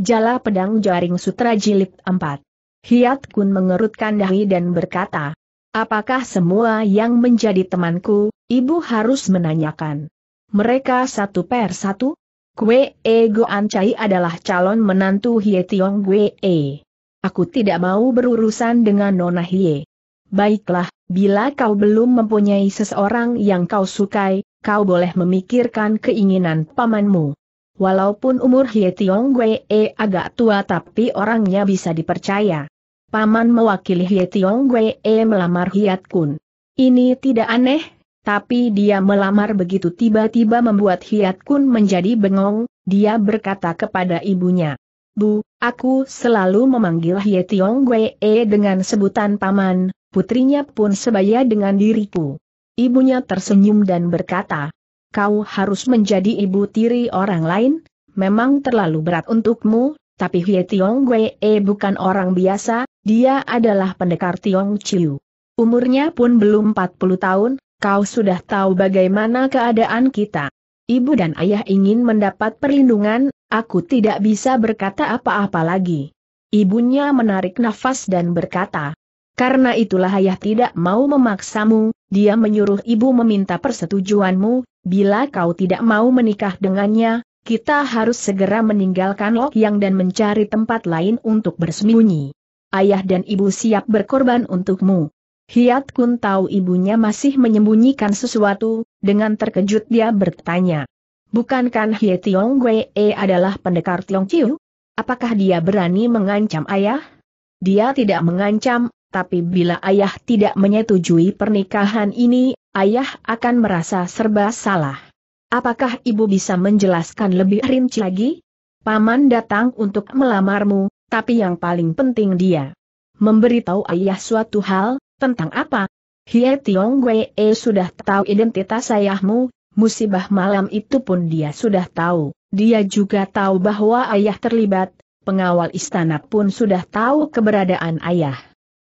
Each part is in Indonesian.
Jala Pedang Jaring Sutra Jilid 4. Hiat Kun mengerutkan dahi dan berkata, Apakah semua yang menjadi temanku, ibu harus menanyakan. Mereka satu per satu? Kue E Goan Chai adalah calon menantu Hie Tiong Gwe E. Aku tidak mau berurusan dengan Nona Hie. Baiklah, bila kau belum mempunyai seseorang yang kau sukai, kau boleh memikirkan keinginan pamanmu. Walaupun umur Hie Tiong e agak tua tapi orangnya bisa dipercaya. Paman mewakili Hie Tiong e melamar Hiat Kun. Ini tidak aneh, tapi dia melamar begitu tiba-tiba membuat Hiat Kun menjadi bengong, dia berkata kepada ibunya. Bu, aku selalu memanggil Hie Tiong e dengan sebutan paman, putrinya pun sebaya dengan diriku. Ibunya tersenyum dan berkata, kau harus menjadi ibu tiri orang lain, memang terlalu berat untukmu, tapi Hye Tiong Wee eh, bukan orang biasa, dia adalah pendekar Tiong Chiu. Umurnya pun belum 40 tahun, kau sudah tahu bagaimana keadaan kita. Ibu dan ayah ingin mendapat perlindungan, aku tidak bisa berkata apa-apa lagi. Ibunya menarik nafas dan berkata, karena itulah ayah tidak mau memaksamu, dia menyuruh ibu meminta persetujuanmu, bila kau tidak mau menikah dengannya, kita harus segera meninggalkan Lok Yang dan mencari tempat lain untuk bersembunyi. Ayah dan ibu siap berkorban untukmu. Hiat Kun tahu ibunya masih menyembunyikan sesuatu, dengan terkejut dia bertanya. Bukankah Hie Tiong Gue e adalah pendekar Tiong Chiu? Apakah dia berani mengancam ayah? Dia tidak mengancam, tapi bila ayah tidak menyetujui pernikahan ini, ayah akan merasa serba salah. Apakah ibu bisa menjelaskan lebih rinci lagi? Paman datang untuk melamarmu, tapi yang paling penting dia memberitahu ayah suatu hal, tentang apa? Hie Tiong Wei e, sudah tahu identitas ayahmu, musibah malam itu pun dia sudah tahu, dia juga tahu bahwa ayah terlibat, pengawal istana pun sudah tahu keberadaan ayah.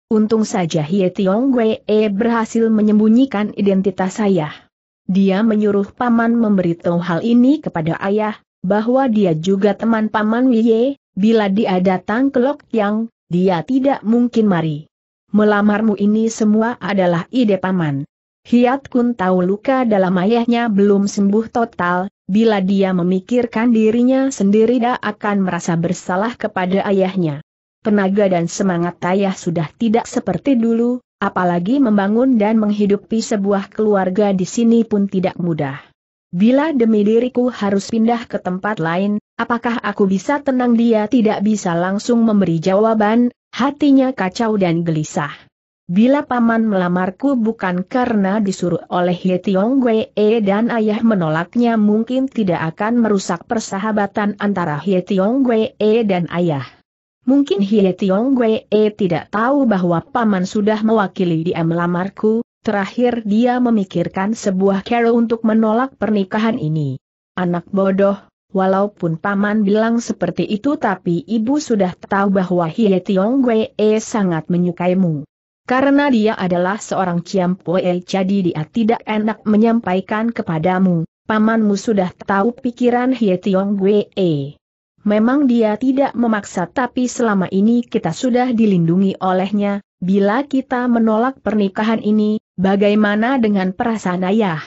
Untung saja Hie Tiong Wei e berhasil menyembunyikan identitas ayah. Dia menyuruh paman memberitahu hal ini kepada ayah, bahwa dia juga teman paman Wei. bila dia datang ke Lok Yang, dia tidak mungkin mari. Melamarmu ini semua adalah ide paman. Hiat Kun tahu luka dalam ayahnya belum sembuh total, bila dia memikirkan dirinya sendiri dia akan merasa bersalah kepada ayahnya tenaga dan semangat Tayah sudah tidak seperti dulu, apalagi membangun dan menghidupi sebuah keluarga di sini pun tidak mudah. Bila demi diriku harus pindah ke tempat lain, apakah aku bisa tenang dia tidak bisa langsung memberi jawaban, hatinya kacau dan gelisah. Bila paman melamarku bukan karena disuruh oleh Ye Tiong Wee dan ayah menolaknya mungkin tidak akan merusak persahabatan antara Ye Tiong Wee dan ayah. Mungkin Hie Tiong Wee eh, tidak tahu bahwa paman sudah mewakili dia melamarku, terakhir dia memikirkan sebuah cara untuk menolak pernikahan ini. Anak bodoh, walaupun paman bilang seperti itu tapi ibu sudah tahu bahwa Hie Tiong Wee eh, sangat menyukaimu. Karena dia adalah seorang Poe eh, jadi dia tidak enak menyampaikan kepadamu, pamanmu sudah tahu pikiran Hie Tiong Wee. Memang dia tidak memaksa tapi selama ini kita sudah dilindungi olehnya, bila kita menolak pernikahan ini, bagaimana dengan perasaan ayah?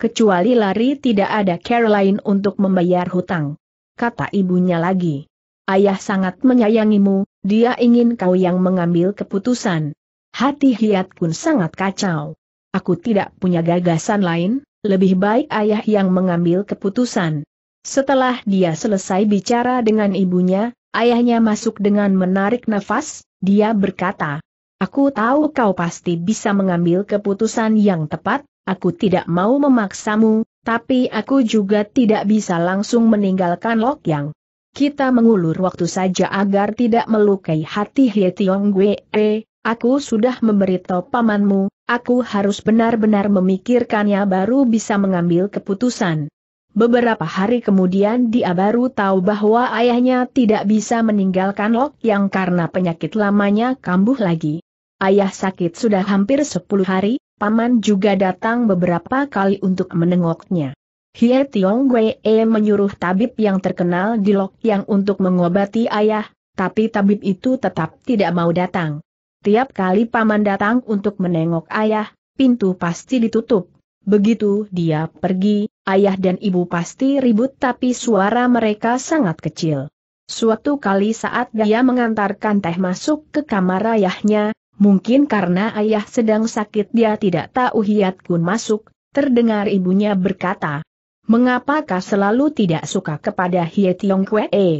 Kecuali lari tidak ada Caroline untuk membayar hutang. Kata ibunya lagi. Ayah sangat menyayangimu, dia ingin kau yang mengambil keputusan. Hati Hiat pun sangat kacau. Aku tidak punya gagasan lain, lebih baik ayah yang mengambil keputusan. Setelah dia selesai bicara dengan ibunya, ayahnya masuk dengan menarik nafas, dia berkata, Aku tahu kau pasti bisa mengambil keputusan yang tepat, aku tidak mau memaksamu, tapi aku juga tidak bisa langsung meninggalkan Lok Yang. Kita mengulur waktu saja agar tidak melukai hati Hye Tiong eh, aku sudah memberitahu pamanmu, aku harus benar-benar memikirkannya baru bisa mengambil keputusan. Beberapa hari kemudian dia baru tahu bahwa ayahnya tidak bisa meninggalkan Lok Yang karena penyakit lamanya kambuh lagi. Ayah sakit sudah hampir 10 hari, paman juga datang beberapa kali untuk menengoknya. Hie Tiong Wei e menyuruh tabib yang terkenal di Lok Yang untuk mengobati ayah, tapi tabib itu tetap tidak mau datang. Tiap kali paman datang untuk menengok ayah, pintu pasti ditutup. Begitu dia pergi, ayah dan ibu pasti ribut tapi suara mereka sangat kecil. Suatu kali saat dia mengantarkan teh masuk ke kamar ayahnya, mungkin karena ayah sedang sakit dia tidak tahu Hiat Kun masuk, terdengar ibunya berkata, Mengapa selalu tidak suka kepada Hiat Yong Kwee? Eh,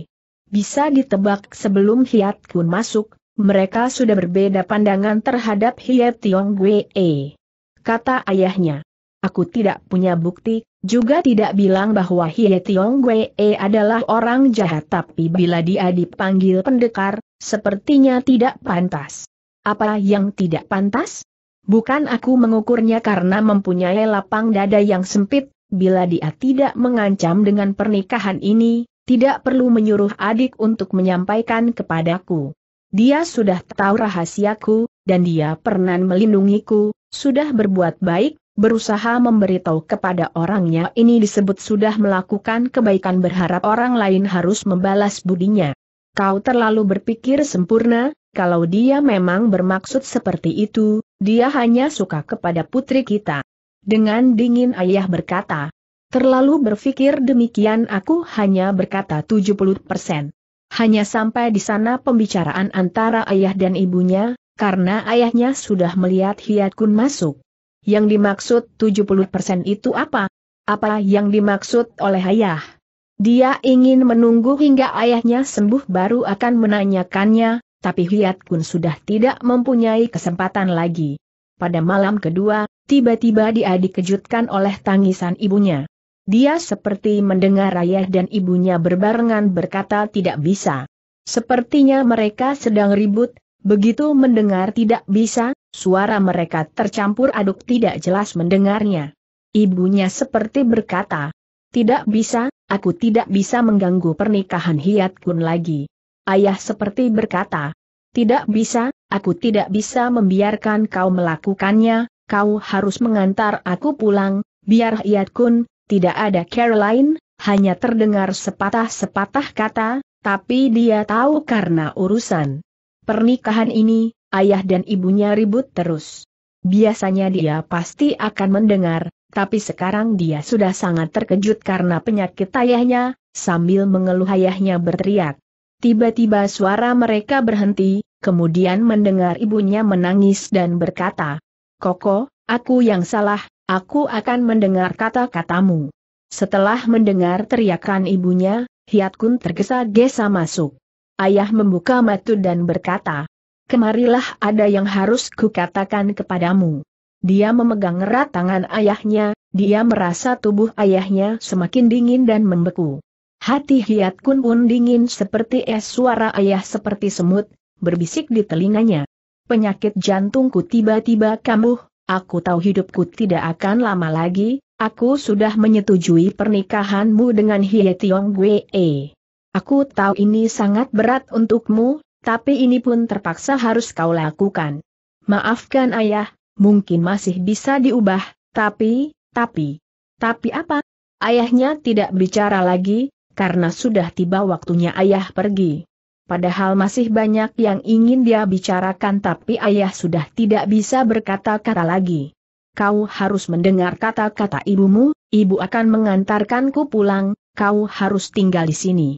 bisa ditebak sebelum Hiat Kun masuk, mereka sudah berbeda pandangan terhadap Hiat Yong Kwee. Eh, kata ayahnya, aku tidak punya bukti, juga tidak bilang bahwa Hie Tiong Wei e adalah orang jahat tapi bila dia dipanggil pendekar, sepertinya tidak pantas. Apa yang tidak pantas? Bukan aku mengukurnya karena mempunyai lapang dada yang sempit, bila dia tidak mengancam dengan pernikahan ini, tidak perlu menyuruh adik untuk menyampaikan kepadaku. Dia sudah tahu rahasiaku, dan dia pernah melindungiku, sudah berbuat baik, berusaha memberitahu kepada orangnya ini disebut sudah melakukan kebaikan berharap orang lain harus membalas budinya. Kau terlalu berpikir sempurna, kalau dia memang bermaksud seperti itu, dia hanya suka kepada putri kita. Dengan dingin ayah berkata, terlalu berpikir demikian aku hanya berkata 70 persen. Hanya sampai di sana pembicaraan antara ayah dan ibunya, karena ayahnya sudah melihat Hiat Kun masuk yang dimaksud 70% itu apa? Apa yang dimaksud oleh ayah? Dia ingin menunggu hingga ayahnya sembuh baru akan menanyakannya, tapi Hiat Kun sudah tidak mempunyai kesempatan lagi. Pada malam kedua, tiba-tiba dia dikejutkan oleh tangisan ibunya. Dia seperti mendengar ayah dan ibunya berbarengan berkata tidak bisa. Sepertinya mereka sedang ribut, Begitu mendengar tidak bisa, suara mereka tercampur aduk tidak jelas mendengarnya. Ibunya seperti berkata, tidak bisa, aku tidak bisa mengganggu pernikahan Hiat Kun lagi. Ayah seperti berkata, tidak bisa, aku tidak bisa membiarkan kau melakukannya, kau harus mengantar aku pulang, biar Hiat Kun, tidak ada Caroline, hanya terdengar sepatah-sepatah kata, tapi dia tahu karena urusan Pernikahan ini, ayah dan ibunya ribut terus. Biasanya dia pasti akan mendengar, tapi sekarang dia sudah sangat terkejut karena penyakit ayahnya, sambil mengeluh ayahnya berteriak. Tiba-tiba suara mereka berhenti, kemudian mendengar ibunya menangis dan berkata, Koko, aku yang salah, aku akan mendengar kata-katamu. Setelah mendengar teriakan ibunya, Hiat Kun tergesa-gesa masuk. Ayah membuka mata dan berkata, Kemarilah ada yang harus kukatakan kepadamu. Dia memegang erat tangan ayahnya, dia merasa tubuh ayahnya semakin dingin dan membeku. Hati Hiat Kun pun dingin seperti es suara ayah seperti semut, berbisik di telinganya. Penyakit jantungku tiba-tiba kambuh, aku tahu hidupku tidak akan lama lagi, aku sudah menyetujui pernikahanmu dengan Hiat Tiong Aku tahu ini sangat berat untukmu, tapi ini pun terpaksa harus kau lakukan. Maafkan ayah, mungkin masih bisa diubah, tapi, tapi, tapi apa? Ayahnya tidak bicara lagi, karena sudah tiba waktunya ayah pergi. Padahal masih banyak yang ingin dia bicarakan tapi ayah sudah tidak bisa berkata-kata lagi. Kau harus mendengar kata-kata ibumu, ibu akan mengantarkanku pulang, kau harus tinggal di sini.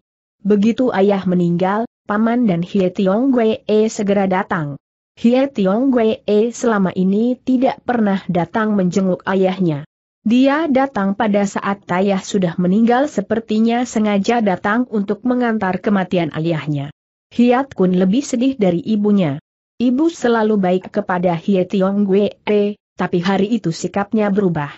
Begitu ayah meninggal, paman dan Hie Tiong Wei e segera datang. Hie Tiong Wei e selama ini tidak pernah datang menjenguk ayahnya. Dia datang pada saat ayah sudah meninggal sepertinya sengaja datang untuk mengantar kematian ayahnya. Hiat Kun lebih sedih dari ibunya. Ibu selalu baik kepada Hie Tiong Wei, e, tapi hari itu sikapnya berubah.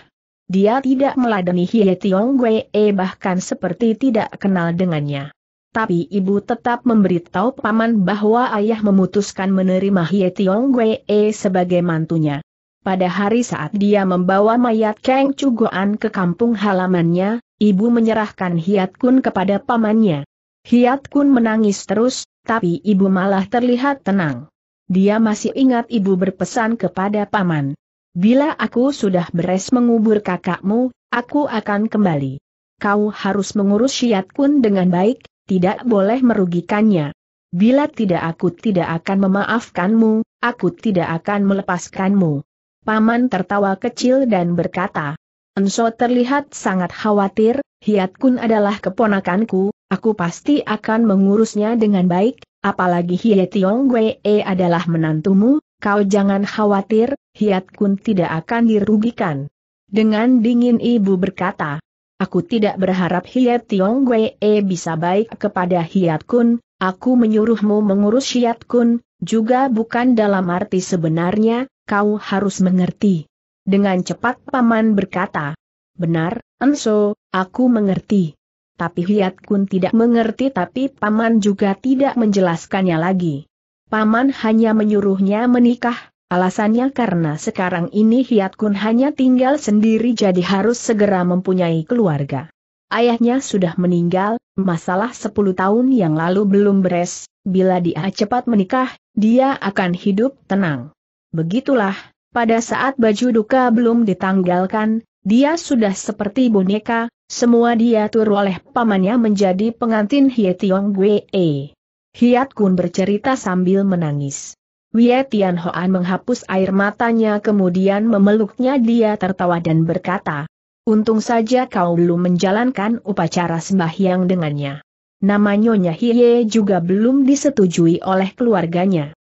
Dia tidak meladeni Hie Tiong Wei bahkan seperti tidak kenal dengannya tapi ibu tetap memberitahu paman bahwa ayah memutuskan menerima Hie Tiong Wee sebagai mantunya. Pada hari saat dia membawa mayat Kang Cugoan ke kampung halamannya, ibu menyerahkan Hiat Kun kepada pamannya. Hiat Kun menangis terus, tapi ibu malah terlihat tenang. Dia masih ingat ibu berpesan kepada paman. Bila aku sudah beres mengubur kakakmu, aku akan kembali. Kau harus mengurus Hiat Kun dengan baik, tidak boleh merugikannya. Bila tidak aku tidak akan memaafkanmu, aku tidak akan melepaskanmu. Paman tertawa kecil dan berkata, Enso terlihat sangat khawatir, Hiat Kun adalah keponakanku, aku pasti akan mengurusnya dengan baik, apalagi Hiat Yong Gue e adalah menantumu, kau jangan khawatir, Hiat Kun tidak akan dirugikan. Dengan dingin ibu berkata, Aku tidak berharap Hiat Tiong Wee bisa baik kepada Hiat Kun, aku menyuruhmu mengurus Hiat Kun, juga bukan dalam arti sebenarnya, kau harus mengerti. Dengan cepat Paman berkata, Benar, Enso, aku mengerti. Tapi Hiat Kun tidak mengerti tapi Paman juga tidak menjelaskannya lagi. Paman hanya menyuruhnya menikah, Alasannya karena sekarang ini Hiat Kun hanya tinggal sendiri jadi harus segera mempunyai keluarga. Ayahnya sudah meninggal, masalah 10 tahun yang lalu belum beres, bila dia cepat menikah, dia akan hidup tenang. Begitulah, pada saat baju duka belum ditanggalkan, dia sudah seperti boneka, semua diatur oleh pamannya menjadi pengantin Hiat Yong Wei. Hiat Kun bercerita sambil menangis. Wia Hoan menghapus air matanya kemudian memeluknya dia tertawa dan berkata, Untung saja kau belum menjalankan upacara sembahyang dengannya. Nama Nyonya Hiye juga belum disetujui oleh keluarganya.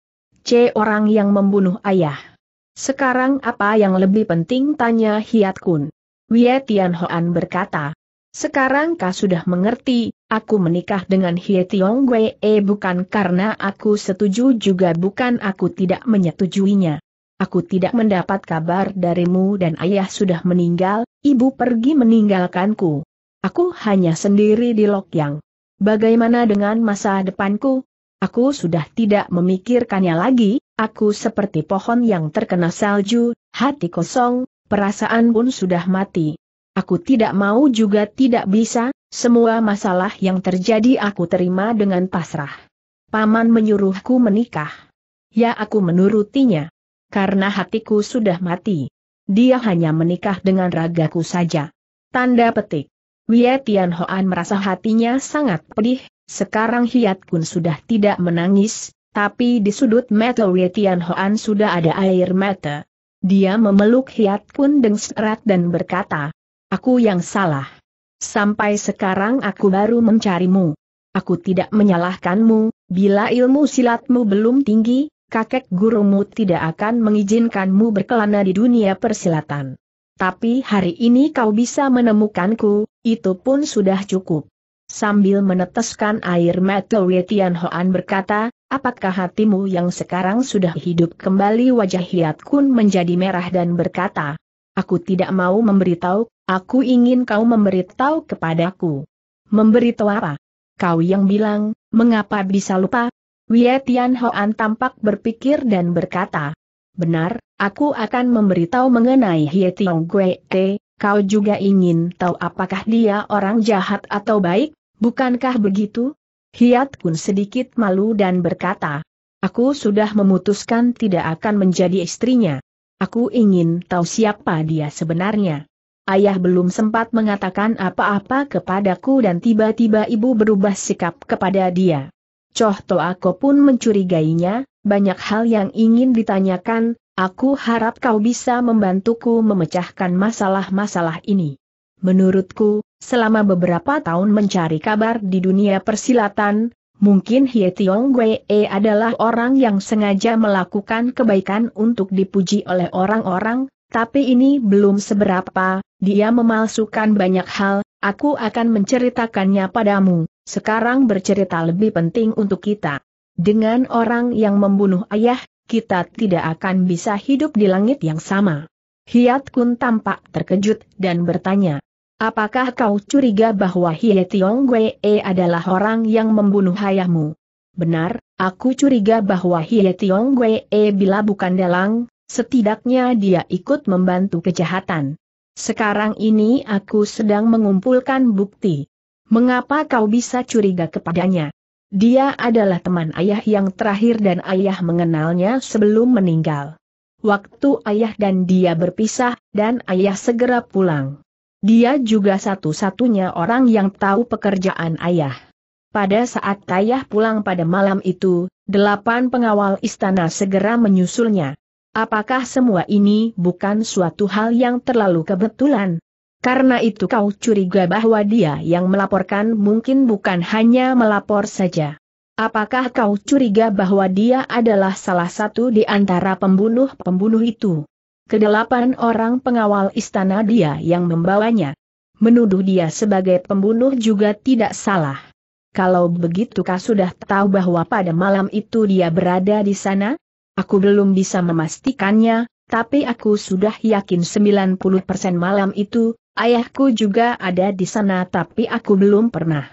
C. Orang yang membunuh ayah. Sekarang apa yang lebih penting tanya Hiat Kun. Wia Hoan berkata, sekarang kau sudah mengerti, Aku menikah dengan Hie Tiong Wei eh, bukan karena aku setuju juga bukan aku tidak menyetujuinya. Aku tidak mendapat kabar darimu dan ayah sudah meninggal, ibu pergi meninggalkanku. Aku hanya sendiri di Lokyang. Bagaimana dengan masa depanku? Aku sudah tidak memikirkannya lagi, aku seperti pohon yang terkena salju, hati kosong, perasaan pun sudah mati. Aku tidak mau juga tidak bisa, semua masalah yang terjadi aku terima dengan pasrah. Paman menyuruhku menikah. Ya aku menurutinya. Karena hatiku sudah mati. Dia hanya menikah dengan ragaku saja. Tanda petik. Wia Hoan merasa hatinya sangat pedih, sekarang Hiat Kun sudah tidak menangis, tapi di sudut mata Wia Hoan sudah ada air mata. Dia memeluk Hiat Kun dengan erat dan berkata, Aku yang salah. Sampai sekarang aku baru mencarimu. Aku tidak menyalahkanmu, bila ilmu silatmu belum tinggi, kakek gurumu tidak akan mengizinkanmu berkelana di dunia persilatan. Tapi hari ini kau bisa menemukanku, itu pun sudah cukup. Sambil meneteskan air mata Wetian Hoan berkata, apakah hatimu yang sekarang sudah hidup kembali wajah Hiat Kun menjadi merah dan berkata, aku tidak mau memberitahu Aku ingin kau memberitahu kepadaku. Memberitahu apa? Kau yang bilang, mengapa bisa lupa? Wia Tian Hoan tampak berpikir dan berkata. Benar, aku akan memberitahu mengenai Hie Tiong kau juga ingin tahu apakah dia orang jahat atau baik, bukankah begitu? Hiat Kun sedikit malu dan berkata, Aku sudah memutuskan tidak akan menjadi istrinya. Aku ingin tahu siapa dia sebenarnya. Ayah belum sempat mengatakan apa-apa kepadaku dan tiba-tiba ibu berubah sikap kepada dia. Coh aku pun mencurigainya, banyak hal yang ingin ditanyakan, aku harap kau bisa membantuku memecahkan masalah-masalah ini. Menurutku, selama beberapa tahun mencari kabar di dunia persilatan, Mungkin Hie Tiong Wei e adalah orang yang sengaja melakukan kebaikan untuk dipuji oleh orang-orang, tapi ini belum seberapa, dia memalsukan banyak hal, aku akan menceritakannya padamu, sekarang bercerita lebih penting untuk kita. Dengan orang yang membunuh ayah, kita tidak akan bisa hidup di langit yang sama. Hiat Kun tampak terkejut dan bertanya, Apakah kau curiga bahwa Hie Tiong Gue e adalah orang yang membunuh ayahmu? Benar, aku curiga bahwa Hie Tiong Gue e bila bukan dalang, Setidaknya dia ikut membantu kejahatan. Sekarang ini aku sedang mengumpulkan bukti. Mengapa kau bisa curiga kepadanya? Dia adalah teman ayah yang terakhir dan ayah mengenalnya sebelum meninggal. Waktu ayah dan dia berpisah, dan ayah segera pulang. Dia juga satu-satunya orang yang tahu pekerjaan ayah. Pada saat ayah pulang pada malam itu, delapan pengawal istana segera menyusulnya. Apakah semua ini bukan suatu hal yang terlalu kebetulan? Karena itu kau curiga bahwa dia yang melaporkan mungkin bukan hanya melapor saja. Apakah kau curiga bahwa dia adalah salah satu di antara pembunuh-pembunuh itu? Kedelapan orang pengawal istana dia yang membawanya. Menuduh dia sebagai pembunuh juga tidak salah. Kalau begitu kau sudah tahu bahwa pada malam itu dia berada di sana? Aku belum bisa memastikannya, tapi aku sudah yakin 90% malam itu, ayahku juga ada di sana tapi aku belum pernah.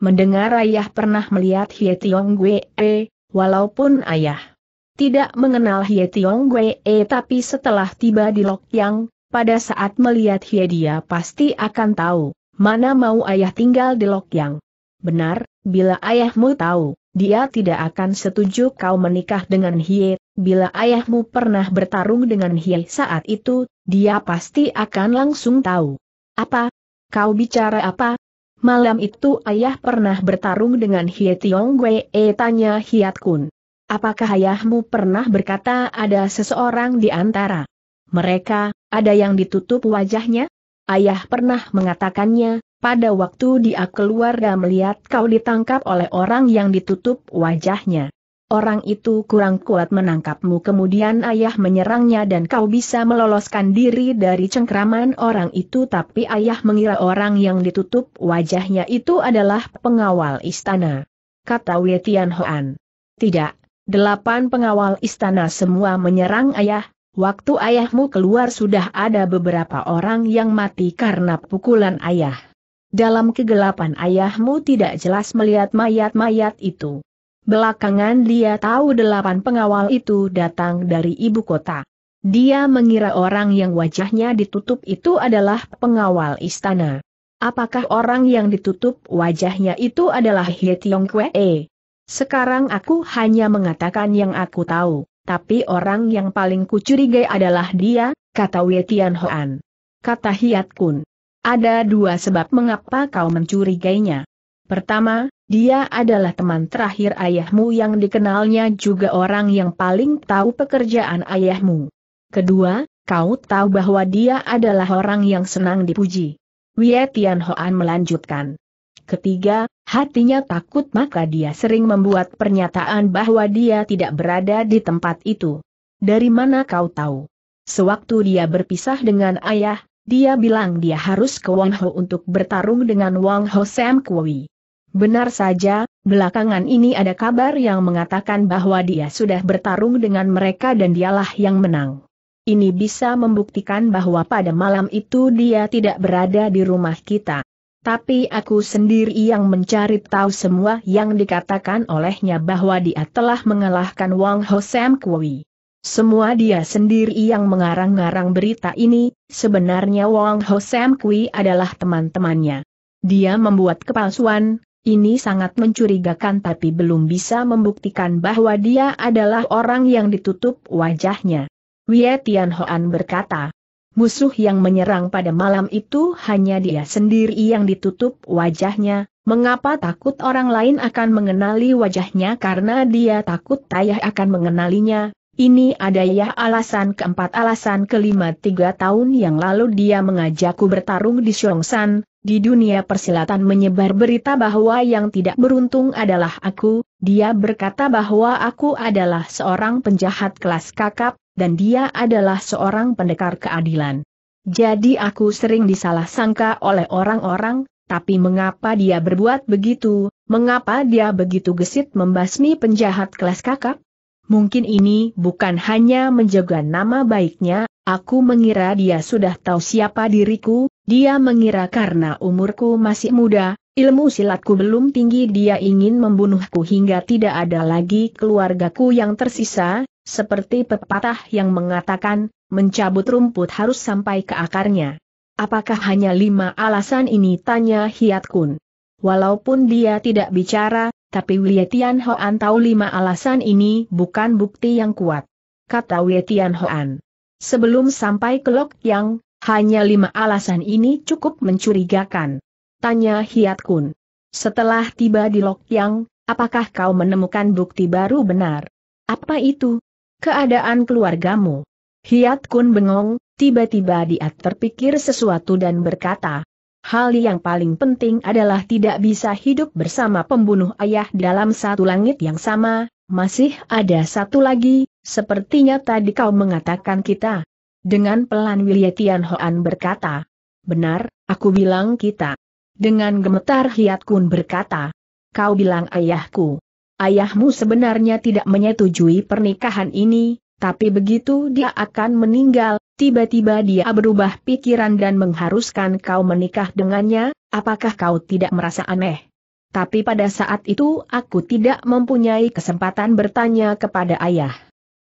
Mendengar ayah pernah melihat Hye Tiong eh, walaupun ayah tidak mengenal Hye Tiong eh, tapi setelah tiba di Lok Yang, pada saat melihat Hye dia pasti akan tahu, mana mau ayah tinggal di Lok Yang. Benar, bila ayahmu tahu, dia tidak akan setuju kau menikah dengan Hie, bila ayahmu pernah bertarung dengan Hie saat itu, dia pasti akan langsung tahu. Apa? Kau bicara apa? Malam itu ayah pernah bertarung dengan Hie Tiong Gue, eh, tanya Hiat Kun. Apakah ayahmu pernah berkata ada seseorang di antara mereka, ada yang ditutup wajahnya? Ayah pernah mengatakannya, pada waktu dia keluar dan melihat kau ditangkap oleh orang yang ditutup wajahnya. Orang itu kurang kuat menangkapmu kemudian ayah menyerangnya dan kau bisa meloloskan diri dari cengkraman orang itu tapi ayah mengira orang yang ditutup wajahnya itu adalah pengawal istana. Kata Wetian Hoan. Tidak, delapan pengawal istana semua menyerang ayah, waktu ayahmu keluar sudah ada beberapa orang yang mati karena pukulan ayah. Dalam kegelapan ayahmu tidak jelas melihat mayat-mayat itu. Belakangan dia tahu delapan pengawal itu datang dari ibu kota. Dia mengira orang yang wajahnya ditutup itu adalah pengawal istana. Apakah orang yang ditutup wajahnya itu adalah Hie Tiong Kwee? Sekarang aku hanya mengatakan yang aku tahu, tapi orang yang paling kucurigai adalah dia, kata Wei Tian Hoan. Kata Hiat Kun. Ada dua sebab mengapa kau mencurigainya. Pertama, dia adalah teman terakhir ayahmu yang dikenalnya juga orang yang paling tahu pekerjaan ayahmu. Kedua, kau tahu bahwa dia adalah orang yang senang dipuji. Wie Tian Hoan melanjutkan. Ketiga, hatinya takut maka dia sering membuat pernyataan bahwa dia tidak berada di tempat itu. Dari mana kau tahu? Sewaktu dia berpisah dengan ayah, dia bilang dia harus ke Wang Ho untuk bertarung dengan Wang Ho Sam Kui. Benar saja, belakangan ini ada kabar yang mengatakan bahwa dia sudah bertarung dengan mereka dan dialah yang menang. Ini bisa membuktikan bahwa pada malam itu dia tidak berada di rumah kita. Tapi aku sendiri yang mencari tahu semua yang dikatakan olehnya bahwa dia telah mengalahkan Wang Ho Sam Kui. Semua dia sendiri yang mengarang ngarang berita ini, sebenarnya Wang Ho Sam Kui adalah teman-temannya. Dia membuat kepalsuan, ini sangat mencurigakan tapi belum bisa membuktikan bahwa dia adalah orang yang ditutup wajahnya. Wei Hoan berkata, musuh yang menyerang pada malam itu hanya dia sendiri yang ditutup wajahnya, mengapa takut orang lain akan mengenali wajahnya karena dia takut Tayah akan mengenalinya, ini ada ya alasan keempat alasan kelima tiga tahun yang lalu dia mengajakku bertarung di Syongsan, di dunia persilatan menyebar berita bahwa yang tidak beruntung adalah aku, dia berkata bahwa aku adalah seorang penjahat kelas kakap, dan dia adalah seorang pendekar keadilan. Jadi aku sering disalah sangka oleh orang-orang, tapi mengapa dia berbuat begitu, mengapa dia begitu gesit membasmi penjahat kelas kakap? Mungkin ini bukan hanya menjaga nama baiknya, aku mengira dia sudah tahu siapa diriku, dia mengira karena umurku masih muda, ilmu silatku belum tinggi dia ingin membunuhku hingga tidak ada lagi keluargaku yang tersisa, seperti pepatah yang mengatakan, mencabut rumput harus sampai ke akarnya. Apakah hanya lima alasan ini tanya Hiat Kun. Walaupun dia tidak bicara, tapi Wei Tian Hoan tahu lima alasan ini bukan bukti yang kuat. Kata Wei Tian Hoan. Sebelum sampai ke Lok Yang, hanya lima alasan ini cukup mencurigakan. Tanya Hiat Kun. Setelah tiba di Lok Yang, apakah kau menemukan bukti baru benar? Apa itu? Keadaan keluargamu. Hiat Kun bengong, tiba-tiba dia terpikir sesuatu dan berkata, Hal yang paling penting adalah tidak bisa hidup bersama pembunuh ayah dalam satu langit yang sama, masih ada satu lagi, sepertinya tadi kau mengatakan kita. Dengan pelan Willietian Hoan berkata, Benar, aku bilang kita. Dengan gemetar Hiat Kun berkata, Kau bilang ayahku. Ayahmu sebenarnya tidak menyetujui pernikahan ini, tapi begitu dia akan meninggal, tiba-tiba dia berubah pikiran dan mengharuskan kau menikah dengannya, apakah kau tidak merasa aneh? Tapi pada saat itu aku tidak mempunyai kesempatan bertanya kepada ayah.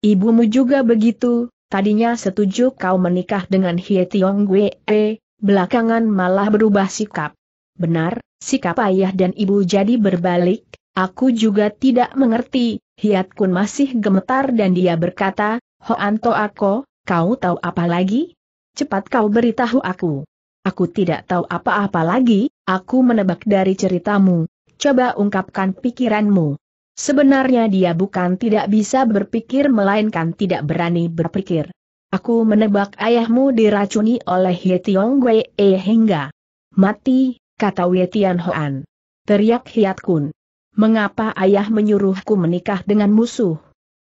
Ibumu juga begitu, tadinya setuju kau menikah dengan Hie Tiong Gue, belakangan malah berubah sikap. Benar, sikap ayah dan ibu jadi berbalik, aku juga tidak mengerti, Hiat Kun masih gemetar dan dia berkata, Hoanto Ako, kau tahu apa lagi? Cepat kau beritahu aku. Aku tidak tahu apa-apa lagi, aku menebak dari ceritamu. Coba ungkapkan pikiranmu. Sebenarnya dia bukan tidak bisa berpikir melainkan tidak berani berpikir. Aku menebak ayahmu diracuni oleh He Tiong Wei eh, hingga mati, kata Wei Tian Hoan. Teriak Hiat Kun mengapa ayah menyuruhku menikah dengan musuh?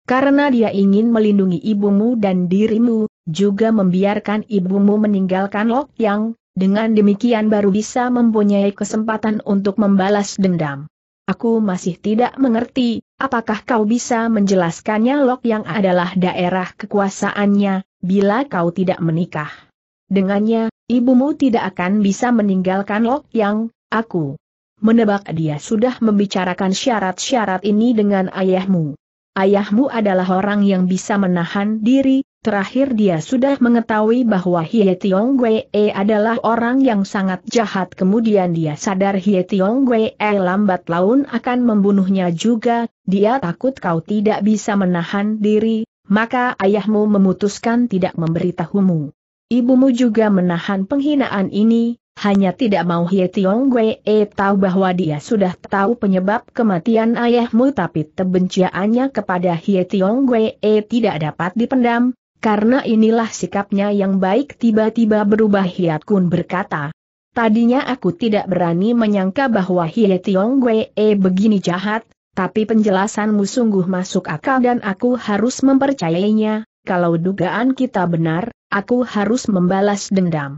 Karena dia ingin melindungi ibumu dan dirimu, juga membiarkan ibumu meninggalkan Lok Yang, dengan demikian baru bisa mempunyai kesempatan untuk membalas dendam. Aku masih tidak mengerti, apakah kau bisa menjelaskannya Lok yang adalah daerah kekuasaannya, bila kau tidak menikah. Dengannya, ibumu tidak akan bisa meninggalkan Lok yang, aku menebak dia sudah membicarakan syarat-syarat ini dengan ayahmu. Ayahmu adalah orang yang bisa menahan diri, terakhir dia sudah mengetahui bahwa Hie Tiong e adalah orang yang sangat jahat kemudian dia sadar Hie Tiong e lambat laun akan membunuhnya juga, dia takut kau tidak bisa menahan diri, maka ayahmu memutuskan tidak memberitahumu. Ibumu juga menahan penghinaan ini, hanya tidak mau Hye Tiong e tahu bahwa dia sudah tahu penyebab kematian ayahmu tapi kebenciannya kepada Hye Tiong e tidak dapat dipendam, karena inilah sikapnya yang baik tiba-tiba berubah Hiat Kun berkata. Tadinya aku tidak berani menyangka bahwa Hie Tiong e begini jahat, tapi penjelasanmu sungguh masuk akal dan aku harus mempercayainya, kalau dugaan kita benar, aku harus membalas dendam.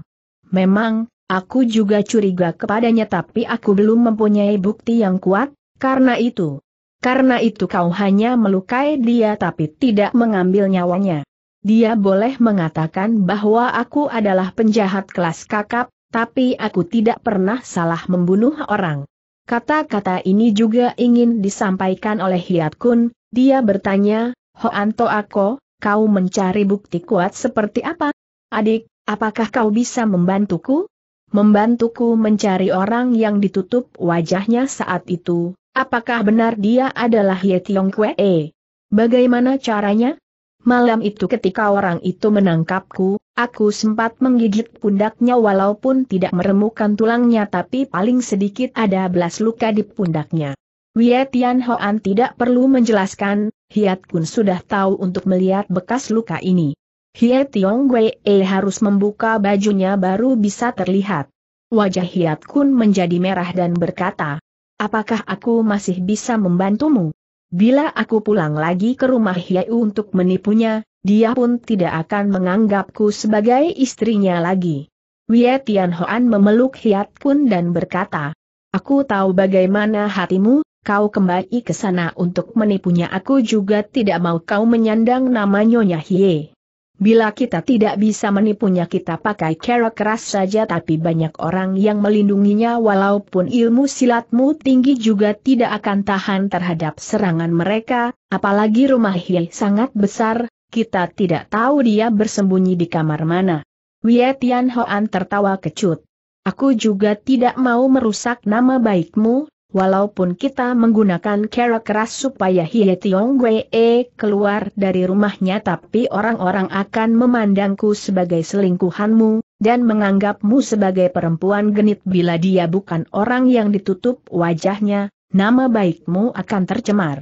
Memang, Aku juga curiga kepadanya tapi aku belum mempunyai bukti yang kuat, karena itu. Karena itu kau hanya melukai dia tapi tidak mengambil nyawanya. Dia boleh mengatakan bahwa aku adalah penjahat kelas kakap, tapi aku tidak pernah salah membunuh orang. Kata-kata ini juga ingin disampaikan oleh Hiat Kun, dia bertanya, Hoanto Ako, kau mencari bukti kuat seperti apa? Adik, apakah kau bisa membantuku? membantuku mencari orang yang ditutup wajahnya saat itu, apakah benar dia adalah Ye Tiong Kwee? Eh, bagaimana caranya? Malam itu ketika orang itu menangkapku, aku sempat menggigit pundaknya walaupun tidak meremukkan tulangnya tapi paling sedikit ada belas luka di pundaknya. Wia Tian Hoan tidak perlu menjelaskan, Hiat pun sudah tahu untuk melihat bekas luka ini. Hie Tiong Wei e harus membuka bajunya baru bisa terlihat. Wajah Hiat Kun menjadi merah dan berkata, Apakah aku masih bisa membantumu? Bila aku pulang lagi ke rumah Hie untuk menipunya, dia pun tidak akan menganggapku sebagai istrinya lagi. Wie Tian Hoan memeluk Hiat Kun dan berkata, Aku tahu bagaimana hatimu, kau kembali ke sana untuk menipunya aku juga tidak mau kau menyandang nama Nyonya Hie. Bila kita tidak bisa menipunya kita pakai cara keras saja tapi banyak orang yang melindunginya walaupun ilmu silatmu tinggi juga tidak akan tahan terhadap serangan mereka, apalagi rumah Hil sangat besar, kita tidak tahu dia bersembunyi di kamar mana. Wietian Hoan tertawa kecut. Aku juga tidak mau merusak nama baikmu, Walaupun kita menggunakan cara keras supaya Hie Tiong Wee keluar dari rumahnya tapi orang-orang akan memandangku sebagai selingkuhanmu, dan menganggapmu sebagai perempuan genit bila dia bukan orang yang ditutup wajahnya, nama baikmu akan tercemar.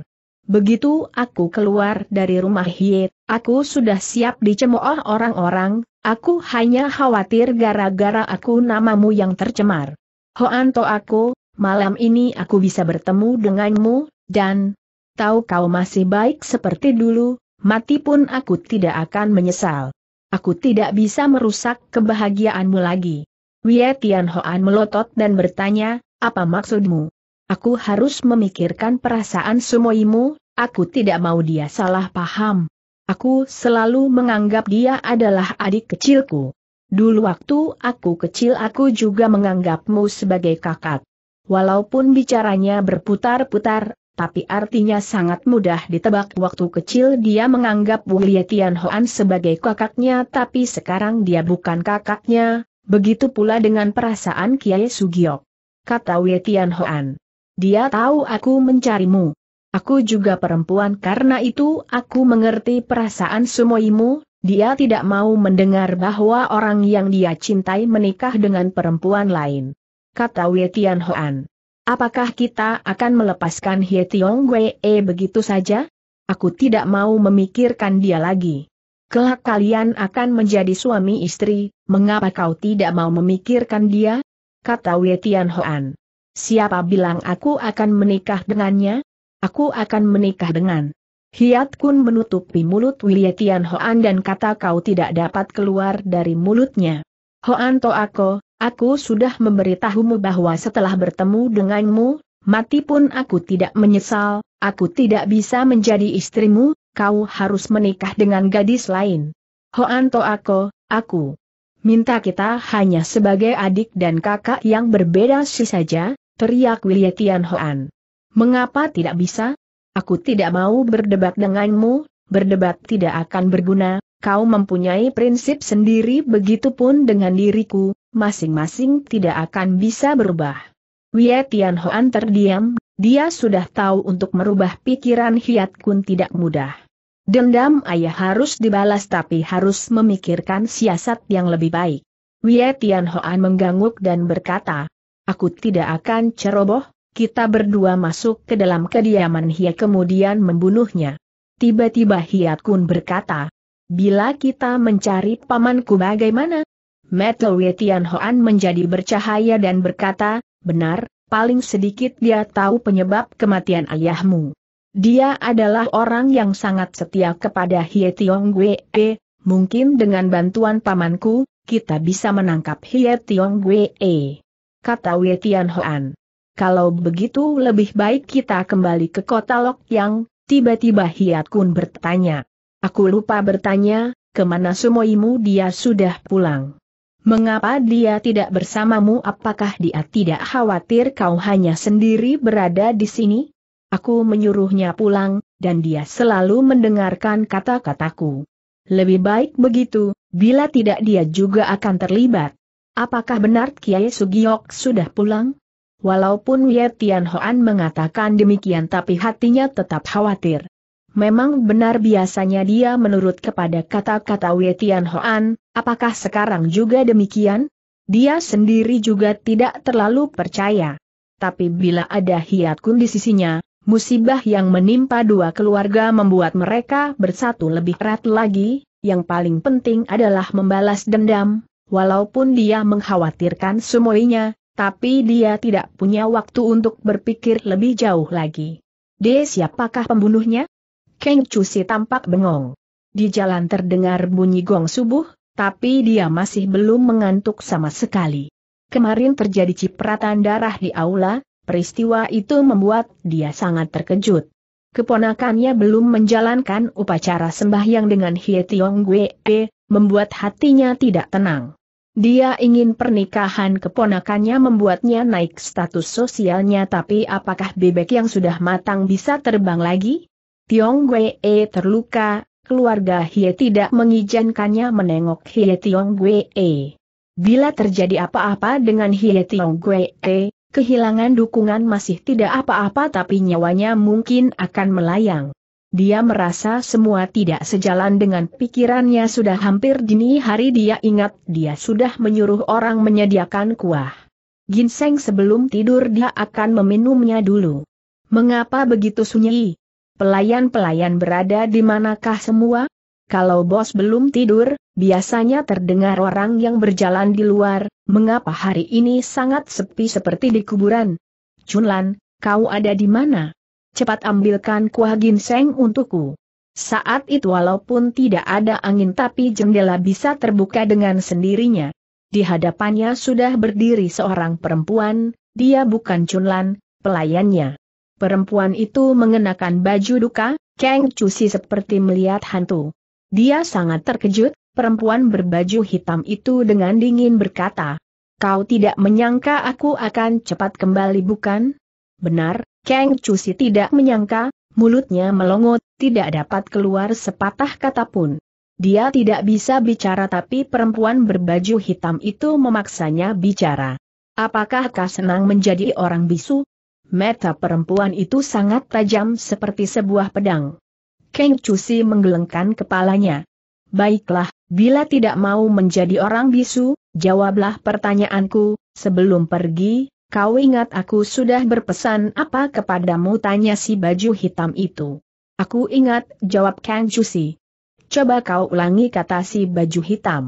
Begitu aku keluar dari rumah Hie, aku sudah siap dicemooh orang-orang, aku hanya khawatir gara-gara aku namamu yang tercemar. Hoanto aku, malam ini aku bisa bertemu denganmu, dan tahu kau masih baik seperti dulu, mati pun aku tidak akan menyesal. Aku tidak bisa merusak kebahagiaanmu lagi. Wei Tian Hoan melotot dan bertanya, apa maksudmu? Aku harus memikirkan perasaan sumoimu, aku tidak mau dia salah paham. Aku selalu menganggap dia adalah adik kecilku. Dulu waktu aku kecil aku juga menganggapmu sebagai kakak. Walaupun bicaranya berputar-putar, tapi artinya sangat mudah ditebak waktu kecil dia menganggap Wulia Hoan sebagai kakaknya tapi sekarang dia bukan kakaknya, begitu pula dengan perasaan Kiai Sugiok. Kata Wulia Hoan. Dia tahu aku mencarimu. Aku juga perempuan karena itu aku mengerti perasaan sumoimu, dia tidak mau mendengar bahwa orang yang dia cintai menikah dengan perempuan lain kata Wei Hoan. Apakah kita akan melepaskan Hie Tiong Wei eh, begitu saja? Aku tidak mau memikirkan dia lagi. Kelak kalian akan menjadi suami istri, mengapa kau tidak mau memikirkan dia? Kata Wei Hoan. Siapa bilang aku akan menikah dengannya? Aku akan menikah dengan. Hiat Kun menutupi mulut Wei Hoan dan kata kau tidak dapat keluar dari mulutnya. Hoan to aku, Aku sudah memberitahumu bahwa setelah bertemu denganmu, mati pun aku tidak menyesal, aku tidak bisa menjadi istrimu, kau harus menikah dengan gadis lain. Hoanto aku, aku minta kita hanya sebagai adik dan kakak yang berbeda sih saja, teriak Wilietian Hoan. Mengapa tidak bisa? Aku tidak mau berdebat denganmu, berdebat tidak akan berguna, kau mempunyai prinsip sendiri begitu pun dengan diriku, masing-masing tidak akan bisa berubah. Wia Tian Hoan terdiam, dia sudah tahu untuk merubah pikiran Hiat Kun tidak mudah. Dendam ayah harus dibalas tapi harus memikirkan siasat yang lebih baik. Wia Tian Hoan mengganggu dan berkata, Aku tidak akan ceroboh, kita berdua masuk ke dalam kediaman Hia kemudian membunuhnya. Tiba-tiba Hiat Kun berkata, Bila kita mencari pamanku bagaimana? Metal Wetian Hoan menjadi bercahaya dan berkata, benar, paling sedikit dia tahu penyebab kematian ayahmu. Dia adalah orang yang sangat setia kepada Hie Tiong eh, mungkin dengan bantuan pamanku, kita bisa menangkap Hie Tiong eh, Kata Wetian Hoan. Kalau begitu lebih baik kita kembali ke kota Lok Yang, tiba-tiba Hiat Kun bertanya. Aku lupa bertanya, kemana imu dia sudah pulang. Mengapa dia tidak bersamamu? Apakah dia tidak khawatir kau hanya sendiri berada di sini? Aku menyuruhnya pulang, dan dia selalu mendengarkan kata-kataku. Lebih baik begitu, bila tidak dia juga akan terlibat. Apakah benar Kiai Sugiok sudah pulang? Walaupun Ye Tianhuan mengatakan demikian tapi hatinya tetap khawatir. Memang benar biasanya dia menurut kepada kata-kata Wei Tianhuan. Apakah sekarang juga demikian? Dia sendiri juga tidak terlalu percaya. Tapi bila ada hiat kun di sisinya, musibah yang menimpa dua keluarga membuat mereka bersatu lebih erat lagi, yang paling penting adalah membalas dendam, walaupun dia mengkhawatirkan semuanya, tapi dia tidak punya waktu untuk berpikir lebih jauh lagi. D siapakah pembunuhnya? Keng Cusi tampak bengong. Di jalan terdengar bunyi gong subuh, tapi dia masih belum mengantuk sama sekali. Kemarin terjadi cipratan darah di aula, peristiwa itu membuat dia sangat terkejut. Keponakannya belum menjalankan upacara sembahyang dengan Hie Tiong Gwe, membuat hatinya tidak tenang. Dia ingin pernikahan keponakannya membuatnya naik status sosialnya tapi apakah bebek yang sudah matang bisa terbang lagi? Tiong Gwe terluka, keluarga Hie tidak mengizinkannya menengok Hie Tiong Gue. Bila terjadi apa-apa dengan Hie Tiong Wei, kehilangan dukungan masih tidak apa-apa tapi nyawanya mungkin akan melayang. Dia merasa semua tidak sejalan dengan pikirannya sudah hampir dini hari dia ingat dia sudah menyuruh orang menyediakan kuah. Ginseng sebelum tidur dia akan meminumnya dulu. Mengapa begitu sunyi? Pelayan-pelayan berada di manakah semua? Kalau bos belum tidur, biasanya terdengar orang yang berjalan di luar, mengapa hari ini sangat sepi seperti di kuburan? Chunlan, kau ada di mana? Cepat ambilkan kuah ginseng untukku. Saat itu walaupun tidak ada angin tapi jendela bisa terbuka dengan sendirinya. Di hadapannya sudah berdiri seorang perempuan, dia bukan Chunlan, pelayannya. Perempuan itu mengenakan baju duka, Kang Cusi seperti melihat hantu. Dia sangat terkejut, perempuan berbaju hitam itu dengan dingin berkata, Kau tidak menyangka aku akan cepat kembali bukan? Benar, Kang Cusi tidak menyangka, mulutnya melongot, tidak dapat keluar sepatah kata pun. Dia tidak bisa bicara tapi perempuan berbaju hitam itu memaksanya bicara. Apakah kau senang menjadi orang bisu? Meta perempuan itu sangat tajam seperti sebuah pedang. Keng Cusi menggelengkan kepalanya. Baiklah, bila tidak mau menjadi orang bisu, jawablah pertanyaanku, sebelum pergi, kau ingat aku sudah berpesan apa kepadamu tanya si baju hitam itu. Aku ingat, jawab Kang Cusi. Coba kau ulangi kata si baju hitam.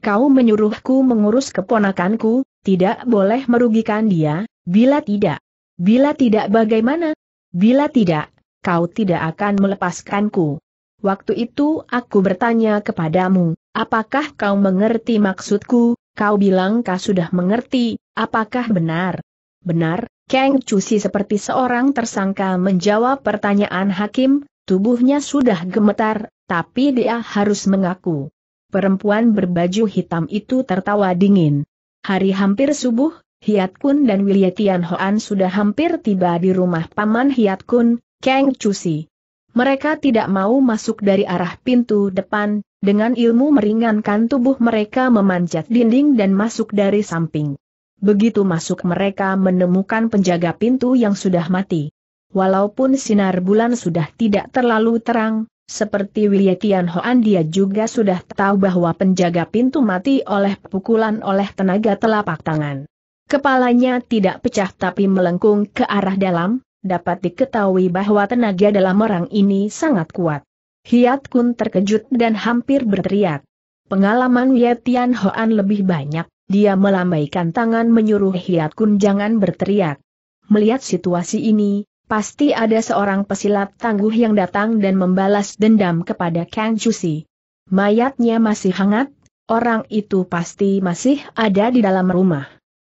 Kau menyuruhku mengurus keponakanku, tidak boleh merugikan dia, bila tidak, Bila tidak bagaimana? Bila tidak, kau tidak akan melepaskanku. Waktu itu aku bertanya kepadamu, apakah kau mengerti maksudku? Kau bilang kau sudah mengerti, apakah benar? Benar, Kang Cusi seperti seorang tersangka menjawab pertanyaan hakim, tubuhnya sudah gemetar, tapi dia harus mengaku. Perempuan berbaju hitam itu tertawa dingin. Hari hampir subuh, Hiat Kun dan Wilia Tian Hoan sudah hampir tiba di rumah paman Hiat Kun, Kang Cusi. Mereka tidak mau masuk dari arah pintu depan, dengan ilmu meringankan tubuh mereka memanjat dinding dan masuk dari samping. Begitu masuk mereka menemukan penjaga pintu yang sudah mati. Walaupun sinar bulan sudah tidak terlalu terang, seperti William Hoan dia juga sudah tahu bahwa penjaga pintu mati oleh pukulan oleh tenaga telapak tangan. Kepalanya tidak pecah tapi melengkung ke arah dalam, dapat diketahui bahwa tenaga dalam orang ini sangat kuat. Hiat Kun terkejut dan hampir berteriak. Pengalaman Ye Tian Hoan lebih banyak, dia melambaikan tangan menyuruh Hiat Kun jangan berteriak. Melihat situasi ini, pasti ada seorang pesilat tangguh yang datang dan membalas dendam kepada Kang Chusi. Mayatnya masih hangat, orang itu pasti masih ada di dalam rumah.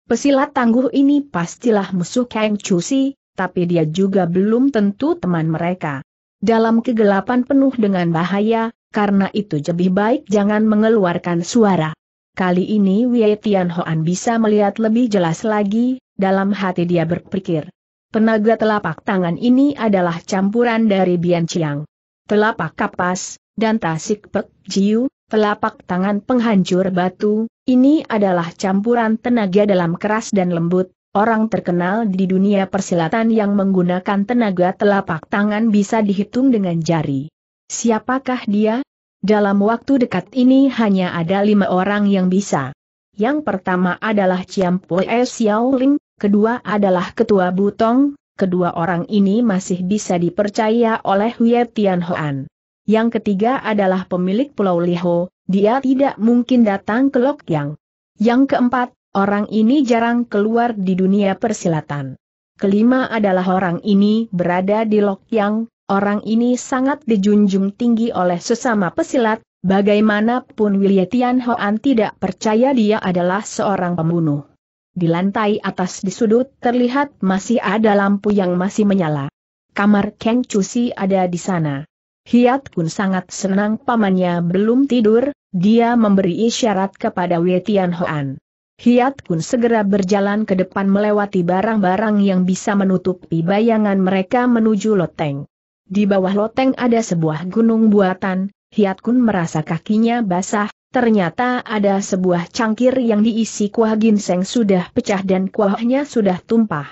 Pesilat tangguh ini pastilah musuh Kang Chusi, tapi dia juga belum tentu teman mereka. Dalam kegelapan penuh dengan bahaya, karena itu lebih baik jangan mengeluarkan suara. Kali ini Wei Tianhoan bisa melihat lebih jelas lagi, dalam hati dia berpikir. Penaga telapak tangan ini adalah campuran dari Bian Chiang. Telapak kapas, dan tasik pek jiu, telapak tangan penghancur batu, ini adalah campuran tenaga dalam keras dan lembut, orang terkenal di dunia persilatan yang menggunakan tenaga telapak tangan bisa dihitung dengan jari. Siapakah dia? Dalam waktu dekat ini hanya ada lima orang yang bisa. Yang pertama adalah Chiam Xiao Ling, kedua adalah Ketua Butong, kedua orang ini masih bisa dipercaya oleh Hui Tianhuan. Yang ketiga adalah pemilik Pulau Liho, dia tidak mungkin datang ke Lok Yang. Yang keempat, orang ini jarang keluar di dunia persilatan. Kelima adalah orang ini berada di Lok Yang, orang ini sangat dijunjung tinggi oleh sesama pesilat, bagaimanapun Tian Hoan tidak percaya dia adalah seorang pembunuh. Di lantai atas di sudut terlihat masih ada lampu yang masih menyala. Kamar Kang Cusi ada di sana. Hiat Kun sangat senang pamannya belum tidur, dia memberi isyarat kepada Wei Hoan. Hiat Kun segera berjalan ke depan melewati barang-barang yang bisa menutupi bayangan mereka menuju loteng. Di bawah loteng ada sebuah gunung buatan, Hiat Kun merasa kakinya basah, ternyata ada sebuah cangkir yang diisi kuah ginseng sudah pecah dan kuahnya sudah tumpah.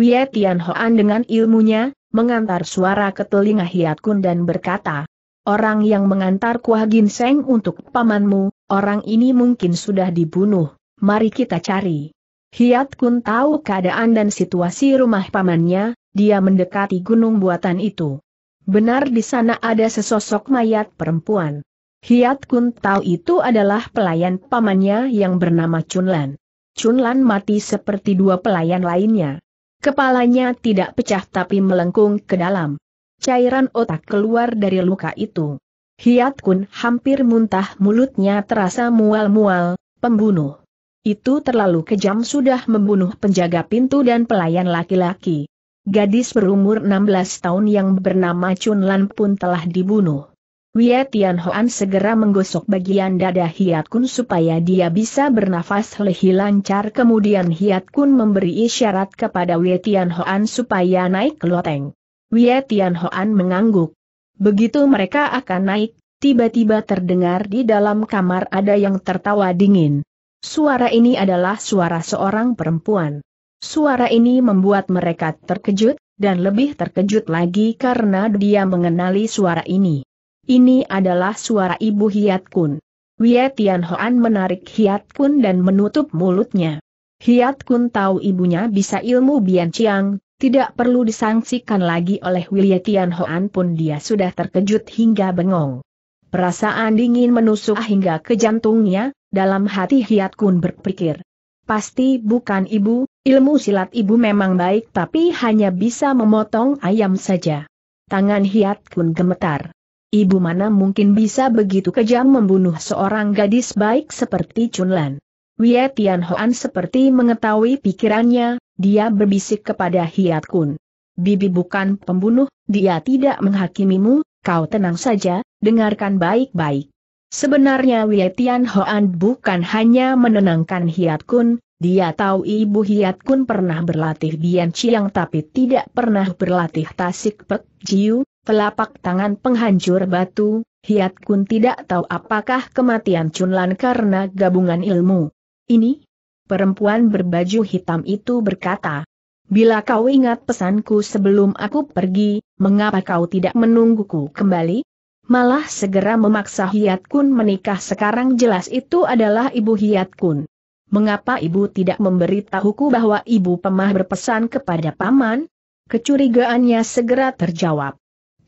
Wei Tian dengan ilmunya, mengantar suara ke telinga Hiat Kun dan berkata, Orang yang mengantar kuah ginseng untuk pamanmu, orang ini mungkin sudah dibunuh, mari kita cari. Hiat Kun tahu keadaan dan situasi rumah pamannya, dia mendekati gunung buatan itu. Benar di sana ada sesosok mayat perempuan. Hiat Kun tahu itu adalah pelayan pamannya yang bernama Chunlan. Chunlan mati seperti dua pelayan lainnya. Kepalanya tidak pecah tapi melengkung ke dalam. Cairan otak keluar dari luka itu. Hiat Kun hampir muntah mulutnya terasa mual-mual, pembunuh. Itu terlalu kejam sudah membunuh penjaga pintu dan pelayan laki-laki. Gadis berumur 16 tahun yang bernama Chun Lan pun telah dibunuh. Wia Tian Hoan segera menggosok bagian dada Hiat Kun supaya dia bisa bernafas lebih lancar kemudian Hiat Kun memberi isyarat kepada Wia Tian Hoan supaya naik ke loteng. Wia Tian Hoan mengangguk. Begitu mereka akan naik, tiba-tiba terdengar di dalam kamar ada yang tertawa dingin. Suara ini adalah suara seorang perempuan. Suara ini membuat mereka terkejut, dan lebih terkejut lagi karena dia mengenali suara ini. Ini adalah suara ibu Hiat Kun. Wie Tian Hoan menarik Hiat Kun dan menutup mulutnya. Hiat Kun tahu ibunya bisa ilmu Bianciang, tidak perlu disangsikan lagi oleh Wie Tian Hoan pun dia sudah terkejut hingga bengong. Perasaan dingin menusuk hingga ke jantungnya, dalam hati Hiat Kun berpikir. Pasti bukan ibu, ilmu silat ibu memang baik tapi hanya bisa memotong ayam saja. Tangan Hiat Kun gemetar ibu mana mungkin bisa begitu kejam membunuh seorang gadis baik seperti Chunlan. Wei Tianhuan seperti mengetahui pikirannya, dia berbisik kepada Hiat Kun. Bibi bukan pembunuh, dia tidak menghakimimu, kau tenang saja, dengarkan baik-baik. Sebenarnya Wei Tianhuan bukan hanya menenangkan Hiat Kun, dia tahu ibu Hiat Kun pernah berlatih Bian Chiang tapi tidak pernah berlatih Tasik Pek Jiu, Telapak tangan penghancur batu, Hiat Kun tidak tahu apakah kematian Chunlan karena gabungan ilmu. Ini? Perempuan berbaju hitam itu berkata. Bila kau ingat pesanku sebelum aku pergi, mengapa kau tidak menungguku kembali? Malah segera memaksa Hiat Kun menikah sekarang jelas itu adalah ibu Hiat Kun. Mengapa ibu tidak memberitahuku bahwa ibu pemah berpesan kepada paman? Kecurigaannya segera terjawab.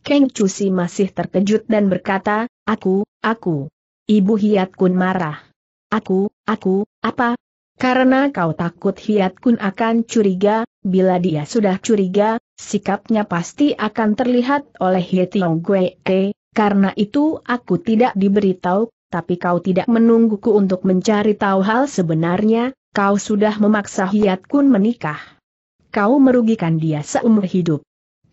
Keng Cusi masih terkejut dan berkata, aku, aku. Ibu Hiat Kun marah. Aku, aku, apa? Karena kau takut Hiat Kun akan curiga, bila dia sudah curiga, sikapnya pasti akan terlihat oleh Hetiong Gue, karena itu aku tidak diberitahu, tapi kau tidak menungguku untuk mencari tahu hal sebenarnya, kau sudah memaksa Hiat Kun menikah. Kau merugikan dia seumur hidup.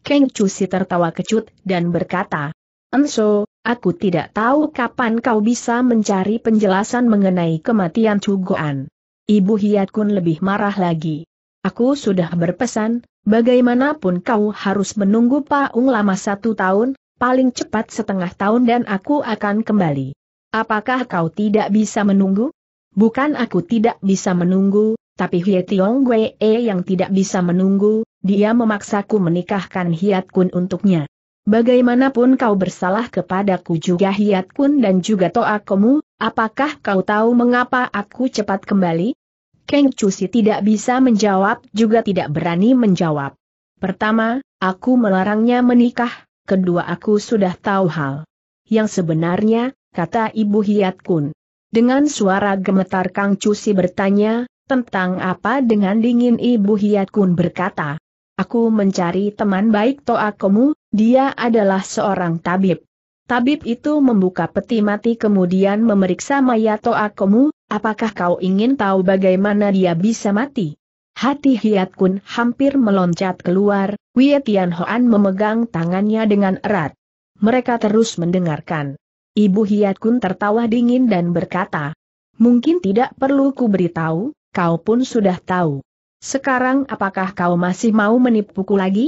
Keng Cusi tertawa kecut dan berkata, Enso, aku tidak tahu kapan kau bisa mencari penjelasan mengenai kematian Cugoan. Ibu Hiat Kun lebih marah lagi. Aku sudah berpesan, bagaimanapun kau harus menunggu Pak Ung lama satu tahun, paling cepat setengah tahun dan aku akan kembali. Apakah kau tidak bisa menunggu? Bukan aku tidak bisa menunggu, tapi Hiat Tiong Wei e yang tidak bisa menunggu, dia memaksaku menikahkan Hiat Kun untuknya. Bagaimanapun kau bersalah kepadaku juga Hiat Kun dan juga Toakomu, apakah kau tahu mengapa aku cepat kembali? Keng Cusi tidak bisa menjawab juga tidak berani menjawab. Pertama, aku melarangnya menikah, kedua aku sudah tahu hal. Yang sebenarnya, kata Ibu Hiat Kun. Dengan suara gemetar Kang Cusi bertanya, tentang apa dengan dingin Ibu Hiat Kun berkata, Aku mencari teman baik Toakomu, dia adalah seorang tabib. Tabib itu membuka peti mati kemudian memeriksa mayat Toakomu, apakah kau ingin tahu bagaimana dia bisa mati? Hati Hiat Kun hampir meloncat keluar, Wei Tian Hoan memegang tangannya dengan erat. Mereka terus mendengarkan. Ibu Hiat Kun tertawa dingin dan berkata, Mungkin tidak perlu ku beritahu, kau pun sudah tahu sekarang apakah kau masih mau menipuku lagi?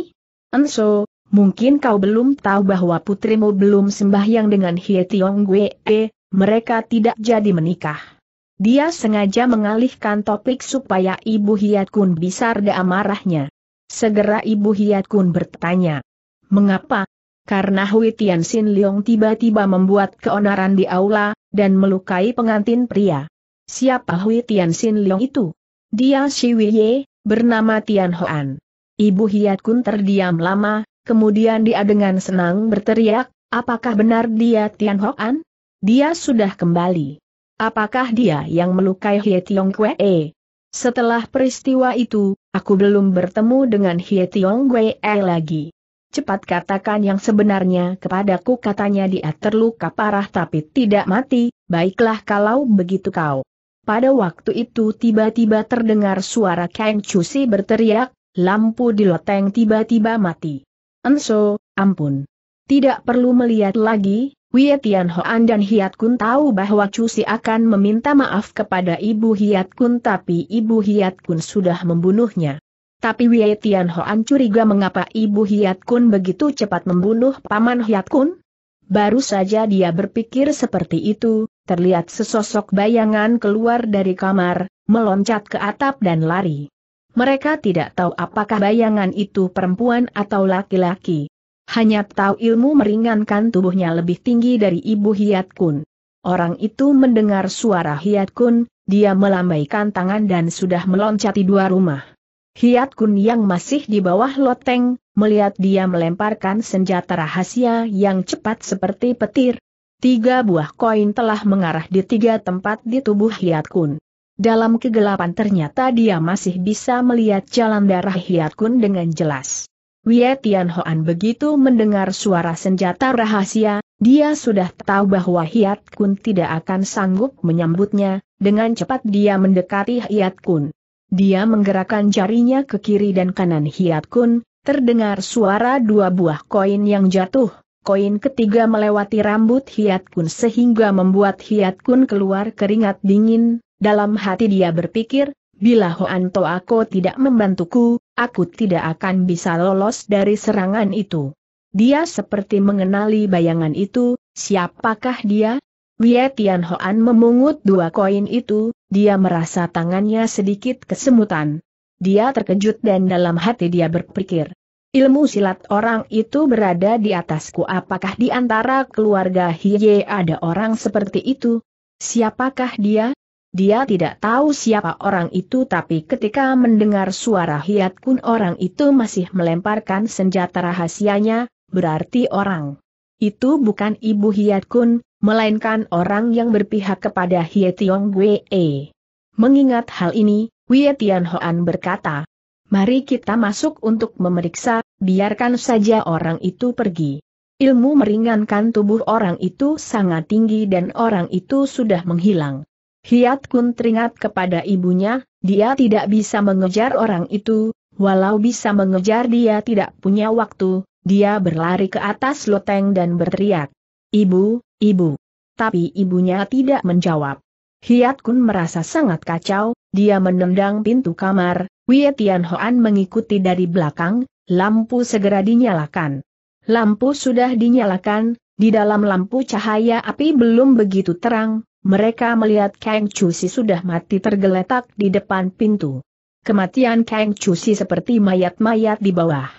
Enso, mungkin kau belum tahu bahwa putrimu belum sembahyang dengan Hie Tiong e, mereka tidak jadi menikah. Dia sengaja mengalihkan topik supaya Ibu Hiat Kun bisa reda amarahnya. Segera Ibu Hiat Kun bertanya, Mengapa? Karena Hui Tian Sin Leong tiba-tiba membuat keonaran di aula, dan melukai pengantin pria. Siapa Hui Tian Sin Leong itu? Dia Shi Shiwiye, bernama Tian Hoan. Ibu Hiat Kun terdiam lama, kemudian dia dengan senang berteriak, apakah benar dia Tian Hoan? Dia sudah kembali. Apakah dia yang melukai Hie Tiong Kwee? Setelah peristiwa itu, aku belum bertemu dengan Hie Tiong Wei lagi. Cepat katakan yang sebenarnya kepadaku katanya dia terluka parah tapi tidak mati, baiklah kalau begitu kau pada waktu itu tiba-tiba terdengar suara Kang Cusi berteriak, lampu di loteng tiba-tiba mati. Enso, ampun. Tidak perlu melihat lagi, Wei Hoan dan Hiat Kun tahu bahwa Cusi akan meminta maaf kepada Ibu Hiat Kun tapi Ibu Hiat Kun sudah membunuhnya. Tapi Wei Hoan curiga mengapa Ibu Hiat Kun begitu cepat membunuh Paman Hiat Kun? Baru saja dia berpikir seperti itu, terlihat sesosok bayangan keluar dari kamar, meloncat ke atap dan lari. Mereka tidak tahu apakah bayangan itu perempuan atau laki-laki. Hanya tahu ilmu meringankan tubuhnya lebih tinggi dari ibu Hiat Kun. Orang itu mendengar suara Hiat Kun, dia melambaikan tangan dan sudah meloncati dua rumah. Hiat Kun yang masih di bawah loteng, melihat dia melemparkan senjata rahasia yang cepat seperti petir. Tiga buah koin telah mengarah di tiga tempat di tubuh Hiat Kun. Dalam kegelapan ternyata dia masih bisa melihat jalan darah Hiat Kun dengan jelas. Wei Tian Hoan begitu mendengar suara senjata rahasia, dia sudah tahu bahwa Hiat Kun tidak akan sanggup menyambutnya, dengan cepat dia mendekati Hiat Kun. Dia menggerakkan jarinya ke kiri dan kanan Hiat Kun, Terdengar suara dua buah koin yang jatuh, koin ketiga melewati rambut Hiat Kun sehingga membuat Hiat Kun keluar keringat dingin, dalam hati dia berpikir, bila Hoan To aku tidak membantuku, aku tidak akan bisa lolos dari serangan itu. Dia seperti mengenali bayangan itu, siapakah dia? Wie Tian Hoan memungut dua koin itu, dia merasa tangannya sedikit kesemutan. Dia terkejut dan dalam hati dia berpikir. Ilmu silat orang itu berada di atasku apakah di antara keluarga Hiye ada orang seperti itu? Siapakah dia? Dia tidak tahu siapa orang itu tapi ketika mendengar suara Hiat Kun orang itu masih melemparkan senjata rahasianya, berarti orang. Itu bukan ibu Hiat Kun, melainkan orang yang berpihak kepada Tiong Gwe. Mengingat hal ini, Wei Tian berkata. Mari kita masuk untuk memeriksa, biarkan saja orang itu pergi. Ilmu meringankan tubuh orang itu sangat tinggi dan orang itu sudah menghilang. Hiat Kun teringat kepada ibunya, dia tidak bisa mengejar orang itu, walau bisa mengejar dia tidak punya waktu, dia berlari ke atas loteng dan berteriak. Ibu, ibu. Tapi ibunya tidak menjawab. Hiat Kun merasa sangat kacau, dia menendang pintu kamar, Wei Tian Hoan mengikuti dari belakang, lampu segera dinyalakan. Lampu sudah dinyalakan, di dalam lampu cahaya api belum begitu terang, mereka melihat Kang Si sudah mati tergeletak di depan pintu. Kematian Kang Si seperti mayat-mayat di bawah.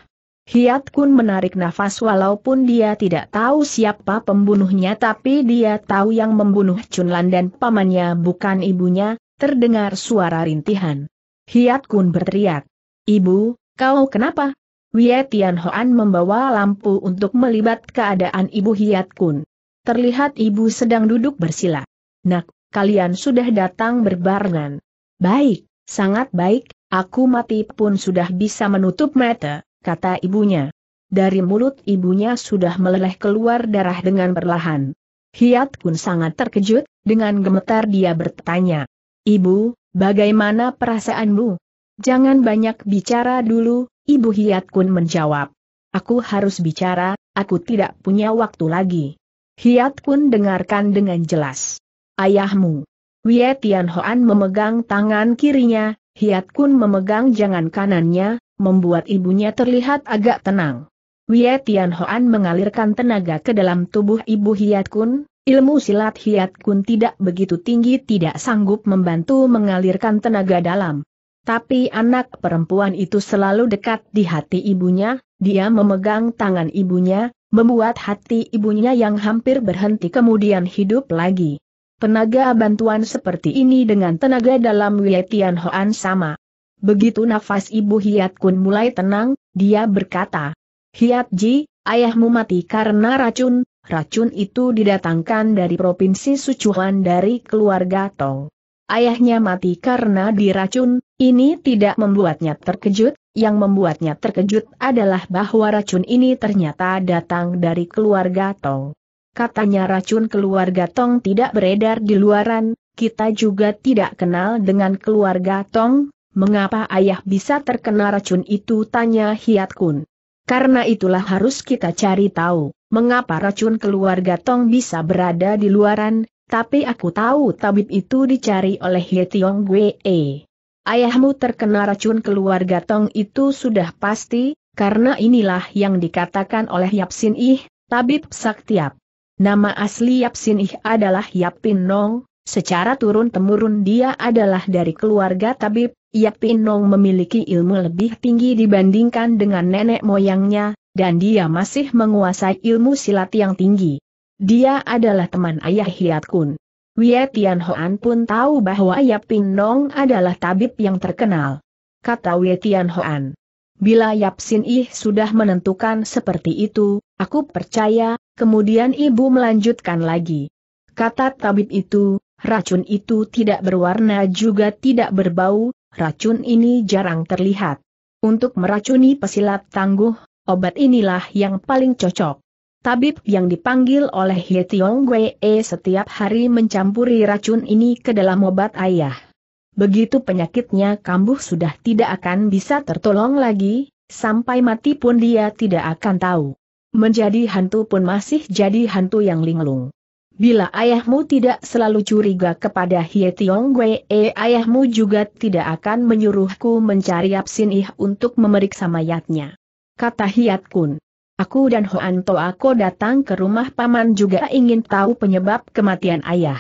Hiat Kun menarik nafas walaupun dia tidak tahu siapa pembunuhnya tapi dia tahu yang membunuh Chunlan dan pamannya bukan ibunya, terdengar suara rintihan. Hiat Kun berteriak. Ibu, kau kenapa? Wie Tian Hoan membawa lampu untuk melibat keadaan ibu Hiat Kun. Terlihat ibu sedang duduk bersila. Nak, kalian sudah datang berbarengan. Baik, sangat baik, aku mati pun sudah bisa menutup mata, kata ibunya. Dari mulut ibunya sudah meleleh keluar darah dengan perlahan. Hiat Kun sangat terkejut, dengan gemetar dia bertanya, Ibu, bagaimana perasaanmu? Jangan banyak bicara dulu, Ibu Hiat Kun menjawab. Aku harus bicara, aku tidak punya waktu lagi. Hiat Kun dengarkan dengan jelas. Ayahmu. Wie Tian Hoan memegang tangan kirinya, Hiat Kun memegang jangan kanannya, membuat ibunya terlihat agak tenang. Wie Tian Hoan mengalirkan tenaga ke dalam tubuh ibu Hiat Kun, Ilmu silat Hiat Kun tidak begitu tinggi tidak sanggup membantu mengalirkan tenaga dalam. Tapi anak perempuan itu selalu dekat di hati ibunya, dia memegang tangan ibunya, membuat hati ibunya yang hampir berhenti kemudian hidup lagi. Tenaga bantuan seperti ini dengan tenaga dalam Wietian Hoan sama. Begitu nafas ibu Hiat Kun mulai tenang, dia berkata, Hiat Ji, ayahmu mati karena racun, Racun itu didatangkan dari Provinsi Sucuhan dari keluarga Tong. Ayahnya mati karena diracun, ini tidak membuatnya terkejut, yang membuatnya terkejut adalah bahwa racun ini ternyata datang dari keluarga Tong. Katanya racun keluarga Tong tidak beredar di luaran, kita juga tidak kenal dengan keluarga Tong, mengapa ayah bisa terkena racun itu tanya Hiat Kun. Karena itulah harus kita cari tahu mengapa racun keluarga Tong bisa berada di luaran, tapi aku tahu tabib itu dicari oleh He Tiong Gue. Ayahmu terkena racun keluarga Tong itu sudah pasti, karena inilah yang dikatakan oleh Yap Sin Ih, tabib Saktiap. Nama asli Yap Sin Ih adalah Yap Pin Nong, secara turun-temurun dia adalah dari keluarga tabib, Yap Pin Nong memiliki ilmu lebih tinggi dibandingkan dengan nenek moyangnya, dan dia masih menguasai ilmu silat yang tinggi. Dia adalah teman ayah Hiat Kun. Wia Tian Hoan pun tahu bahwa Yap Ping Nong adalah tabib yang terkenal. Kata Wia Tian Hoan. Bila Yap Sin Ih sudah menentukan seperti itu, aku percaya, kemudian ibu melanjutkan lagi. Kata tabib itu, racun itu tidak berwarna juga tidak berbau, racun ini jarang terlihat. Untuk meracuni pesilat tangguh, obat inilah yang paling cocok. Tabib yang dipanggil oleh He Tiong Wee setiap hari mencampuri racun ini ke dalam obat ayah. Begitu penyakitnya kambuh sudah tidak akan bisa tertolong lagi, sampai mati pun dia tidak akan tahu. Menjadi hantu pun masih jadi hantu yang linglung. Bila ayahmu tidak selalu curiga kepada Hie Tiong Wee, ayahmu juga tidak akan menyuruhku mencari ih untuk memeriksa mayatnya kata Hiat Kun. Aku dan Hoan Toako datang ke rumah paman juga ingin tahu penyebab kematian ayah.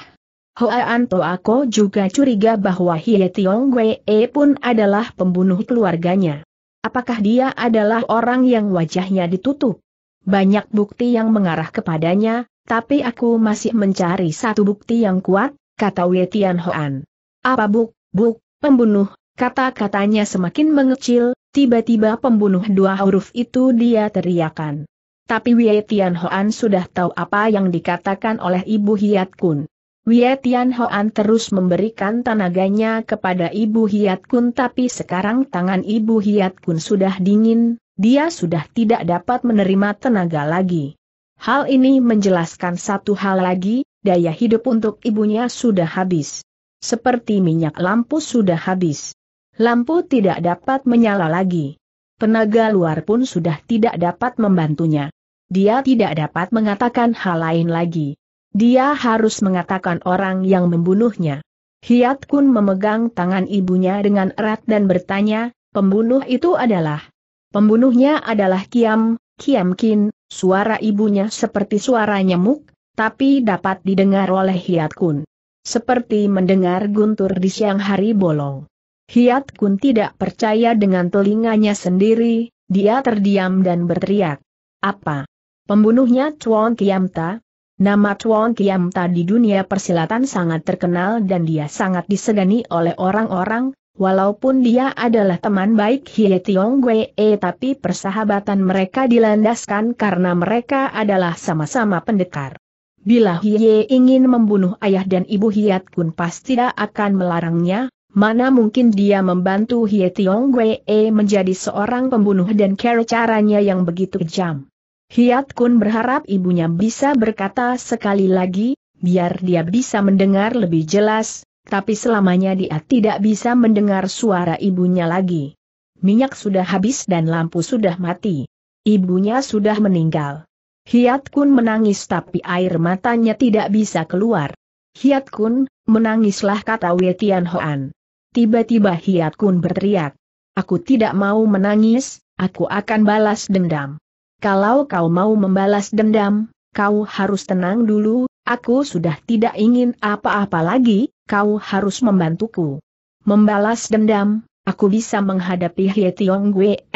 Hoan Toako juga curiga bahwa Hie Tiong Wei e pun adalah pembunuh keluarganya. Apakah dia adalah orang yang wajahnya ditutup? Banyak bukti yang mengarah kepadanya, tapi aku masih mencari satu bukti yang kuat, kata Wei Tian Hoan. Apa buk, buk, pembunuh, kata-katanya semakin mengecil, Tiba-tiba pembunuh dua huruf itu dia teriakan. Tapi Wei Tian sudah tahu apa yang dikatakan oleh Ibu Hiat Kun. Wei Tian terus memberikan tenaganya kepada Ibu Hiat Kun tapi sekarang tangan Ibu Hiat Kun sudah dingin, dia sudah tidak dapat menerima tenaga lagi. Hal ini menjelaskan satu hal lagi, daya hidup untuk ibunya sudah habis. Seperti minyak lampu sudah habis. Lampu tidak dapat menyala lagi. Tenaga luar pun sudah tidak dapat membantunya. Dia tidak dapat mengatakan hal lain lagi. Dia harus mengatakan orang yang membunuhnya. Hiat Kun memegang tangan ibunya dengan erat dan bertanya, pembunuh itu adalah? Pembunuhnya adalah Kiam, Kiam Kin, suara ibunya seperti suara nyamuk, tapi dapat didengar oleh Hiat Kun. Seperti mendengar guntur di siang hari bolong. Hiat Kun tidak percaya dengan telinganya sendiri, dia terdiam dan berteriak. Apa? Pembunuhnya Chuan Kiamta? Nama Chuan Kiamta di dunia persilatan sangat terkenal dan dia sangat disegani oleh orang-orang, walaupun dia adalah teman baik Hie Tiong eh, tapi persahabatan mereka dilandaskan karena mereka adalah sama-sama pendekar. Bila Hie ingin membunuh ayah dan ibu Hiat Kun pasti tidak akan melarangnya, Mana mungkin dia membantu Hie Tiong Wei e menjadi seorang pembunuh dan cara caranya yang begitu kejam. Hiat Kun berharap ibunya bisa berkata sekali lagi, biar dia bisa mendengar lebih jelas, tapi selamanya dia tidak bisa mendengar suara ibunya lagi. Minyak sudah habis dan lampu sudah mati. Ibunya sudah meninggal. Hiat Kun menangis tapi air matanya tidak bisa keluar. Hiat Kun, menangislah kata Wei Tian Hoan. Tiba-tiba Hiat Kun berteriak. Aku tidak mau menangis, aku akan balas dendam. Kalau kau mau membalas dendam, kau harus tenang dulu, aku sudah tidak ingin apa-apa lagi, kau harus membantuku. Membalas dendam, aku bisa menghadapi Hie Tiong Gue,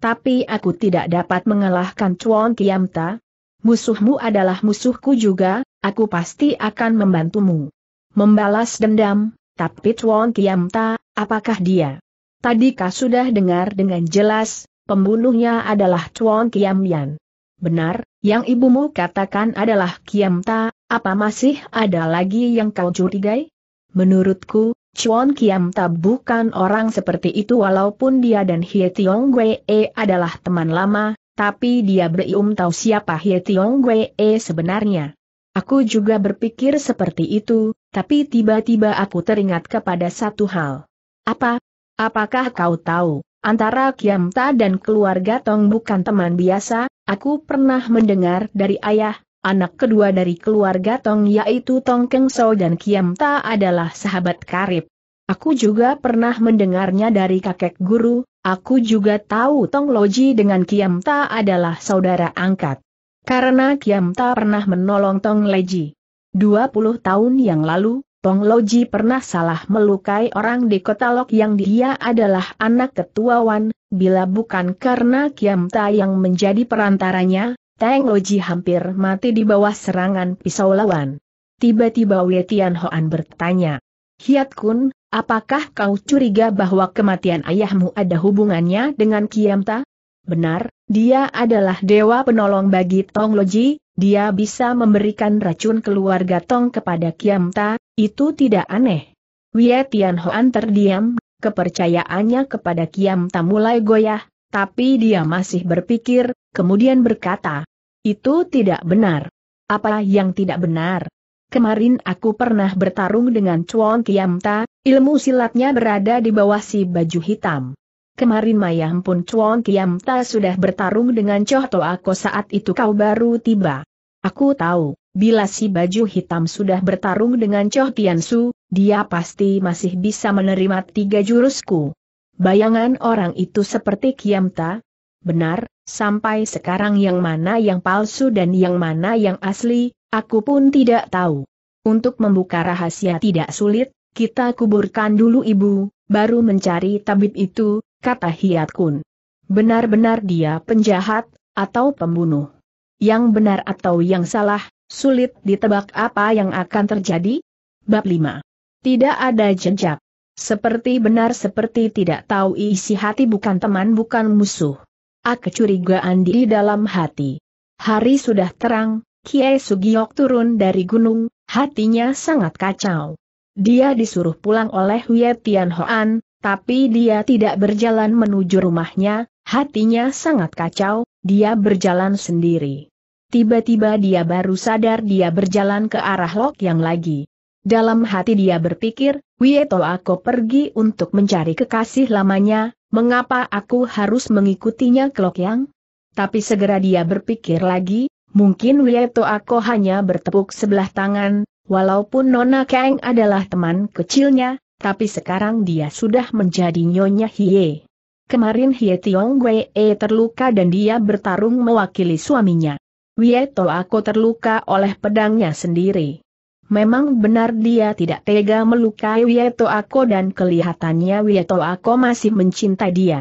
tapi aku tidak dapat mengalahkan Chuan Ta. Musuhmu adalah musuhku juga, aku pasti akan membantumu. Membalas dendam, tapi Kiam Ta, apakah dia? Tadikah sudah dengar dengan jelas, pembunuhnya adalah Kiam Kiamyan. Benar, yang ibumu katakan adalah Kiamta, apa masih ada lagi yang kau curigai? Menurutku, Chuan Kiamta bukan orang seperti itu walaupun dia dan Hie Tiong Wee adalah teman lama, tapi dia belum tahu siapa Hie Tiong Wee sebenarnya. Aku juga berpikir seperti itu, tapi tiba-tiba aku teringat kepada satu hal. Apa? Apakah kau tahu, antara Kiamta dan keluarga Tong bukan teman biasa, aku pernah mendengar dari ayah, anak kedua dari keluarga Tong yaitu Tong Keng So dan Kiamta adalah sahabat karib. Aku juga pernah mendengarnya dari kakek guru, aku juga tahu Tong Loji dengan Kiamta adalah saudara angkat. Karena Kiamta pernah menolong Tong Leji. 20 tahun yang lalu, Tong Loji pernah salah melukai orang di kota Lok yang dia adalah anak ketua Wan, bila bukan karena Kiam Ta yang menjadi perantaranya, Teng Loji hampir mati di bawah serangan pisau lawan. Tiba-tiba Tian Hoan bertanya, Hiat Kun, apakah kau curiga bahwa kematian ayahmu ada hubungannya dengan Kiam Ta? Benar, dia adalah dewa penolong bagi Tong Loji, dia bisa memberikan racun keluarga Tong kepada Ta. itu tidak aneh. Wie Tian Hoan terdiam, kepercayaannya kepada Ta mulai goyah, tapi dia masih berpikir, kemudian berkata, itu tidak benar. Apa yang tidak benar? Kemarin aku pernah bertarung dengan Chuan Ta. ilmu silatnya berada di bawah si baju hitam. Kemarin Mayam pun Chuan Kiam Ta sudah bertarung dengan Choh To Ako saat itu kau baru tiba. Aku tahu, bila si baju hitam sudah bertarung dengan Choh Tian Su, dia pasti masih bisa menerima tiga jurusku. Bayangan orang itu seperti Kiam Ta. Benar, sampai sekarang yang mana yang palsu dan yang mana yang asli, aku pun tidak tahu. Untuk membuka rahasia tidak sulit, kita kuburkan dulu ibu, baru mencari tabib itu, kata Hiat Kun. Benar-benar dia penjahat, atau pembunuh. Yang benar atau yang salah, sulit ditebak apa yang akan terjadi? Bab 5. Tidak ada jejak. Seperti benar seperti tidak tahu isi hati bukan teman bukan musuh. A kecurigaan di dalam hati. Hari sudah terang, Kiai Sugiok turun dari gunung, hatinya sangat kacau. Dia disuruh pulang oleh Wei Tian Hoan, tapi dia tidak berjalan menuju rumahnya, hatinya sangat kacau, dia berjalan sendiri. Tiba-tiba dia baru sadar dia berjalan ke arah Lok yang lagi. Dalam hati dia berpikir, Wieto aku pergi untuk mencari kekasih lamanya, mengapa aku harus mengikutinya ke Lok yang? Tapi segera dia berpikir lagi, mungkin Wieto aku hanya bertepuk sebelah tangan, walaupun Nona Kang adalah teman kecilnya, tapi sekarang dia sudah menjadi Nyonya Hie. Kemarin Hie Tiong Wei eh, terluka dan dia bertarung mewakili suaminya. Wieto aku terluka oleh pedangnya sendiri. Memang benar dia tidak tega melukai Wieto aku dan kelihatannya Wieto aku masih mencintai dia.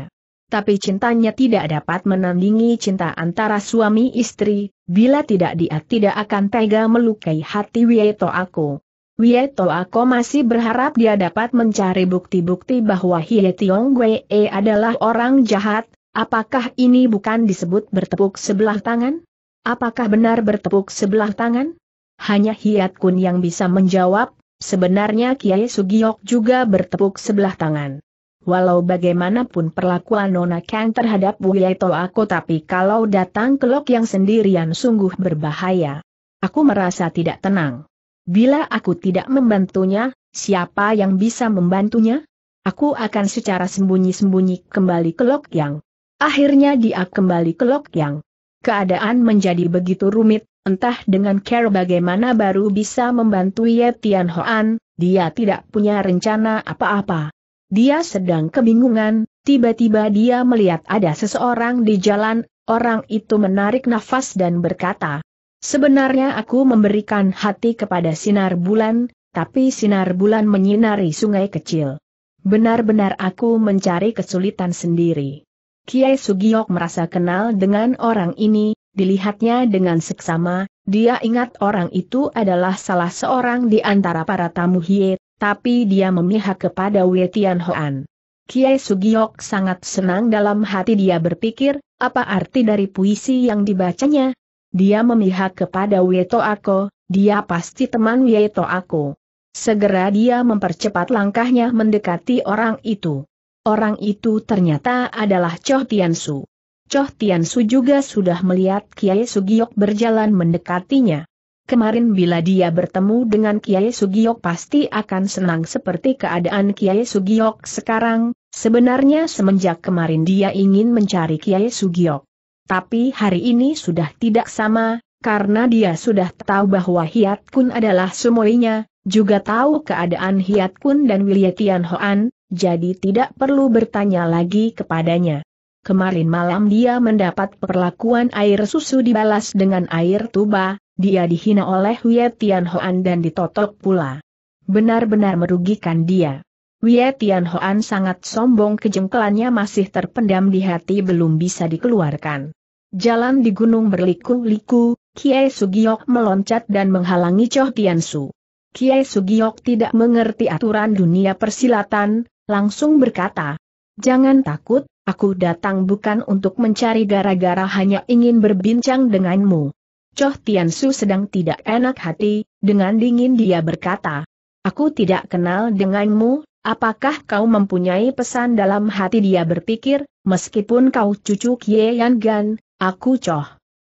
Tapi cintanya tidak dapat menandingi cinta antara suami istri, bila tidak dia tidak akan tega melukai hati Wieto aku. Wieto aku masih berharap dia dapat mencari bukti-bukti bahwa Hie Tiong Wee adalah orang jahat, apakah ini bukan disebut bertepuk sebelah tangan? Apakah benar bertepuk sebelah tangan? Hanya Hiat Kun yang bisa menjawab, sebenarnya Kiai Sugiok juga bertepuk sebelah tangan. Walau bagaimanapun perlakuan Nona Kang terhadap Wieto aku, tapi kalau datang ke Lok yang sendirian sungguh berbahaya. Aku merasa tidak tenang. Bila aku tidak membantunya, siapa yang bisa membantunya? Aku akan secara sembunyi-sembunyi kembali ke Lokyang. Akhirnya dia kembali ke Lokyang. Keadaan menjadi begitu rumit, entah dengan care bagaimana baru bisa membantu Ye Tian Hoan, dia tidak punya rencana apa-apa. Dia sedang kebingungan, tiba-tiba dia melihat ada seseorang di jalan, orang itu menarik nafas dan berkata, Sebenarnya aku memberikan hati kepada sinar bulan, tapi sinar bulan menyinari sungai kecil. Benar-benar aku mencari kesulitan sendiri. Kiai Sugiok merasa kenal dengan orang ini, dilihatnya dengan seksama, dia ingat orang itu adalah salah seorang di antara para tamu Hie, tapi dia memihak kepada Wei Hoan. Kiai Sugiok sangat senang dalam hati dia berpikir, apa arti dari puisi yang dibacanya, dia memihak kepada Weto Ako, dia pasti teman Weto Ako. Segera dia mempercepat langkahnya mendekati orang itu. Orang itu ternyata adalah Choh Tiansu. Choh Su juga sudah melihat Kiai Sugiok berjalan mendekatinya. Kemarin bila dia bertemu dengan Kiai Sugiok pasti akan senang seperti keadaan Kiai Sugiok sekarang, sebenarnya semenjak kemarin dia ingin mencari Kiai Sugiok tapi hari ini sudah tidak sama, karena dia sudah tahu bahwa Hiat Kun adalah semuanya, juga tahu keadaan Hiat Kun dan Wilietian Hoan, jadi tidak perlu bertanya lagi kepadanya. Kemarin malam dia mendapat perlakuan air susu dibalas dengan air tuba, dia dihina oleh Wilietian Hoan dan ditotok pula. Benar-benar merugikan dia. Wei Tianhoan sangat sombong kejengkelannya masih terpendam di hati belum bisa dikeluarkan. Jalan di gunung berliku-liku, Kiai Sugiok meloncat dan menghalangi Choh Tiansu. Kiai Sugiok tidak mengerti aturan dunia persilatan, langsung berkata, Jangan takut, aku datang bukan untuk mencari gara-gara hanya ingin berbincang denganmu. Choh Tiansu sedang tidak enak hati, dengan dingin dia berkata, Aku tidak kenal denganmu, Apakah kau mempunyai pesan dalam hati dia berpikir, meskipun kau cucu Kie Yan Gan, aku coh.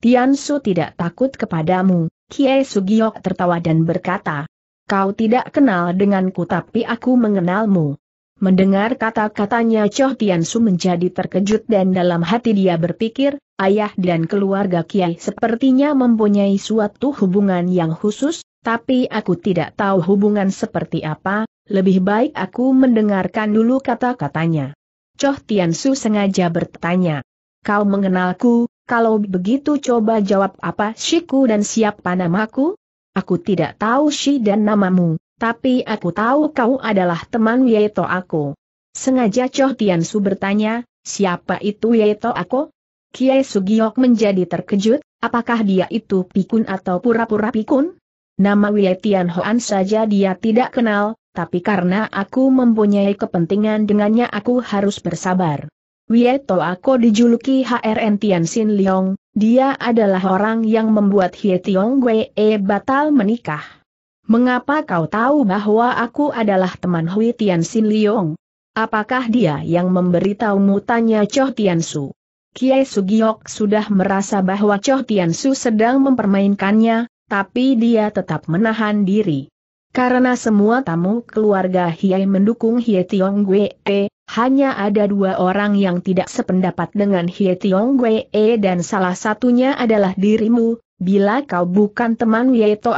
Tian Su tidak takut kepadamu, Kie Sugiok tertawa dan berkata, Kau tidak kenal denganku tapi aku mengenalmu. Mendengar kata-katanya Choh Tian Su menjadi terkejut dan dalam hati dia berpikir, ayah dan keluarga Kiai sepertinya mempunyai suatu hubungan yang khusus, tapi aku tidak tahu hubungan seperti apa, lebih baik aku mendengarkan dulu kata-katanya. Choh Tian Su sengaja bertanya. Kau mengenalku, kalau begitu coba jawab apa Shiku dan siapa namaku? Aku tidak tahu Shi dan namamu, tapi aku tahu kau adalah teman Yeto aku. Sengaja Choh Tian Su bertanya, siapa itu Yeto aku? Kiai Sugiok menjadi terkejut, apakah dia itu pikun atau pura-pura pikun? Nama Wei Tian Hoan saja dia tidak kenal, tapi karena aku mempunyai kepentingan dengannya aku harus bersabar. Wieto Ako dijuluki HRN Tian Xin Leong, dia adalah orang yang membuat Hie Tiong Wei e batal menikah. Mengapa kau tahu bahwa aku adalah teman Hui Tian Xin Leong? Apakah dia yang memberitahumu tanya Choh Tian Su? Kiai Sugiok sudah merasa bahwa Choh Tian Su sedang mempermainkannya, tapi dia tetap menahan diri. Karena semua tamu keluarga Hiei mendukung Hie Tiong Gue, e, hanya ada dua orang yang tidak sependapat dengan Hie Tiong Gue e dan salah satunya adalah dirimu, bila kau bukan teman Hie To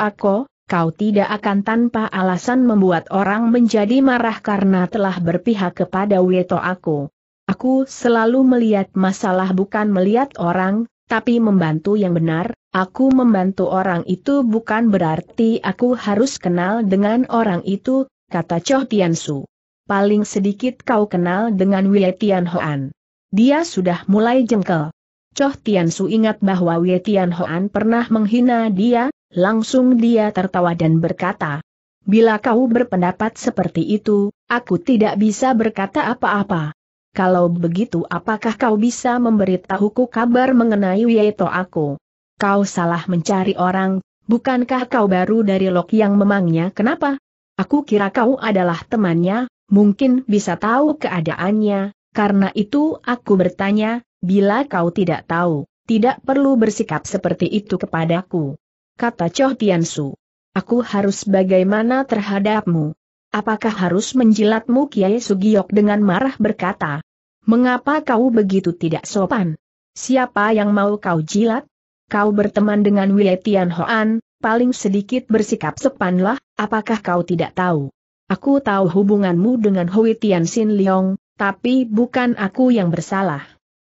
kau tidak akan tanpa alasan membuat orang menjadi marah karena telah berpihak kepada Weto aku. Aku selalu melihat masalah bukan melihat orang, tapi membantu yang benar, Aku membantu orang itu bukan berarti aku harus kenal dengan orang itu, kata Cho Tiansu. Paling sedikit kau kenal dengan Wei Tianhoan. Dia sudah mulai jengkel. Cho Tiansu ingat bahwa Wei Tianhoan pernah menghina dia, langsung dia tertawa dan berkata, Bila kau berpendapat seperti itu, aku tidak bisa berkata apa-apa. Kalau begitu apakah kau bisa memberitahuku kabar mengenai Wei To aku? Kau salah mencari orang, bukankah kau baru dari Lok yang memangnya kenapa? Aku kira kau adalah temannya, mungkin bisa tahu keadaannya, karena itu aku bertanya, bila kau tidak tahu, tidak perlu bersikap seperti itu kepadaku. Kata Choh Tiansu. Aku harus bagaimana terhadapmu? Apakah harus menjilatmu Kiai Sugiok dengan marah berkata? Mengapa kau begitu tidak sopan? Siapa yang mau kau jilat? kau berteman dengan Wei Tian Hoan, paling sedikit bersikap sepanlah, apakah kau tidak tahu? Aku tahu hubunganmu dengan Hui Tian Xin Leong, tapi bukan aku yang bersalah.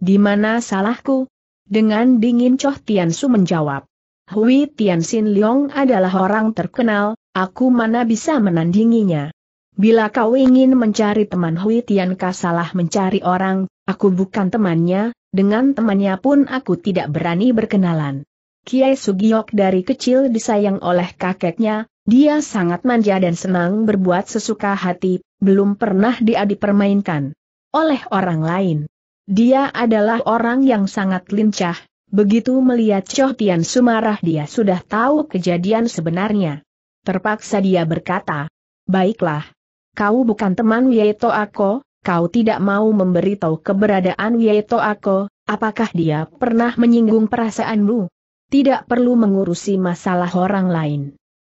Di mana salahku? Dengan dingin Choh Tian Su menjawab. Hui Tian Xin Leong adalah orang terkenal, aku mana bisa menandinginya. Bila kau ingin mencari teman Hui Tian Ka salah mencari orang, aku bukan temannya, dengan temannya pun aku tidak berani berkenalan. Kiai Sugiok dari kecil disayang oleh kakeknya, dia sangat manja dan senang berbuat sesuka hati, belum pernah dia dipermainkan oleh orang lain. Dia adalah orang yang sangat lincah, begitu melihat Choh Tian Sumarah dia sudah tahu kejadian sebenarnya. Terpaksa dia berkata, Baiklah, kau bukan teman Yeto Ako, kau tidak mau memberitahu keberadaan Wieto Ako, apakah dia pernah menyinggung perasaanmu? Tidak perlu mengurusi masalah orang lain.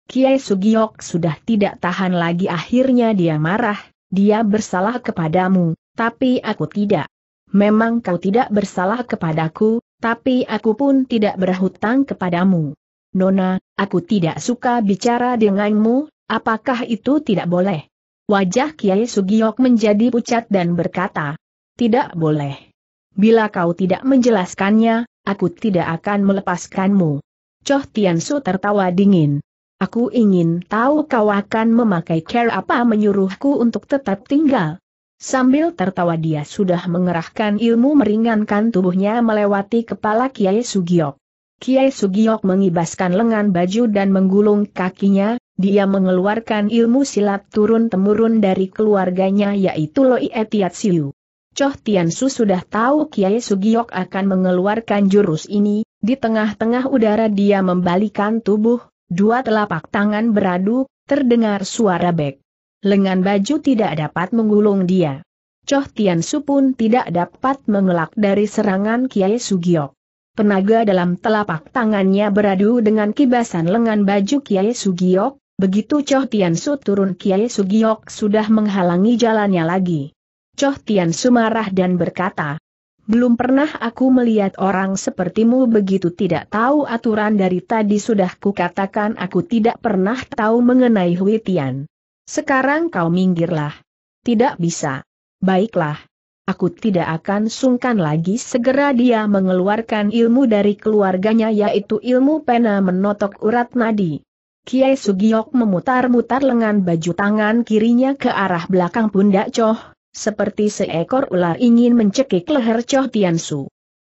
Kiai Sugiok sudah tidak tahan lagi akhirnya dia marah, dia bersalah kepadamu, tapi aku tidak. Memang kau tidak bersalah kepadaku, tapi aku pun tidak berhutang kepadamu. Nona, aku tidak suka bicara denganmu, apakah itu tidak boleh? Wajah Kiai Sugiyok menjadi pucat dan berkata, tidak boleh. Bila kau tidak menjelaskannya, aku tidak akan melepaskanmu. Choh Tiansu tertawa dingin. Aku ingin tahu kau akan memakai care apa menyuruhku untuk tetap tinggal. Sambil tertawa dia sudah mengerahkan ilmu meringankan tubuhnya melewati kepala Kiai Sugiyok. Kiai Sugiok mengibaskan lengan baju dan menggulung kakinya, dia mengeluarkan ilmu silat turun-temurun dari keluarganya yaitu Loi Etiat Siu. Choh Tian Su sudah tahu Kiai Sugiok akan mengeluarkan jurus ini, di tengah-tengah udara dia membalikan tubuh, dua telapak tangan beradu, terdengar suara bek. Lengan baju tidak dapat menggulung dia. Choh Tian Su pun tidak dapat mengelak dari serangan Kiai Sugiok. Penaga dalam telapak tangannya beradu dengan kibasan lengan baju Kiai Sugiok, begitu Choh Tiansu turun Kiai Sugiok sudah menghalangi jalannya lagi. Choh Tiansu marah dan berkata, belum pernah aku melihat orang sepertimu begitu tidak tahu aturan dari tadi sudah kukatakan aku tidak pernah tahu mengenai Hui Tian. Sekarang kau minggirlah. Tidak bisa. Baiklah. Aku tidak akan sungkan lagi segera dia mengeluarkan ilmu dari keluarganya yaitu ilmu pena menotok urat nadi. Kiai Sugiok memutar-mutar lengan baju tangan kirinya ke arah belakang pundak Choh, seperti seekor ular ingin mencekik leher Su. Tiansu.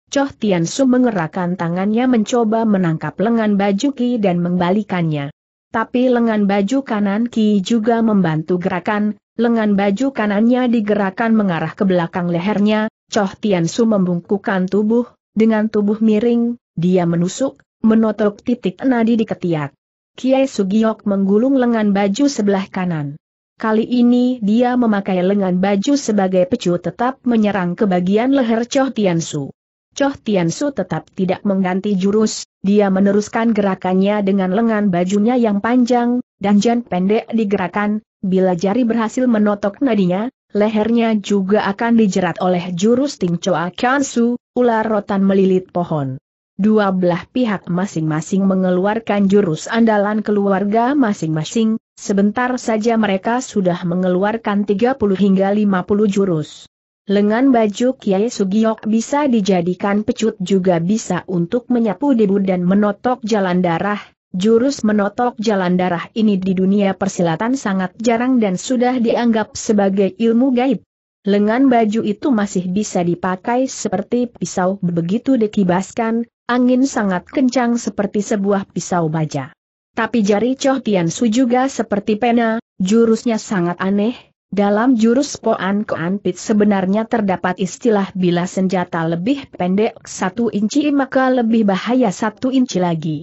Tian Tiansu mengerahkan tangannya mencoba menangkap lengan baju Ki dan membalikannya. Tapi lengan baju kanan Ki juga membantu gerakan, lengan baju kanannya digerakkan mengarah ke belakang lehernya, Choh Tian Su membungkukkan tubuh, dengan tubuh miring, dia menusuk, menotok titik nadi di ketiak. Kiai Sugiok menggulung lengan baju sebelah kanan. Kali ini dia memakai lengan baju sebagai pecu tetap menyerang ke bagian leher Choh Tian Su. Choh Tian Su tetap tidak mengganti jurus, dia meneruskan gerakannya dengan lengan bajunya yang panjang, dan jan pendek digerakkan, bila jari berhasil menotok nadinya, lehernya juga akan dijerat oleh jurus Ting Choa Kansu, ular rotan melilit pohon. Dua belah pihak masing-masing mengeluarkan jurus andalan keluarga masing-masing, sebentar saja mereka sudah mengeluarkan 30 hingga 50 jurus. Lengan baju Kiai Sugiok bisa dijadikan pecut juga bisa untuk menyapu debu dan menotok jalan darah, Jurus menotok jalan darah ini di dunia persilatan sangat jarang dan sudah dianggap sebagai ilmu gaib. Lengan baju itu masih bisa dipakai seperti pisau begitu dikibaskan, angin sangat kencang seperti sebuah pisau baja. Tapi jari Choh Tian Su juga seperti pena, jurusnya sangat aneh. Dalam jurus Poan Koan Pit sebenarnya terdapat istilah bila senjata lebih pendek satu inci maka lebih bahaya satu inci lagi.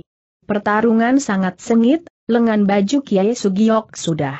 Pertarungan sangat sengit, lengan baju Kiai Sugiok sudah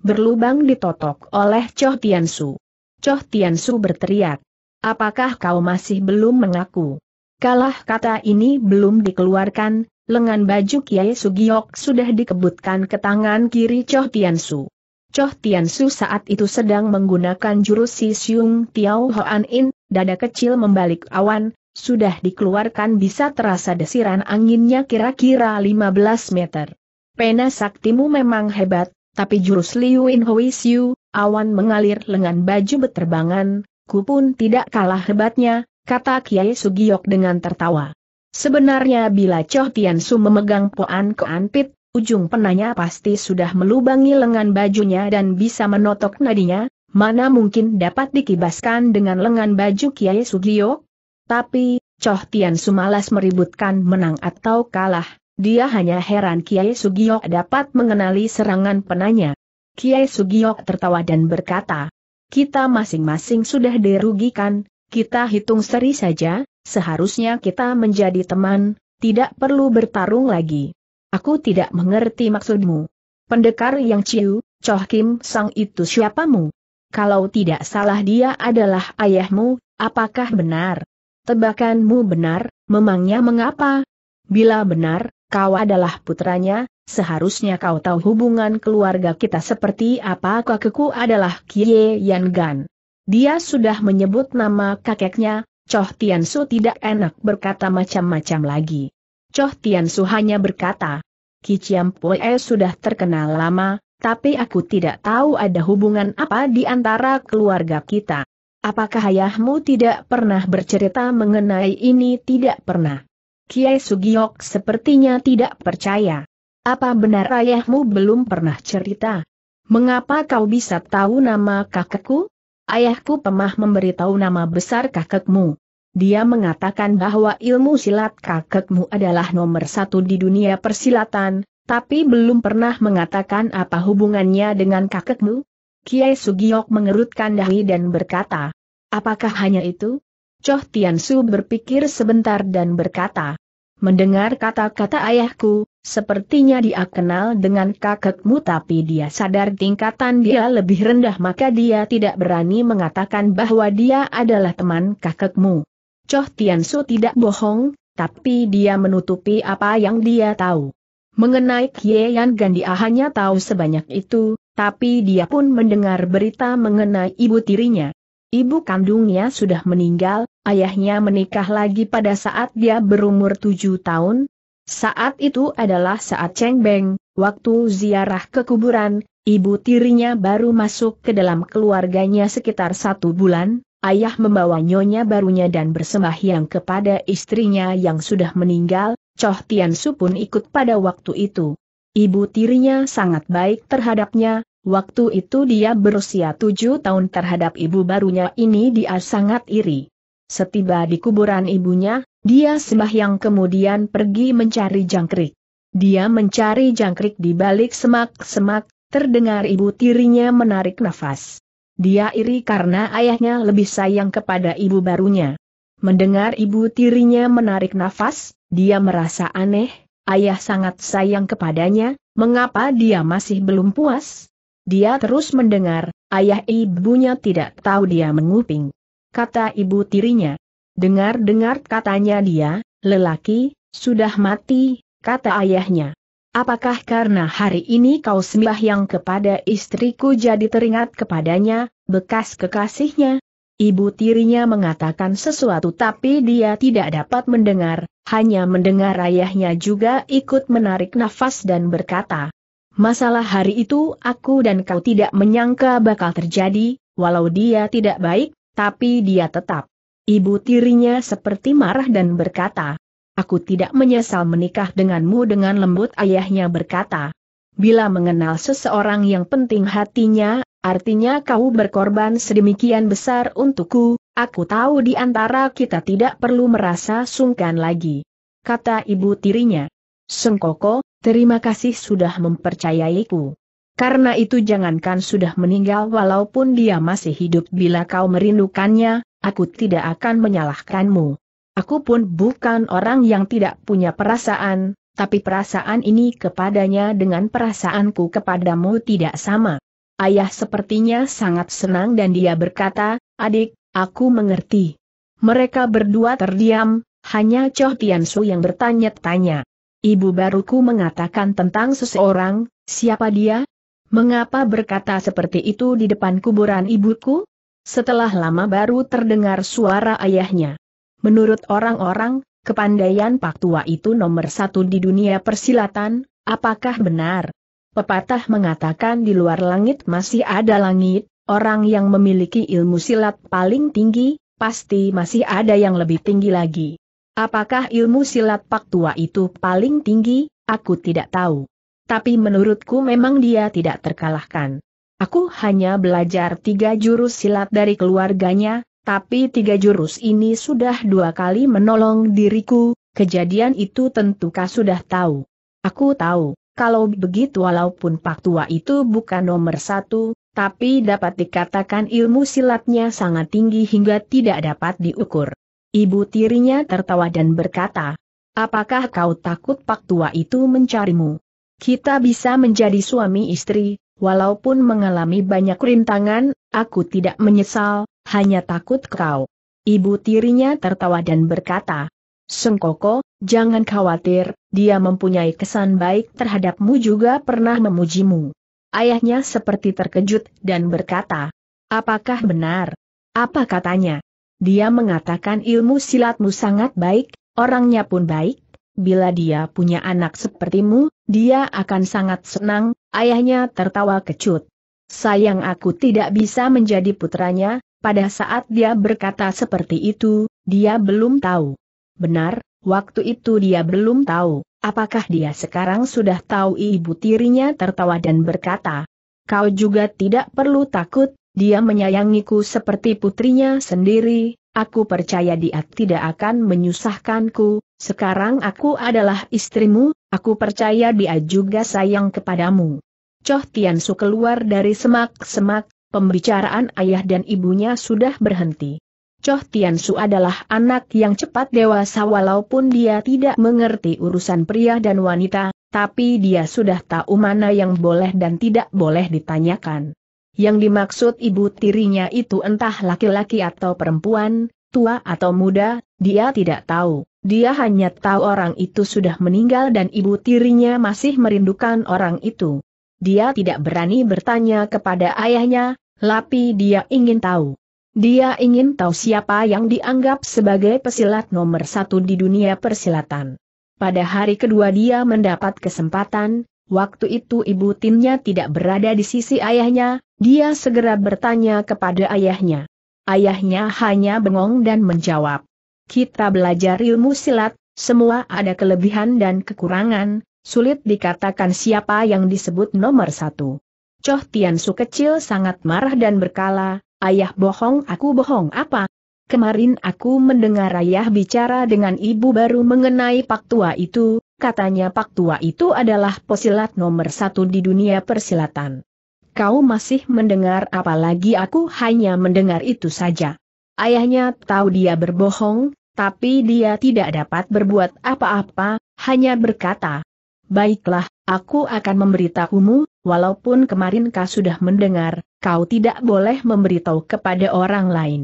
berlubang ditotok oleh Choh Tiansu. Choh Tiansu berteriak, apakah kau masih belum mengaku? Kalah kata ini belum dikeluarkan, lengan baju Kiai Sugiok sudah dikebutkan ke tangan kiri Choh Tiansu. Choh Tiansu saat itu sedang menggunakan jurus Si Siung Tiao Hoan In, dada kecil membalik awan, sudah dikeluarkan bisa terasa desiran anginnya kira-kira 15 meter. Pena saktimu memang hebat, tapi jurus Liu In Hui Siu, awan mengalir lengan baju beterbangan, ku pun tidak kalah hebatnya, kata Kiai Sugiyok dengan tertawa. Sebenarnya bila Choh tian su memegang Poan Koan Pit, ujung penanya pasti sudah melubangi lengan bajunya dan bisa menotok nadinya, mana mungkin dapat dikibaskan dengan lengan baju Kiai Sugiyok? Tapi, Choh Tian Sumalas meributkan menang atau kalah, dia hanya heran Kiai Sugiok dapat mengenali serangan penanya. Kiai Sugiok tertawa dan berkata, kita masing-masing sudah dirugikan, kita hitung seri saja, seharusnya kita menjadi teman, tidak perlu bertarung lagi. Aku tidak mengerti maksudmu. Pendekar yang ciu, Choh Kim Sang itu siapamu? Kalau tidak salah dia adalah ayahmu, apakah benar? Tebakanmu benar, memangnya mengapa? Bila benar, kau adalah putranya, seharusnya kau tahu hubungan keluarga kita seperti apa kakekku adalah Kie Yan Gan. Dia sudah menyebut nama kakeknya, Choh Tian Su tidak enak berkata macam-macam lagi. Choh Tian Su hanya berkata, Ki Chiam Pue sudah terkenal lama, tapi aku tidak tahu ada hubungan apa di antara keluarga kita. Apakah ayahmu tidak pernah bercerita mengenai ini? Tidak pernah. Kiai Sugiok sepertinya tidak percaya. Apa benar ayahmu belum pernah cerita? Mengapa kau bisa tahu nama kakekku? Ayahku pemah memberitahu nama besar kakekmu. Dia mengatakan bahwa ilmu silat kakekmu adalah nomor satu di dunia persilatan, tapi belum pernah mengatakan apa hubungannya dengan kakekmu. Kiai Sugiok mengerutkan dahi dan berkata, Apakah hanya itu? Choh Su berpikir sebentar dan berkata, Mendengar kata-kata ayahku, sepertinya dia kenal dengan kakekmu tapi dia sadar tingkatan dia lebih rendah maka dia tidak berani mengatakan bahwa dia adalah teman kakekmu. Choh Su tidak bohong, tapi dia menutupi apa yang dia tahu. Mengenai Kie Yan Gandia hanya tahu sebanyak itu, tapi dia pun mendengar berita mengenai ibu tirinya. Ibu kandungnya sudah meninggal, ayahnya menikah lagi pada saat dia berumur tujuh tahun. Saat itu adalah saat Cheng Beng, waktu ziarah ke kuburan, ibu tirinya baru masuk ke dalam keluarganya sekitar satu bulan, ayah membawa nyonya barunya dan bersembahyang kepada istrinya yang sudah meninggal, Choh Tian Su pun ikut pada waktu itu. Ibu tirinya sangat baik terhadapnya, waktu itu dia berusia tujuh tahun terhadap ibu barunya ini dia sangat iri. Setiba di kuburan ibunya, dia sembahyang kemudian pergi mencari jangkrik. Dia mencari jangkrik di balik semak-semak, terdengar ibu tirinya menarik nafas. Dia iri karena ayahnya lebih sayang kepada ibu barunya. Mendengar ibu tirinya menarik nafas, dia merasa aneh, Ayah sangat sayang kepadanya, mengapa dia masih belum puas? Dia terus mendengar, ayah ibunya tidak tahu dia menguping. Kata ibu tirinya. Dengar-dengar katanya dia, lelaki, sudah mati, kata ayahnya. Apakah karena hari ini kau sembah yang kepada istriku jadi teringat kepadanya, bekas kekasihnya, Ibu tirinya mengatakan sesuatu tapi dia tidak dapat mendengar, hanya mendengar ayahnya juga ikut menarik nafas dan berkata, Masalah hari itu aku dan kau tidak menyangka bakal terjadi, walau dia tidak baik, tapi dia tetap. Ibu tirinya seperti marah dan berkata, Aku tidak menyesal menikah denganmu dengan lembut ayahnya berkata. Bila mengenal seseorang yang penting hatinya, Artinya kau berkorban sedemikian besar untukku, aku tahu di antara kita tidak perlu merasa sungkan lagi. Kata ibu tirinya. Sengkoko, terima kasih sudah mempercayaiku. Karena itu jangankan sudah meninggal walaupun dia masih hidup bila kau merindukannya, aku tidak akan menyalahkanmu. Aku pun bukan orang yang tidak punya perasaan, tapi perasaan ini kepadanya dengan perasaanku kepadamu tidak sama. Ayah sepertinya sangat senang dan dia berkata, adik, aku mengerti. Mereka berdua terdiam, hanya Choh su yang bertanya-tanya. Ibu baruku mengatakan tentang seseorang, siapa dia? Mengapa berkata seperti itu di depan kuburan ibuku? Setelah lama baru terdengar suara ayahnya. Menurut orang-orang, kepandaian Pak Tua itu nomor satu di dunia persilatan, apakah benar? Pepatah mengatakan di luar langit masih ada langit, orang yang memiliki ilmu silat paling tinggi, pasti masih ada yang lebih tinggi lagi. Apakah ilmu silat pak tua itu paling tinggi, aku tidak tahu. Tapi menurutku memang dia tidak terkalahkan. Aku hanya belajar tiga jurus silat dari keluarganya, tapi tiga jurus ini sudah dua kali menolong diriku, kejadian itu tentukah sudah tahu. Aku tahu, kalau begitu walaupun Pak Tua itu bukan nomor satu, tapi dapat dikatakan ilmu silatnya sangat tinggi hingga tidak dapat diukur. Ibu tirinya tertawa dan berkata, Apakah kau takut Pak Tua itu mencarimu? Kita bisa menjadi suami istri, walaupun mengalami banyak rintangan, aku tidak menyesal, hanya takut kau. Ibu tirinya tertawa dan berkata, Sengkoko, jangan khawatir, dia mempunyai kesan baik terhadapmu juga pernah memujimu. Ayahnya seperti terkejut dan berkata, apakah benar? Apa katanya? Dia mengatakan ilmu silatmu sangat baik, orangnya pun baik. Bila dia punya anak sepertimu, dia akan sangat senang, ayahnya tertawa kecut. Sayang aku tidak bisa menjadi putranya, pada saat dia berkata seperti itu, dia belum tahu Benar, waktu itu dia belum tahu, apakah dia sekarang sudah tahu ibu tirinya tertawa dan berkata, Kau juga tidak perlu takut, dia menyayangiku seperti putrinya sendiri, aku percaya dia tidak akan menyusahkanku, sekarang aku adalah istrimu, aku percaya dia juga sayang kepadamu. Choh Su keluar dari semak-semak, pembicaraan ayah dan ibunya sudah berhenti. Choh Tian Su adalah anak yang cepat dewasa walaupun dia tidak mengerti urusan pria dan wanita, tapi dia sudah tahu mana yang boleh dan tidak boleh ditanyakan. Yang dimaksud ibu tirinya itu entah laki-laki atau perempuan, tua atau muda, dia tidak tahu. Dia hanya tahu orang itu sudah meninggal dan ibu tirinya masih merindukan orang itu. Dia tidak berani bertanya kepada ayahnya, tapi dia ingin tahu. Dia ingin tahu siapa yang dianggap sebagai pesilat nomor satu di dunia persilatan. Pada hari kedua dia mendapat kesempatan, waktu itu ibu Tinnya tidak berada di sisi ayahnya, dia segera bertanya kepada ayahnya. Ayahnya hanya bengong dan menjawab. Kita belajar ilmu silat, semua ada kelebihan dan kekurangan, sulit dikatakan siapa yang disebut nomor satu. Choh Tian Su kecil sangat marah dan berkala, Ayah bohong aku bohong apa? Kemarin aku mendengar ayah bicara dengan ibu baru mengenai pak tua itu, katanya pak tua itu adalah pesilat nomor satu di dunia persilatan. Kau masih mendengar apalagi aku hanya mendengar itu saja. Ayahnya tahu dia berbohong, tapi dia tidak dapat berbuat apa-apa, hanya berkata, Baiklah, Aku akan memberitahumu, walaupun kemarin kau sudah mendengar, kau tidak boleh memberitahu kepada orang lain.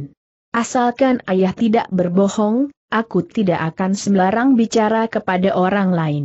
Asalkan ayah tidak berbohong, aku tidak akan sembarang bicara kepada orang lain.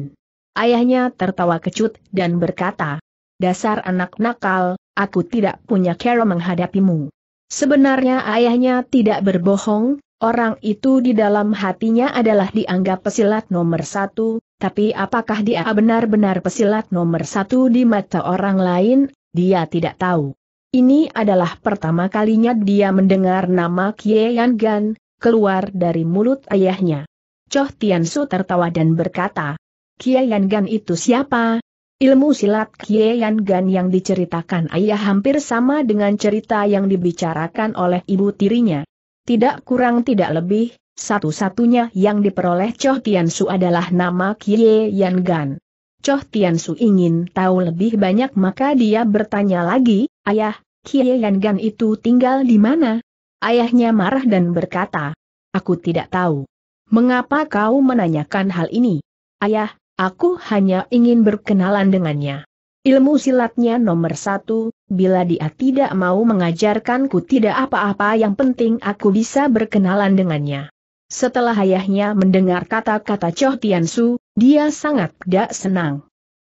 Ayahnya tertawa kecut dan berkata, Dasar anak nakal, aku tidak punya cara menghadapimu. Sebenarnya ayahnya tidak berbohong, orang itu di dalam hatinya adalah dianggap pesilat nomor satu, tapi apakah dia benar-benar pesilat nomor satu di mata orang lain, dia tidak tahu. Ini adalah pertama kalinya dia mendengar nama Kie Yan Gan, keluar dari mulut ayahnya. Choh Tian Su tertawa dan berkata, Kie Yan Gan itu siapa? Ilmu silat Kie Yan Gan yang diceritakan ayah hampir sama dengan cerita yang dibicarakan oleh ibu tirinya. Tidak kurang tidak lebih, satu-satunya yang diperoleh Choh Su adalah nama Kie Yan Gan. Choh Su ingin tahu lebih banyak maka dia bertanya lagi, Ayah, Kie Yan Gan itu tinggal di mana? Ayahnya marah dan berkata, Aku tidak tahu. Mengapa kau menanyakan hal ini? Ayah, aku hanya ingin berkenalan dengannya. Ilmu silatnya nomor satu, bila dia tidak mau mengajarkanku tidak apa-apa yang penting aku bisa berkenalan dengannya. Setelah ayahnya mendengar kata-kata Choh Tiansu, dia sangat tidak senang.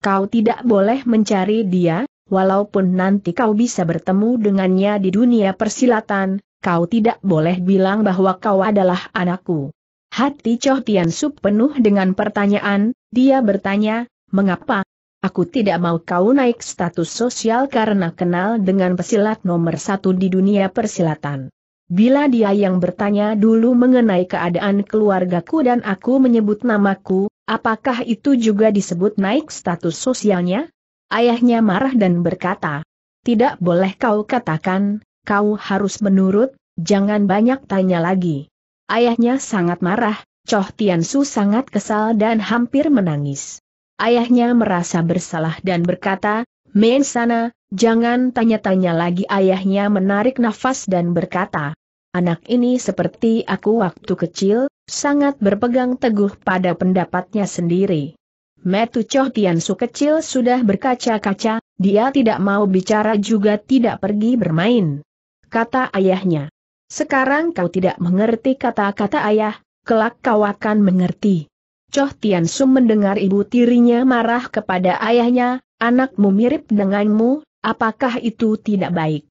Kau tidak boleh mencari dia, walaupun nanti kau bisa bertemu dengannya di dunia persilatan, kau tidak boleh bilang bahwa kau adalah anakku. Hati Choh Tiansu penuh dengan pertanyaan, dia bertanya, mengapa? Aku tidak mau kau naik status sosial karena kenal dengan pesilat nomor satu di dunia persilatan. Bila dia yang bertanya dulu mengenai keadaan keluargaku dan aku menyebut namaku, apakah itu juga disebut naik status sosialnya? Ayahnya marah dan berkata, tidak boleh kau katakan, kau harus menurut, jangan banyak tanya lagi. Ayahnya sangat marah, Choh Tiansu sangat kesal dan hampir menangis. Ayahnya merasa bersalah dan berkata, Main sana, Jangan tanya-tanya lagi ayahnya menarik nafas dan berkata, Anak ini seperti aku waktu kecil, sangat berpegang teguh pada pendapatnya sendiri. Metu Choh Tian Su kecil sudah berkaca-kaca, dia tidak mau bicara juga tidak pergi bermain. Kata ayahnya. Sekarang kau tidak mengerti kata-kata ayah, kelak kau akan mengerti. Choh Tian Tiansu mendengar ibu tirinya marah kepada ayahnya, anakmu mirip denganmu, Apakah itu tidak baik?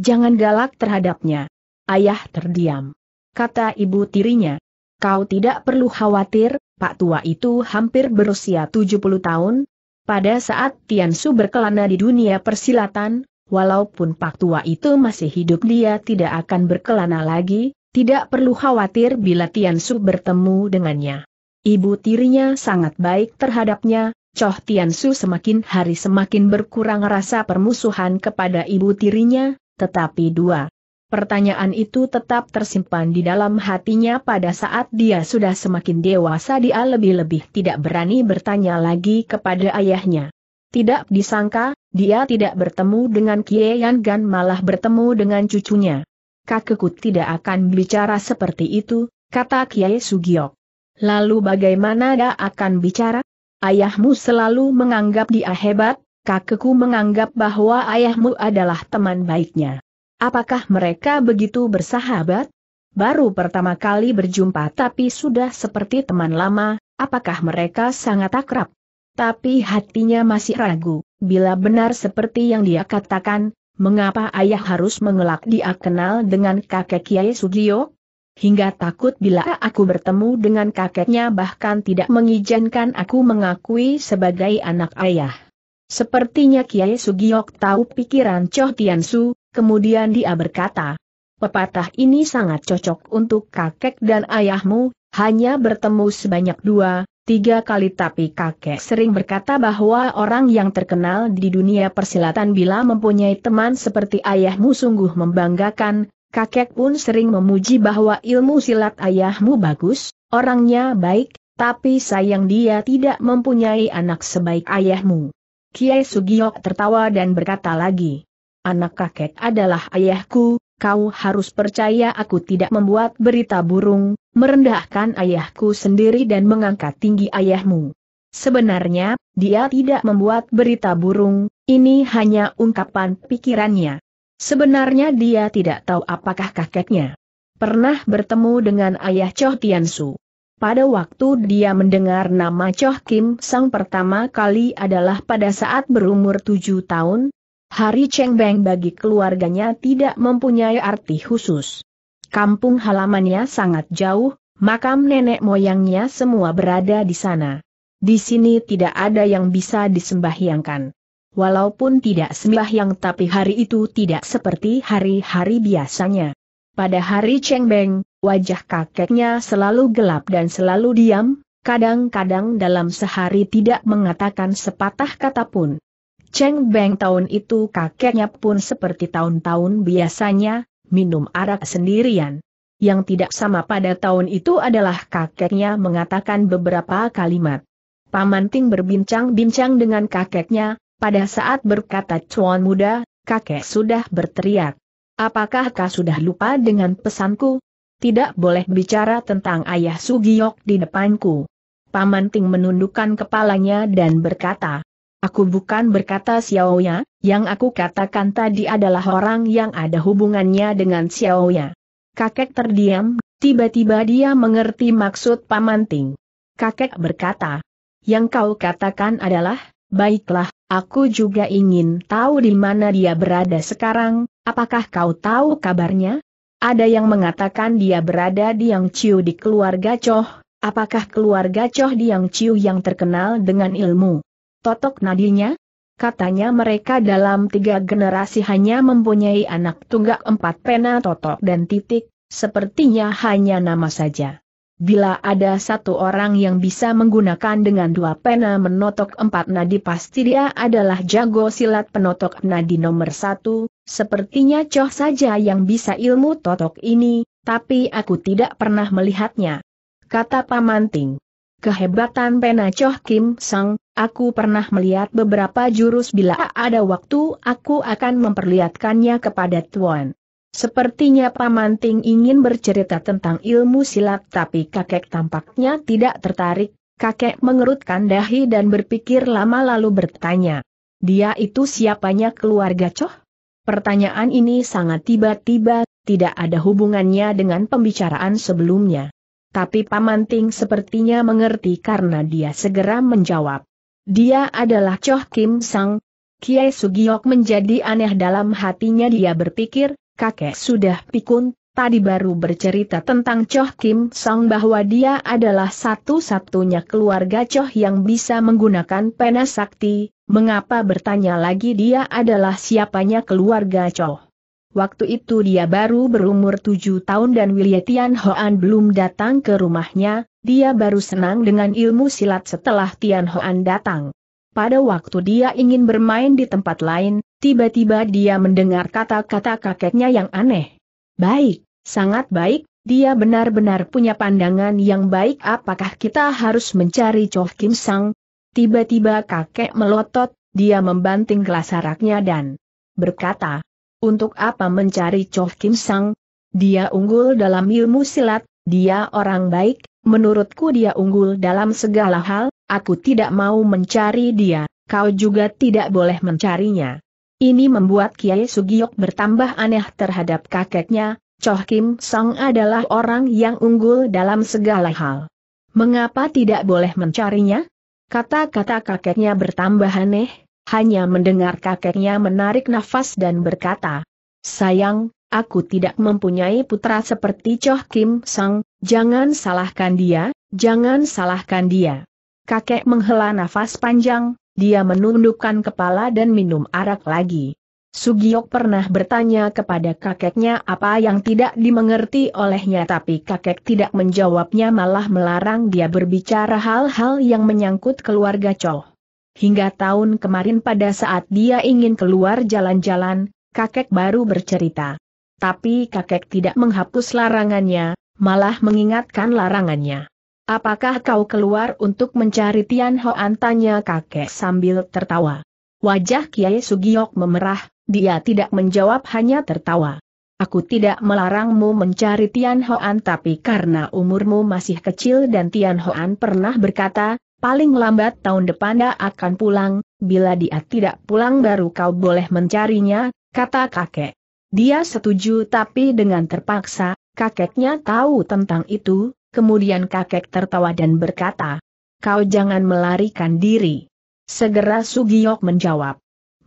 Jangan galak terhadapnya. Ayah terdiam. Kata ibu tirinya. Kau tidak perlu khawatir, Pak Tua itu hampir berusia 70 tahun. Pada saat Tiansu berkelana di dunia persilatan, walaupun Pak Tua itu masih hidup dia tidak akan berkelana lagi, tidak perlu khawatir bila Tiansu bertemu dengannya. Ibu tirinya sangat baik terhadapnya, Choh Su semakin hari semakin berkurang rasa permusuhan kepada ibu tirinya, tetapi dua. Pertanyaan itu tetap tersimpan di dalam hatinya pada saat dia sudah semakin dewasa dia lebih-lebih tidak berani bertanya lagi kepada ayahnya. Tidak disangka, dia tidak bertemu dengan Kie Yan Gan malah bertemu dengan cucunya. Kakekku tidak akan bicara seperti itu, kata Kiai Sugiok. Lalu bagaimana dia akan bicara? Ayahmu selalu menganggap dia hebat, kakekku menganggap bahwa ayahmu adalah teman baiknya. Apakah mereka begitu bersahabat? Baru pertama kali berjumpa tapi sudah seperti teman lama, apakah mereka sangat akrab? Tapi hatinya masih ragu, bila benar seperti yang dia katakan, mengapa ayah harus mengelak dia kenal dengan kakek Kiai Sugio? hingga takut bila aku bertemu dengan kakeknya bahkan tidak mengizinkan aku mengakui sebagai anak ayah. Sepertinya Kiai Sugiok tahu pikiran Choh Tiansu, kemudian dia berkata, Pepatah ini sangat cocok untuk kakek dan ayahmu, hanya bertemu sebanyak dua, tiga kali tapi kakek sering berkata bahwa orang yang terkenal di dunia persilatan bila mempunyai teman seperti ayahmu sungguh membanggakan, Kakek pun sering memuji bahwa ilmu silat ayahmu bagus, orangnya baik, tapi sayang dia tidak mempunyai anak sebaik ayahmu. Kiai Sugiok tertawa dan berkata lagi, Anak kakek adalah ayahku, kau harus percaya aku tidak membuat berita burung, merendahkan ayahku sendiri dan mengangkat tinggi ayahmu. Sebenarnya, dia tidak membuat berita burung, ini hanya ungkapan pikirannya. Sebenarnya dia tidak tahu apakah kakeknya pernah bertemu dengan ayah Choh Tiansu. Pada waktu dia mendengar nama Choh Kim Sang pertama kali adalah pada saat berumur tujuh tahun, Hari Cheng Beng bagi keluarganya tidak mempunyai arti khusus. Kampung halamannya sangat jauh, makam nenek moyangnya semua berada di sana. Di sini tidak ada yang bisa disembahyangkan. Walaupun tidak yang tapi hari itu tidak seperti hari-hari biasanya. Pada hari Cheng Beng, wajah kakeknya selalu gelap dan selalu diam, kadang-kadang dalam sehari tidak mengatakan sepatah kata pun. Cheng Beng tahun itu kakeknya pun seperti tahun-tahun biasanya, minum arak sendirian. Yang tidak sama pada tahun itu adalah kakeknya mengatakan beberapa kalimat. Paman Ting berbincang-bincang dengan kakeknya, pada saat berkata cuan muda, kakek sudah berteriak. Apakah kau sudah lupa dengan pesanku? Tidak boleh bicara tentang ayah Sugiyok di depanku. Paman Ting menundukkan kepalanya dan berkata, Aku bukan berkata Xiaoya, yang aku katakan tadi adalah orang yang ada hubungannya dengan Xiaoya. Kakek terdiam, tiba-tiba dia mengerti maksud Paman Ting. Kakek berkata, yang kau katakan adalah, Baiklah, aku juga ingin tahu di mana dia berada sekarang, apakah kau tahu kabarnya? Ada yang mengatakan dia berada di Yang Ciu di keluarga Choh, apakah keluarga Choh di Yang Ciu yang terkenal dengan ilmu? Totok nadinya? Katanya mereka dalam tiga generasi hanya mempunyai anak tunggak empat pena totok dan titik, sepertinya hanya nama saja. Bila ada satu orang yang bisa menggunakan dengan dua pena menotok empat nadi pasti dia adalah jago silat penotok nadi nomor satu, sepertinya Coh saja yang bisa ilmu totok ini, tapi aku tidak pernah melihatnya. Kata Pamanting. Kehebatan pena Coh Kim Sang, aku pernah melihat beberapa jurus bila ada waktu aku akan memperlihatkannya kepada Tuan. Sepertinya Paman Ting ingin bercerita tentang ilmu silat tapi kakek tampaknya tidak tertarik, kakek mengerutkan dahi dan berpikir lama lalu bertanya. Dia itu siapanya keluarga Coh? Pertanyaan ini sangat tiba-tiba, tidak ada hubungannya dengan pembicaraan sebelumnya. Tapi Paman Ting sepertinya mengerti karena dia segera menjawab. Dia adalah Coh Kim Sang. Kiai Sugiok menjadi aneh dalam hatinya dia berpikir, kakek sudah pikun, tadi baru bercerita tentang Choh Kim Song bahwa dia adalah satu-satunya keluarga Choh yang bisa menggunakan pena sakti, mengapa bertanya lagi dia adalah siapanya keluarga Choh. Waktu itu dia baru berumur tujuh tahun dan William Tian Hoan belum datang ke rumahnya, dia baru senang dengan ilmu silat setelah Tian Hoan datang. Pada waktu dia ingin bermain di tempat lain, Tiba-tiba dia mendengar kata-kata kakeknya yang aneh. Baik, sangat baik, dia benar-benar punya pandangan yang baik apakah kita harus mencari Cho Kim Sang? Tiba-tiba kakek melotot, dia membanting gelas araknya dan berkata, untuk apa mencari Cho Kim Sang? Dia unggul dalam ilmu silat, dia orang baik, menurutku dia unggul dalam segala hal, aku tidak mau mencari dia, kau juga tidak boleh mencarinya. Ini membuat Kiai Sugiyok bertambah aneh terhadap kakeknya, Choh Kim Song adalah orang yang unggul dalam segala hal. Mengapa tidak boleh mencarinya? Kata-kata kakeknya bertambah aneh, hanya mendengar kakeknya menarik nafas dan berkata, Sayang, aku tidak mempunyai putra seperti Choh Kim Song, jangan salahkan dia, jangan salahkan dia. Kakek menghela nafas panjang, dia menundukkan kepala dan minum arak lagi. Sugiok pernah bertanya kepada kakeknya apa yang tidak dimengerti olehnya tapi kakek tidak menjawabnya malah melarang dia berbicara hal-hal yang menyangkut keluarga Choh. Hingga tahun kemarin pada saat dia ingin keluar jalan-jalan, kakek baru bercerita. Tapi kakek tidak menghapus larangannya, malah mengingatkan larangannya. Apakah kau keluar untuk mencari Tian Hoan? Tanya kakek sambil tertawa. Wajah Kiai Sugiok memerah, dia tidak menjawab hanya tertawa. Aku tidak melarangmu mencari Tian Hoan tapi karena umurmu masih kecil dan Tian Hoan pernah berkata, paling lambat tahun depan dia akan pulang, bila dia tidak pulang baru kau boleh mencarinya, kata kakek. Dia setuju tapi dengan terpaksa, kakeknya tahu tentang itu, Kemudian kakek tertawa dan berkata, kau jangan melarikan diri. Segera Sugiyok menjawab,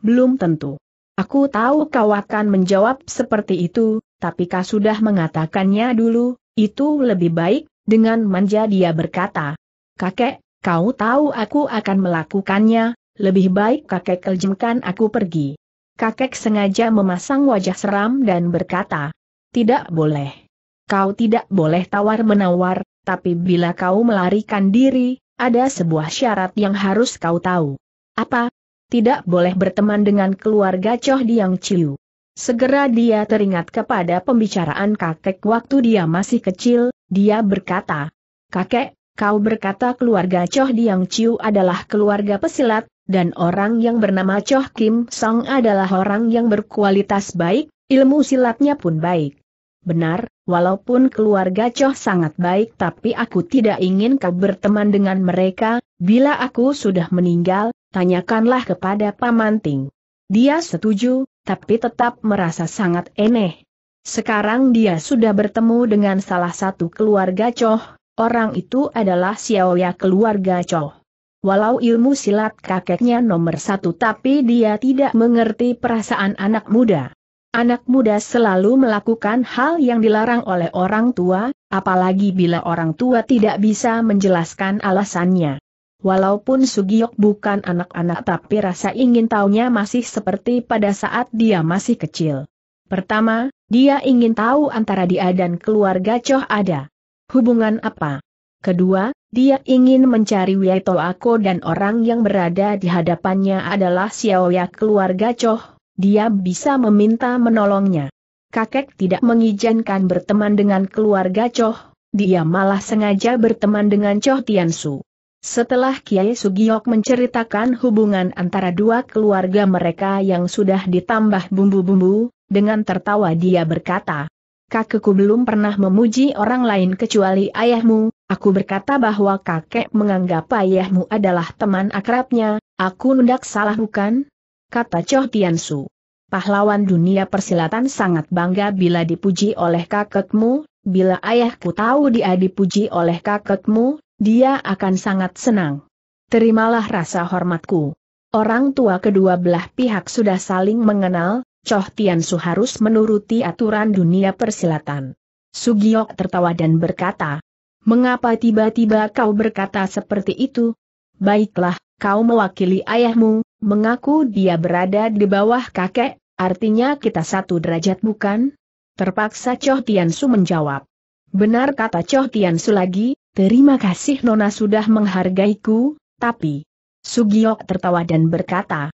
belum tentu. Aku tahu kau akan menjawab seperti itu, tapi kau sudah mengatakannya dulu, itu lebih baik, dengan manja dia berkata. Kakek, kau tahu aku akan melakukannya, lebih baik kakek keljemkan aku pergi. Kakek sengaja memasang wajah seram dan berkata, tidak boleh. Kau tidak boleh tawar-menawar, tapi bila kau melarikan diri, ada sebuah syarat yang harus kau tahu. Apa? Tidak boleh berteman dengan keluarga Choh Diang Chiu. Segera dia teringat kepada pembicaraan kakek waktu dia masih kecil, dia berkata, Kakek, kau berkata keluarga Choh Diang Chiu adalah keluarga pesilat, dan orang yang bernama Choh Kim Song adalah orang yang berkualitas baik, ilmu silatnya pun baik. Benar, Walaupun keluarga Choh sangat baik tapi aku tidak ingin kau berteman dengan mereka, bila aku sudah meninggal, tanyakanlah kepada Paman Ting. Dia setuju, tapi tetap merasa sangat eneh. Sekarang dia sudah bertemu dengan salah satu keluarga Choh, orang itu adalah Xiaoya keluarga Choh. Walau ilmu silat kakeknya nomor satu tapi dia tidak mengerti perasaan anak muda. Anak muda selalu melakukan hal yang dilarang oleh orang tua, apalagi bila orang tua tidak bisa menjelaskan alasannya. Walaupun Sugiyok bukan anak-anak tapi rasa ingin tahunya masih seperti pada saat dia masih kecil. Pertama, dia ingin tahu antara dia dan keluarga Choh ada hubungan apa. Kedua, dia ingin mencari Wiyaito Ako dan orang yang berada di hadapannya adalah Xiaoya keluarga Choh dia bisa meminta menolongnya. Kakek tidak mengizinkan berteman dengan keluarga Choh, dia malah sengaja berteman dengan Choh Tiansu. Setelah Kiai Sugiok menceritakan hubungan antara dua keluarga mereka yang sudah ditambah bumbu-bumbu, dengan tertawa dia berkata, Kakekku belum pernah memuji orang lain kecuali ayahmu, aku berkata bahwa kakek menganggap ayahmu adalah teman akrabnya, aku mendak salah bukan? kata Choh Tian Su, Pahlawan dunia persilatan sangat bangga bila dipuji oleh kakekmu, bila ayahku tahu dia dipuji oleh kakekmu, dia akan sangat senang. Terimalah rasa hormatku. Orang tua kedua belah pihak sudah saling mengenal, Choh Tian Su harus menuruti aturan dunia persilatan. Sugiok tertawa dan berkata, Mengapa tiba-tiba kau berkata seperti itu? Baiklah, kau mewakili ayahmu, mengaku dia berada di bawah kakek, artinya kita satu derajat bukan? Terpaksa Choh Tiansu menjawab. Benar kata Choh Tiansu lagi, terima kasih Nona sudah menghargaiku, tapi... Sugiok tertawa dan berkata,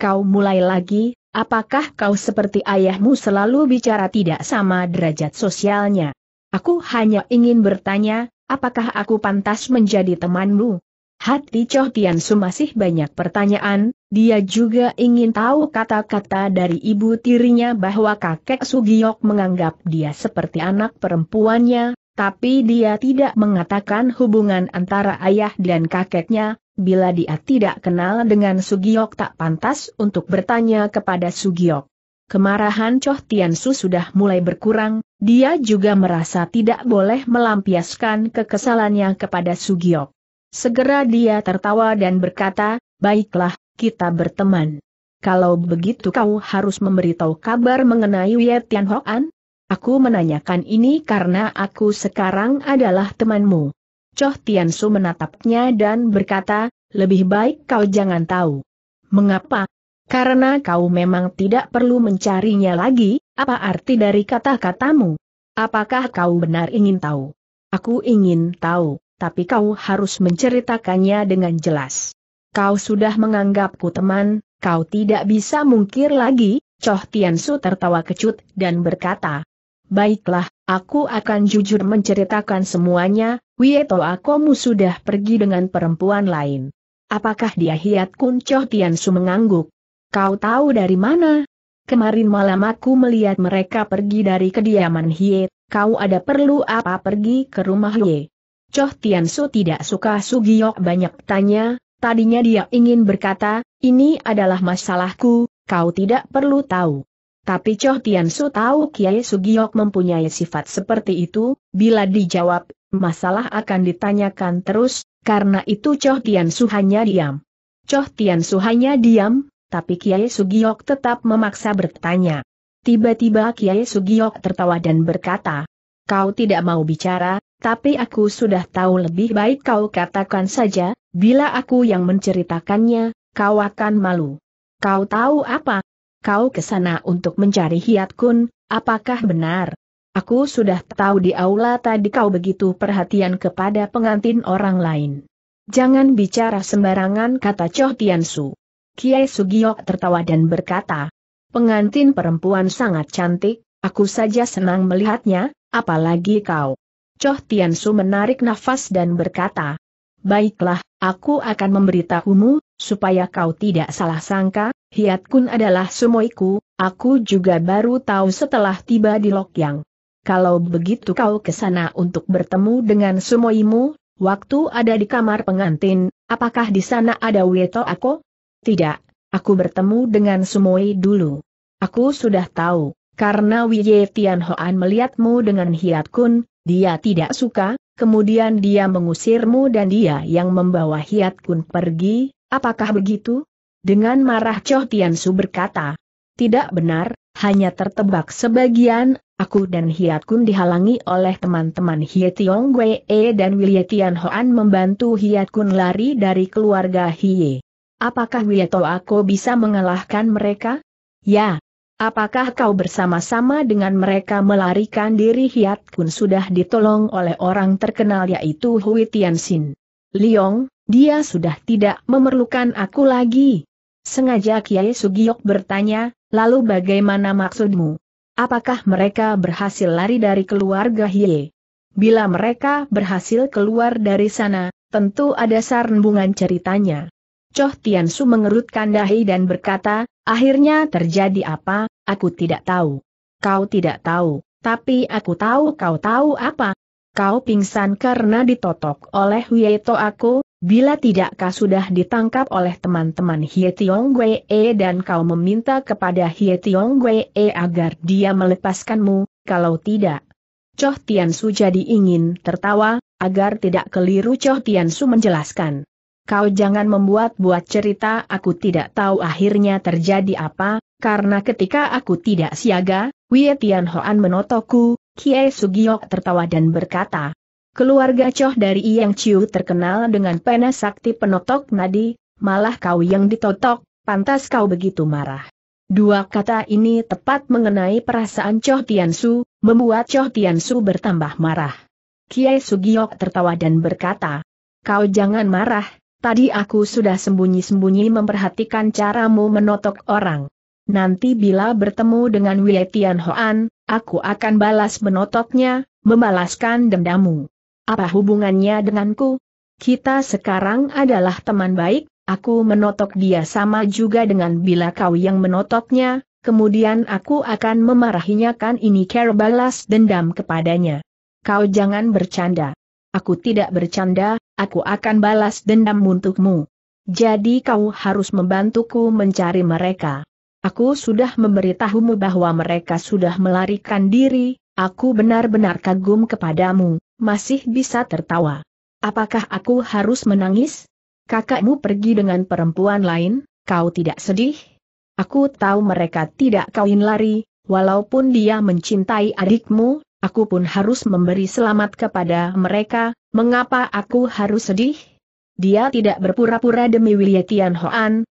Kau mulai lagi, apakah kau seperti ayahmu selalu bicara tidak sama derajat sosialnya? Aku hanya ingin bertanya, apakah aku pantas menjadi temanmu? Hati Choh Tian Su masih banyak pertanyaan, dia juga ingin tahu kata-kata dari ibu tirinya bahwa kakek Sugiyok menganggap dia seperti anak perempuannya, tapi dia tidak mengatakan hubungan antara ayah dan kakeknya, bila dia tidak kenal dengan Sugiyok tak pantas untuk bertanya kepada Sugiyok. Kemarahan Choh Tian Su sudah mulai berkurang, dia juga merasa tidak boleh melampiaskan kekesalannya kepada Sugiyok. Segera dia tertawa dan berkata, baiklah, kita berteman. Kalau begitu kau harus memberitahu kabar mengenai Wei Tian Aku menanyakan ini karena aku sekarang adalah temanmu. Choh Tian Su menatapnya dan berkata, lebih baik kau jangan tahu. Mengapa? Karena kau memang tidak perlu mencarinya lagi, apa arti dari kata-katamu? Apakah kau benar ingin tahu? Aku ingin tahu tapi kau harus menceritakannya dengan jelas. Kau sudah menganggapku teman, kau tidak bisa mungkir lagi, Choh Tiansu tertawa kecut dan berkata, Baiklah, aku akan jujur menceritakan semuanya, Wieto Akomu sudah pergi dengan perempuan lain. Apakah dia Hiat Kun Choh Tiansu mengangguk? Kau tahu dari mana? Kemarin malam aku melihat mereka pergi dari kediaman Hiet, kau ada perlu apa pergi ke rumah Hiet? Choh Su tidak suka Sugiyok banyak tanya, tadinya dia ingin berkata, ini adalah masalahku, kau tidak perlu tahu. Tapi Choh Su tahu Kiai Sugiyok mempunyai sifat seperti itu, bila dijawab, masalah akan ditanyakan terus, karena itu Choh Su hanya diam. Choh Su hanya diam, tapi Kiai Sugiyok tetap memaksa bertanya. Tiba-tiba Kiai Sugiyok tertawa dan berkata, kau tidak mau bicara, tapi aku sudah tahu lebih baik kau katakan saja, bila aku yang menceritakannya, kau akan malu. Kau tahu apa? Kau ke sana untuk mencari Hiat Kun, apakah benar? Aku sudah tahu di aula tadi kau begitu perhatian kepada pengantin orang lain. Jangan bicara sembarangan kata Choh Tiansu. Kiai Sugiok tertawa dan berkata, pengantin perempuan sangat cantik, aku saja senang melihatnya, Apalagi kau. Choh Tiansu menarik nafas dan berkata, Baiklah, aku akan memberitahumu, supaya kau tidak salah sangka, Hiat Kun adalah sumoiku, aku juga baru tahu setelah tiba di Lokyang. Kalau begitu kau ke sana untuk bertemu dengan sumoimu, waktu ada di kamar pengantin, apakah di sana ada Weto aku? Tidak, aku bertemu dengan sumoi dulu. Aku sudah tahu. Karena Wiye Tianhoan melihatmu dengan Hiat Kun, dia tidak suka, kemudian dia mengusirmu dan dia yang membawa Hiat Kun pergi, apakah begitu? Dengan marah Choh Tiansu berkata, tidak benar, hanya tertebak sebagian, aku dan Hiat Kun dihalangi oleh teman-teman Hie Tiong Wee dan Wiye Tianhoan membantu Hiat Kun lari dari keluarga Hie. Apakah Wiyato aku bisa mengalahkan mereka? Ya, Apakah kau bersama-sama dengan mereka melarikan diri Hiat Kun sudah ditolong oleh orang terkenal yaitu Hui Tianxin? Liong, dia sudah tidak memerlukan aku lagi. Sengaja Kiai Sugiok bertanya, lalu bagaimana maksudmu? Apakah mereka berhasil lari dari keluarga Hie? Bila mereka berhasil keluar dari sana, tentu ada sarnbungan ceritanya. Choh Su mengerutkan dahi dan berkata, Akhirnya terjadi apa, aku tidak tahu. Kau tidak tahu, tapi aku tahu kau tahu apa. Kau pingsan karena ditotok oleh Hueto aku, bila tidak kau sudah ditangkap oleh teman-teman Hie Tiong Wee dan kau meminta kepada Hie Tiong Wee agar dia melepaskanmu, kalau tidak. Choh Tian Su jadi ingin tertawa, agar tidak keliru Choh Tian Su menjelaskan kau jangan membuat-buat cerita aku tidak tahu akhirnya terjadi apa, karena ketika aku tidak siaga, Wei Tian Hoan menotoku, Kiai Sugiok tertawa dan berkata, Keluarga Choh dari Yang Chiu terkenal dengan pena sakti penotok nadi, malah kau yang ditotok, pantas kau begitu marah. Dua kata ini tepat mengenai perasaan Choh Tiansu, membuat Choh Tiansu bertambah marah. Kiai Sugiok tertawa dan berkata, Kau jangan marah, Tadi aku sudah sembunyi-sembunyi memperhatikan caramu menotok orang. Nanti bila bertemu dengan Wei Tian Hoan, aku akan balas menotoknya, membalaskan dendammu. Apa hubungannya denganku? Kita sekarang adalah teman baik, aku menotok dia sama juga dengan bila kau yang menotoknya, kemudian aku akan memarahinya kan ini care balas dendam kepadanya. Kau jangan bercanda. Aku tidak bercanda, aku akan balas dendam untukmu. Jadi kau harus membantuku mencari mereka. Aku sudah memberitahumu bahwa mereka sudah melarikan diri, aku benar-benar kagum kepadamu, masih bisa tertawa. Apakah aku harus menangis? Kakakmu pergi dengan perempuan lain, kau tidak sedih? Aku tahu mereka tidak kawin lari, walaupun dia mencintai adikmu, aku pun harus memberi selamat kepada mereka, mengapa aku harus sedih? Dia tidak berpura-pura demi Wilye Tian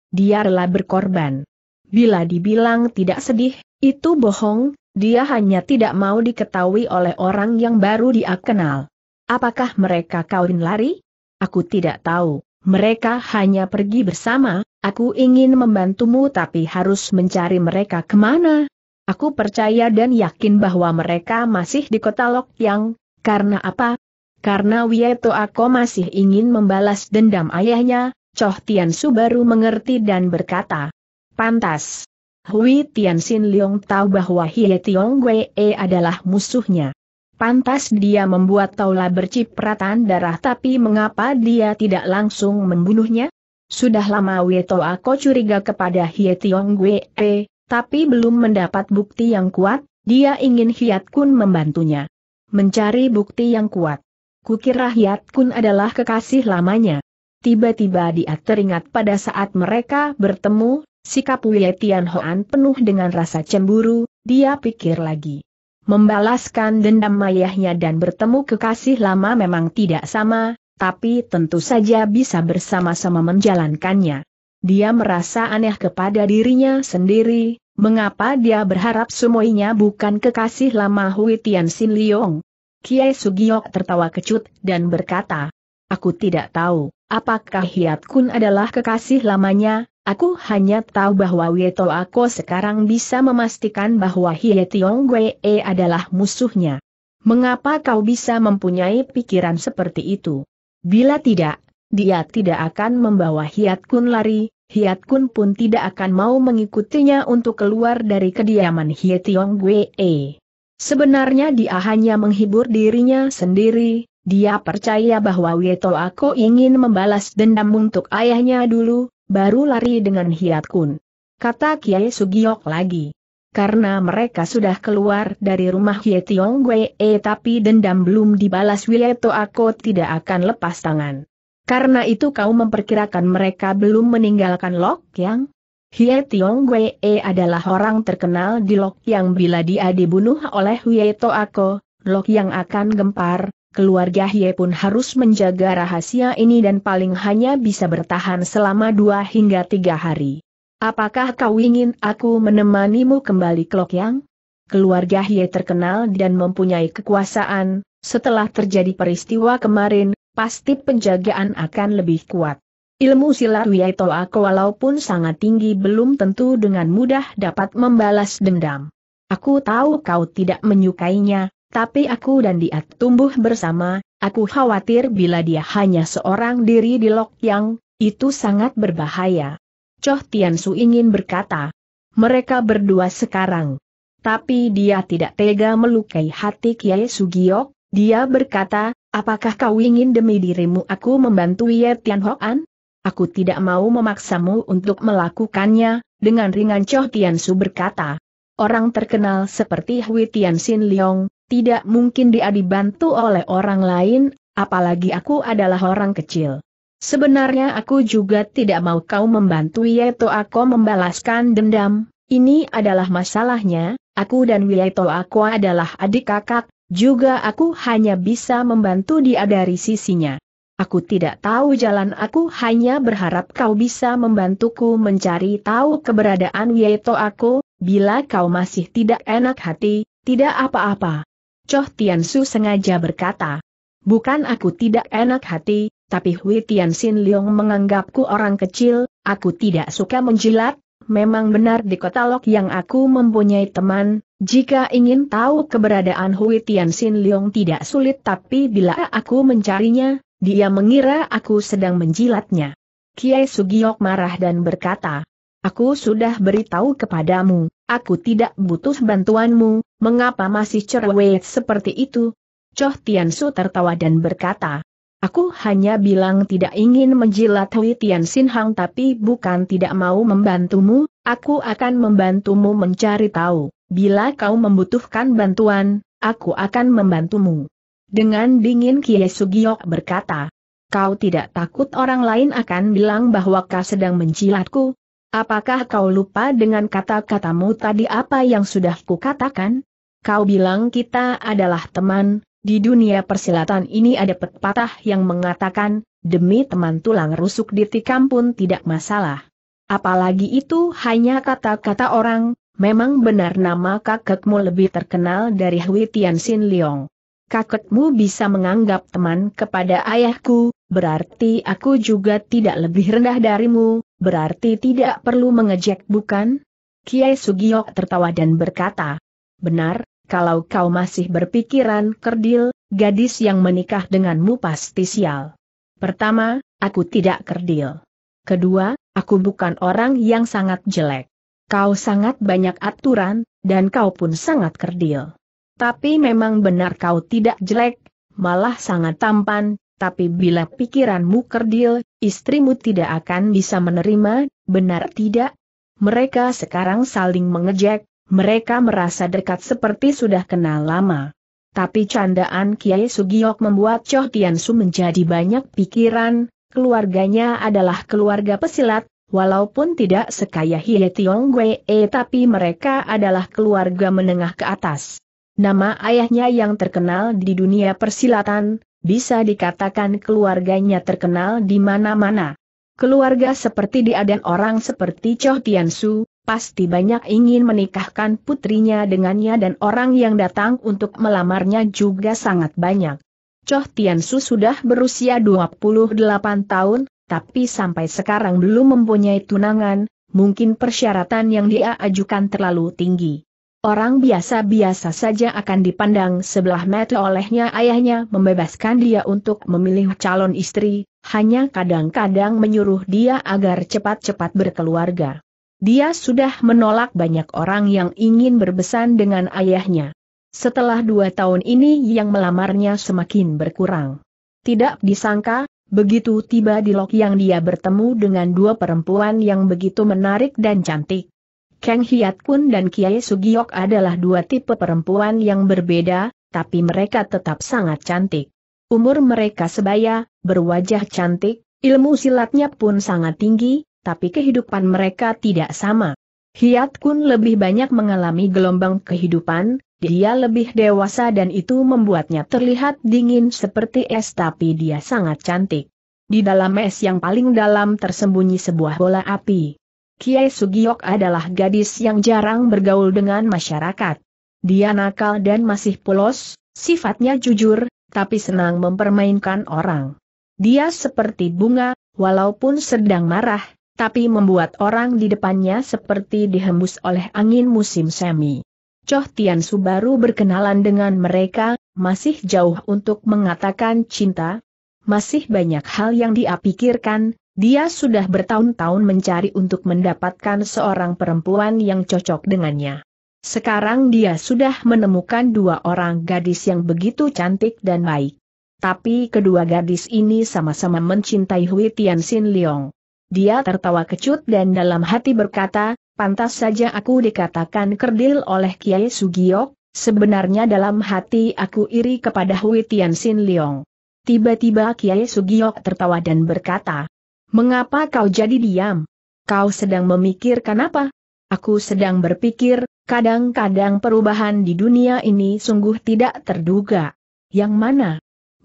dia rela berkorban. Bila dibilang tidak sedih, itu bohong, dia hanya tidak mau diketahui oleh orang yang baru dia kenal. Apakah mereka kawin lari? Aku tidak tahu, mereka hanya pergi bersama, aku ingin membantumu tapi harus mencari mereka kemana, Aku percaya dan yakin bahwa mereka masih di kota Lok Yang, karena apa? Karena Wieto Ako masih ingin membalas dendam ayahnya, Choh Tiansu baru mengerti dan berkata. Pantas. Hui Tianxin Leong tahu bahwa Hie Tiong Wei e adalah musuhnya. Pantas dia membuat Taula bercipratan darah tapi mengapa dia tidak langsung membunuhnya? Sudah lama Wieto Ako curiga kepada Hie Tiong Wei, e tapi belum mendapat bukti yang kuat, dia ingin Hiat Kun membantunya. Mencari bukti yang kuat. Kukira Hiat Kun adalah kekasih lamanya. Tiba-tiba dia teringat pada saat mereka bertemu, sikap Wei Hoan penuh dengan rasa cemburu, dia pikir lagi. Membalaskan dendam mayahnya dan bertemu kekasih lama memang tidak sama, tapi tentu saja bisa bersama-sama menjalankannya. Dia merasa aneh kepada dirinya sendiri, mengapa dia berharap semuanya bukan kekasih lama Hui Tian Sin Liong. Kiai Sugiok tertawa kecut dan berkata, Aku tidak tahu, apakah Hiat Kun adalah kekasih lamanya, aku hanya tahu bahwa Weto Ako sekarang bisa memastikan bahwa Hiat Tiong E adalah musuhnya. Mengapa kau bisa mempunyai pikiran seperti itu? Bila tidak, dia tidak akan membawa Hiat Kun lari, Hiat Kun pun tidak akan mau mengikutinya untuk keluar dari kediaman Hiat Yong Gwee. Sebenarnya dia hanya menghibur dirinya sendiri, dia percaya bahwa Wieto Ako ingin membalas dendam untuk ayahnya dulu, baru lari dengan Hiat Kun. Kata Kiai Sugiok lagi. Karena mereka sudah keluar dari rumah Hietiong Gwee, tapi dendam belum dibalas Wieto Ako tidak akan lepas tangan. Karena itu kau memperkirakan mereka belum meninggalkan Lok Yang? Hie Tiong Wei e adalah orang terkenal di Lok Yang bila dia dibunuh oleh Hie Toako, Lok Yang akan gempar, keluarga Hye pun harus menjaga rahasia ini dan paling hanya bisa bertahan selama dua hingga tiga hari. Apakah kau ingin aku menemanimu kembali ke Lok Yang? Keluarga Hye terkenal dan mempunyai kekuasaan, setelah terjadi peristiwa kemarin, pasti penjagaan akan lebih kuat. Ilmu silat aku walaupun sangat tinggi belum tentu dengan mudah dapat membalas dendam. Aku tahu kau tidak menyukainya, tapi aku dan dia tumbuh bersama, aku khawatir bila dia hanya seorang diri di Lok Yang, itu sangat berbahaya. Choh Tian Su ingin berkata, mereka berdua sekarang. Tapi dia tidak tega melukai hati Kiai Sugiok, dia berkata, apakah kau ingin demi dirimu aku membantu Ye Tian Hoan? Aku tidak mau memaksamu untuk melakukannya, dengan ringan Cho Tian Su berkata. Orang terkenal seperti Hui Tian Sin Leong, tidak mungkin dia dibantu oleh orang lain, apalagi aku adalah orang kecil. Sebenarnya aku juga tidak mau kau membantu To Ako membalaskan dendam, ini adalah masalahnya, aku dan To Ako adalah adik kakak, juga aku hanya bisa membantu dia dari sisinya. Aku tidak tahu jalan aku hanya berharap kau bisa membantuku mencari tahu keberadaan Yeto aku, bila kau masih tidak enak hati, tidak apa-apa. Choh Tiansu sengaja berkata. Bukan aku tidak enak hati, tapi Hui Tianxin Leong menganggapku orang kecil, aku tidak suka menjilat, memang benar di kota Lok yang aku mempunyai teman, jika ingin tahu keberadaan Hui Tianxin Leong tidak sulit tapi bila aku mencarinya, dia mengira aku sedang menjilatnya. Kiai Sugiok marah dan berkata, Aku sudah beritahu kepadamu, aku tidak butuh bantuanmu, mengapa masih cerewet seperti itu? Choh Tiansu tertawa dan berkata, Aku hanya bilang tidak ingin menjilat Hui Tianxin Hang tapi bukan tidak mau membantumu, aku akan membantumu mencari tahu. Bila kau membutuhkan bantuan, aku akan membantumu. Dengan dingin Kiai Sugiok berkata, Kau tidak takut orang lain akan bilang bahwa kau sedang mencilatku? Apakah kau lupa dengan kata-katamu tadi apa yang sudah kukatakan? Kau bilang kita adalah teman, di dunia persilatan ini ada pepatah yang mengatakan, demi teman tulang rusuk ditikam pun tidak masalah. Apalagi itu hanya kata-kata orang, memang benar nama kakekmu lebih terkenal dari Hui Sin Leong. Kakekmu bisa menganggap teman kepada ayahku, berarti aku juga tidak lebih rendah darimu, berarti tidak perlu mengejek bukan? Kiai Sugiok tertawa dan berkata, Benar, kalau kau masih berpikiran kerdil, gadis yang menikah denganmu pasti sial. Pertama, aku tidak kerdil. Kedua, aku bukan orang yang sangat jelek. Kau sangat banyak aturan, dan kau pun sangat kerdil. Tapi memang benar kau tidak jelek, malah sangat tampan, tapi bila pikiranmu kerdil, istrimu tidak akan bisa menerima, benar tidak? Mereka sekarang saling mengejek, mereka merasa dekat seperti sudah kenal lama. Tapi candaan Kiai Sugiok membuat Choh Su menjadi banyak pikiran, Keluarganya adalah keluarga pesilat, walaupun tidak sekaya Hie Tiong Wee eh, tapi mereka adalah keluarga menengah ke atas. Nama ayahnya yang terkenal di dunia persilatan, bisa dikatakan keluarganya terkenal di mana-mana. Keluarga seperti dia dan orang seperti Choh Su, pasti banyak ingin menikahkan putrinya dengannya dan orang yang datang untuk melamarnya juga sangat banyak. Choh Tiansu sudah berusia 28 tahun, tapi sampai sekarang belum mempunyai tunangan, mungkin persyaratan yang dia ajukan terlalu tinggi. Orang biasa-biasa saja akan dipandang sebelah mata olehnya ayahnya membebaskan dia untuk memilih calon istri, hanya kadang-kadang menyuruh dia agar cepat-cepat berkeluarga. Dia sudah menolak banyak orang yang ingin berbesan dengan ayahnya. Setelah dua tahun ini yang melamarnya semakin berkurang. Tidak disangka, begitu tiba di Lok yang dia bertemu dengan dua perempuan yang begitu menarik dan cantik. Kang Hiat Kun dan Kiai Sugiok adalah dua tipe perempuan yang berbeda, tapi mereka tetap sangat cantik. Umur mereka sebaya, berwajah cantik, ilmu silatnya pun sangat tinggi, tapi kehidupan mereka tidak sama. Hiat Kun lebih banyak mengalami gelombang kehidupan, dia lebih dewasa dan itu membuatnya terlihat dingin seperti es tapi dia sangat cantik. Di dalam es yang paling dalam tersembunyi sebuah bola api. Kiai Sugiok adalah gadis yang jarang bergaul dengan masyarakat. Dia nakal dan masih polos, sifatnya jujur, tapi senang mempermainkan orang. Dia seperti bunga, walaupun sedang marah, tapi membuat orang di depannya seperti dihembus oleh angin musim semi. Choh Tian baru berkenalan dengan mereka, masih jauh untuk mengatakan cinta, masih banyak hal yang dia pikirkan, dia sudah bertahun-tahun mencari untuk mendapatkan seorang perempuan yang cocok dengannya. Sekarang dia sudah menemukan dua orang gadis yang begitu cantik dan baik. Tapi kedua gadis ini sama-sama mencintai Hui Tian Xin Liang. Dia tertawa kecut dan dalam hati berkata, pantas saja aku dikatakan kerdil oleh Kiai Sugiok, sebenarnya dalam hati aku iri kepada Hui Sin Leong. Tiba-tiba Kiai Sugiok tertawa dan berkata, Mengapa kau jadi diam? Kau sedang memikirkan apa? Aku sedang berpikir, kadang-kadang perubahan di dunia ini sungguh tidak terduga. Yang mana?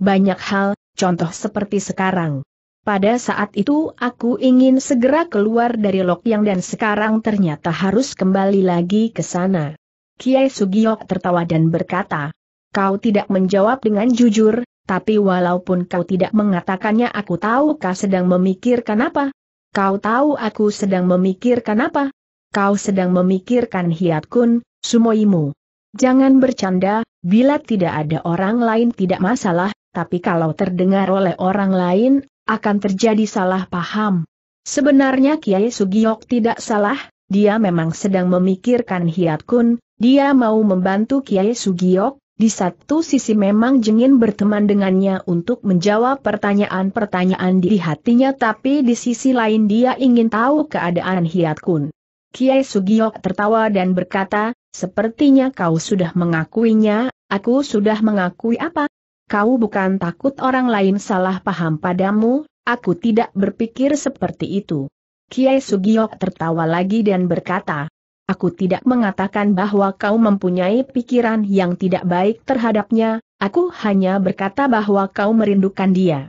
Banyak hal, contoh seperti sekarang. Pada saat itu aku ingin segera keluar dari Lokyang dan sekarang ternyata harus kembali lagi ke sana. Kiai Sugiok tertawa dan berkata, Kau tidak menjawab dengan jujur, tapi walaupun kau tidak mengatakannya aku tahu kau sedang memikirkan apa. Kau tahu aku sedang memikirkan apa. Kau sedang memikirkan Hiat Kun, sumoimu. Jangan bercanda, bila tidak ada orang lain tidak masalah, tapi kalau terdengar oleh orang lain, akan terjadi salah paham. Sebenarnya Kiai Sugiyok tidak salah, dia memang sedang memikirkan Hiat Kun, dia mau membantu Kiai Sugiyok, di satu sisi memang jengin berteman dengannya untuk menjawab pertanyaan-pertanyaan di hatinya tapi di sisi lain dia ingin tahu keadaan Hiat Kun. Kiai Sugiyok tertawa dan berkata, sepertinya kau sudah mengakuinya, aku sudah mengakui apa, Kau bukan takut orang lain salah paham padamu, aku tidak berpikir seperti itu. Kiai Sugiok tertawa lagi dan berkata, Aku tidak mengatakan bahwa kau mempunyai pikiran yang tidak baik terhadapnya, aku hanya berkata bahwa kau merindukan dia.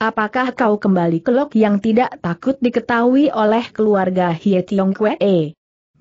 Apakah kau kembali ke lok yang tidak takut diketahui oleh keluarga Hie Tiong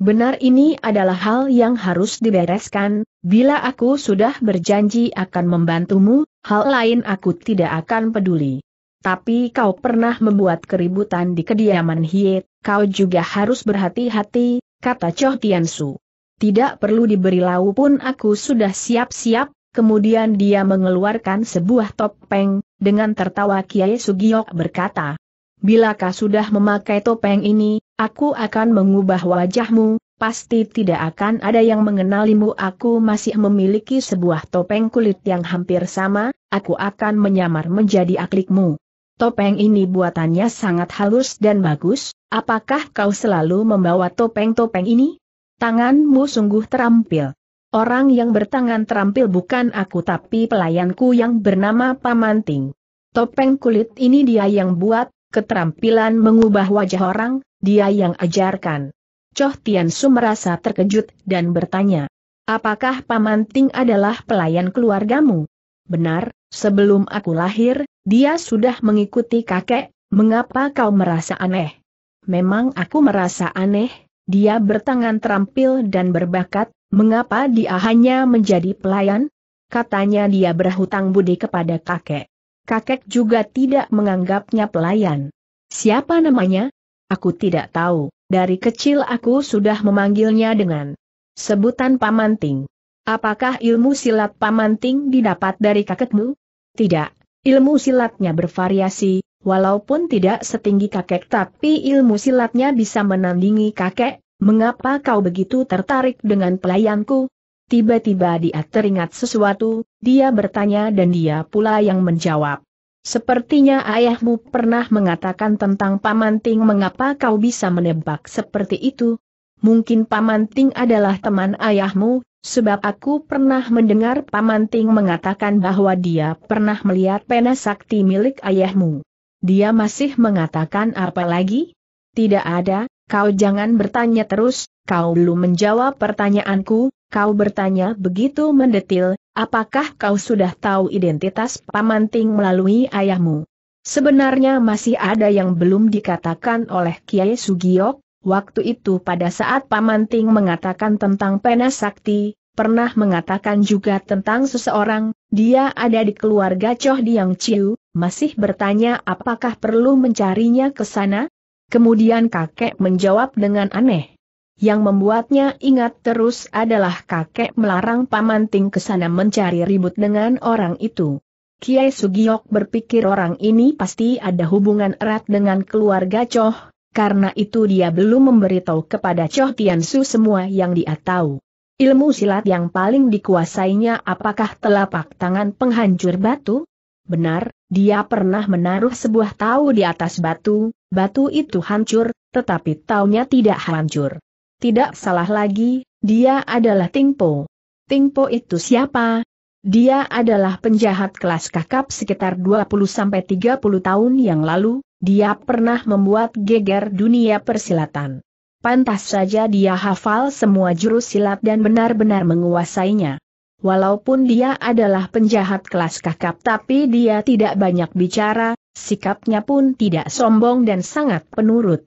Benar ini adalah hal yang harus dibereskan, bila aku sudah berjanji akan membantumu, hal lain aku tidak akan peduli. Tapi kau pernah membuat keributan di kediaman Hiet, kau juga harus berhati-hati, kata Choh Su. Tidak perlu diberi lau pun aku sudah siap-siap, kemudian dia mengeluarkan sebuah topeng, dengan tertawa Kiai Sugiyok berkata, bila kau sudah memakai topeng ini, Aku akan mengubah wajahmu, pasti tidak akan ada yang mengenalimu aku masih memiliki sebuah topeng kulit yang hampir sama, aku akan menyamar menjadi aklikmu. Topeng ini buatannya sangat halus dan bagus, apakah kau selalu membawa topeng-topeng ini? Tanganmu sungguh terampil. Orang yang bertangan terampil bukan aku tapi pelayanku yang bernama Pamanting. Topeng kulit ini dia yang buat, keterampilan mengubah wajah orang, dia yang ajarkan. Choh Tian Su merasa terkejut dan bertanya. Apakah Paman Ting adalah pelayan keluargamu? Benar, sebelum aku lahir, dia sudah mengikuti kakek, mengapa kau merasa aneh? Memang aku merasa aneh, dia bertangan terampil dan berbakat, mengapa dia hanya menjadi pelayan? Katanya dia berhutang budi kepada kakek. Kakek juga tidak menganggapnya pelayan. Siapa namanya? Aku tidak tahu, dari kecil aku sudah memanggilnya dengan sebutan pamanting. Apakah ilmu silat pamanting didapat dari kakekmu? Tidak, ilmu silatnya bervariasi, walaupun tidak setinggi kakek tapi ilmu silatnya bisa menandingi kakek, mengapa kau begitu tertarik dengan pelayanku? Tiba-tiba dia teringat sesuatu, dia bertanya dan dia pula yang menjawab. Sepertinya ayahmu pernah mengatakan tentang Paman Ting mengapa kau bisa menebak seperti itu? Mungkin Paman Ting adalah teman ayahmu, sebab aku pernah mendengar Paman Ting mengatakan bahwa dia pernah melihat pena sakti milik ayahmu. Dia masih mengatakan apa lagi? Tidak ada, kau jangan bertanya terus, kau belum menjawab pertanyaanku, Kau bertanya begitu mendetil, apakah kau sudah tahu identitas pamanting melalui ayahmu? Sebenarnya masih ada yang belum dikatakan oleh Kiai Sugiok, waktu itu pada saat pamanting mengatakan tentang pena sakti, pernah mengatakan juga tentang seseorang, dia ada di keluarga Choh Diang Chiu, masih bertanya apakah perlu mencarinya ke sana? Kemudian kakek menjawab dengan aneh. Yang membuatnya ingat terus adalah kakek melarang paman Ting ke sana mencari ribut dengan orang itu. Kiai Sugiok berpikir orang ini pasti ada hubungan erat dengan keluarga Choh, karena itu dia belum memberitahu kepada Choh Tiansu semua yang dia tahu. Ilmu silat yang paling dikuasainya apakah telapak tangan penghancur batu? Benar, dia pernah menaruh sebuah tahu di atas batu, batu itu hancur, tetapi taunya tidak hancur. Tidak salah lagi, dia adalah Tingpo. Tingpo itu siapa? Dia adalah penjahat kelas kakap sekitar 20-30 tahun yang lalu, dia pernah membuat geger dunia persilatan. Pantas saja dia hafal semua jurus silat dan benar-benar menguasainya. Walaupun dia adalah penjahat kelas kakap tapi dia tidak banyak bicara, sikapnya pun tidak sombong dan sangat penurut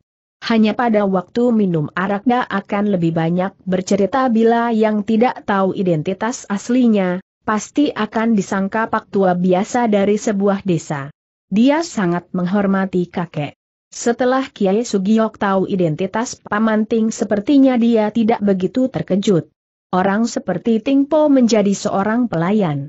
hanya pada waktu minum araknya akan lebih banyak bercerita bila yang tidak tahu identitas aslinya, pasti akan disangka pak tua biasa dari sebuah desa. Dia sangat menghormati kakek. Setelah Kiai Sugiok tahu identitas pamanting sepertinya dia tidak begitu terkejut. Orang seperti Tingpo menjadi seorang pelayan.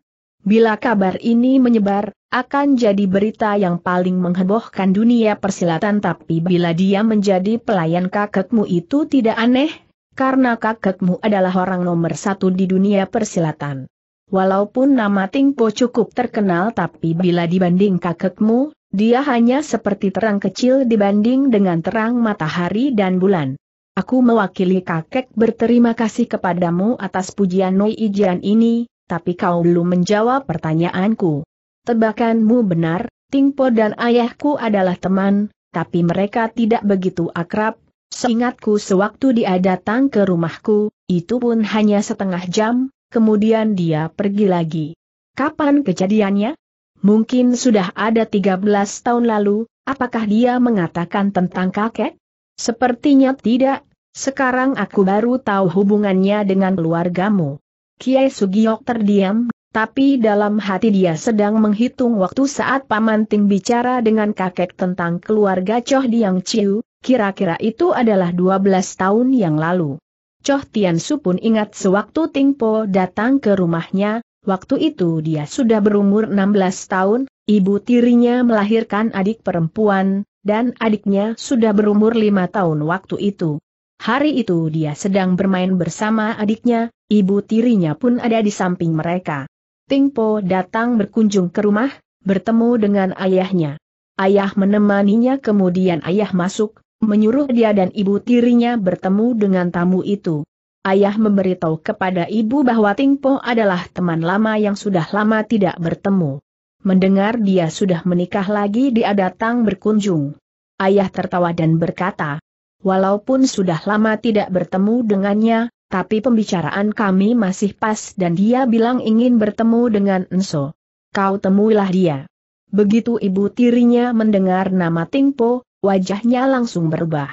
Bila kabar ini menyebar, akan jadi berita yang paling menghebohkan dunia persilatan tapi bila dia menjadi pelayan kakekmu itu tidak aneh, karena kakekmu adalah orang nomor satu di dunia persilatan. Walaupun nama Tingpo cukup terkenal tapi bila dibanding kakekmu, dia hanya seperti terang kecil dibanding dengan terang matahari dan bulan. Aku mewakili kakek berterima kasih kepadamu atas pujian Noi Ijian ini, tapi kau belum menjawab pertanyaanku. Tebakanmu benar, Tingpo dan ayahku adalah teman, tapi mereka tidak begitu akrab. Seingatku sewaktu dia datang ke rumahku, itu pun hanya setengah jam, kemudian dia pergi lagi. Kapan kejadiannya? Mungkin sudah ada 13 tahun lalu, apakah dia mengatakan tentang kakek? Sepertinya tidak, sekarang aku baru tahu hubungannya dengan keluargamu. Kiai Sugiok terdiam, tapi dalam hati dia sedang menghitung waktu saat Paman Ting bicara dengan kakek tentang keluarga Choh Diang Chiu, kira-kira itu adalah 12 tahun yang lalu. Choh Tian Su pun ingat sewaktu Ting Po datang ke rumahnya, waktu itu dia sudah berumur 16 tahun, ibu tirinya melahirkan adik perempuan, dan adiknya sudah berumur 5 tahun waktu itu. Hari itu dia sedang bermain bersama adiknya, Ibu tirinya pun ada di samping mereka. Tingpo datang berkunjung ke rumah, bertemu dengan ayahnya. Ayah menemaninya kemudian ayah masuk, menyuruh dia dan ibu tirinya bertemu dengan tamu itu. Ayah memberitahu kepada ibu bahwa Tingpo adalah teman lama yang sudah lama tidak bertemu. Mendengar dia sudah menikah lagi dia datang berkunjung. Ayah tertawa dan berkata, Walaupun sudah lama tidak bertemu dengannya, tapi pembicaraan kami masih pas dan dia bilang ingin bertemu dengan Enso. Kau temuilah dia. Begitu ibu tirinya mendengar nama Tingpo, wajahnya langsung berubah.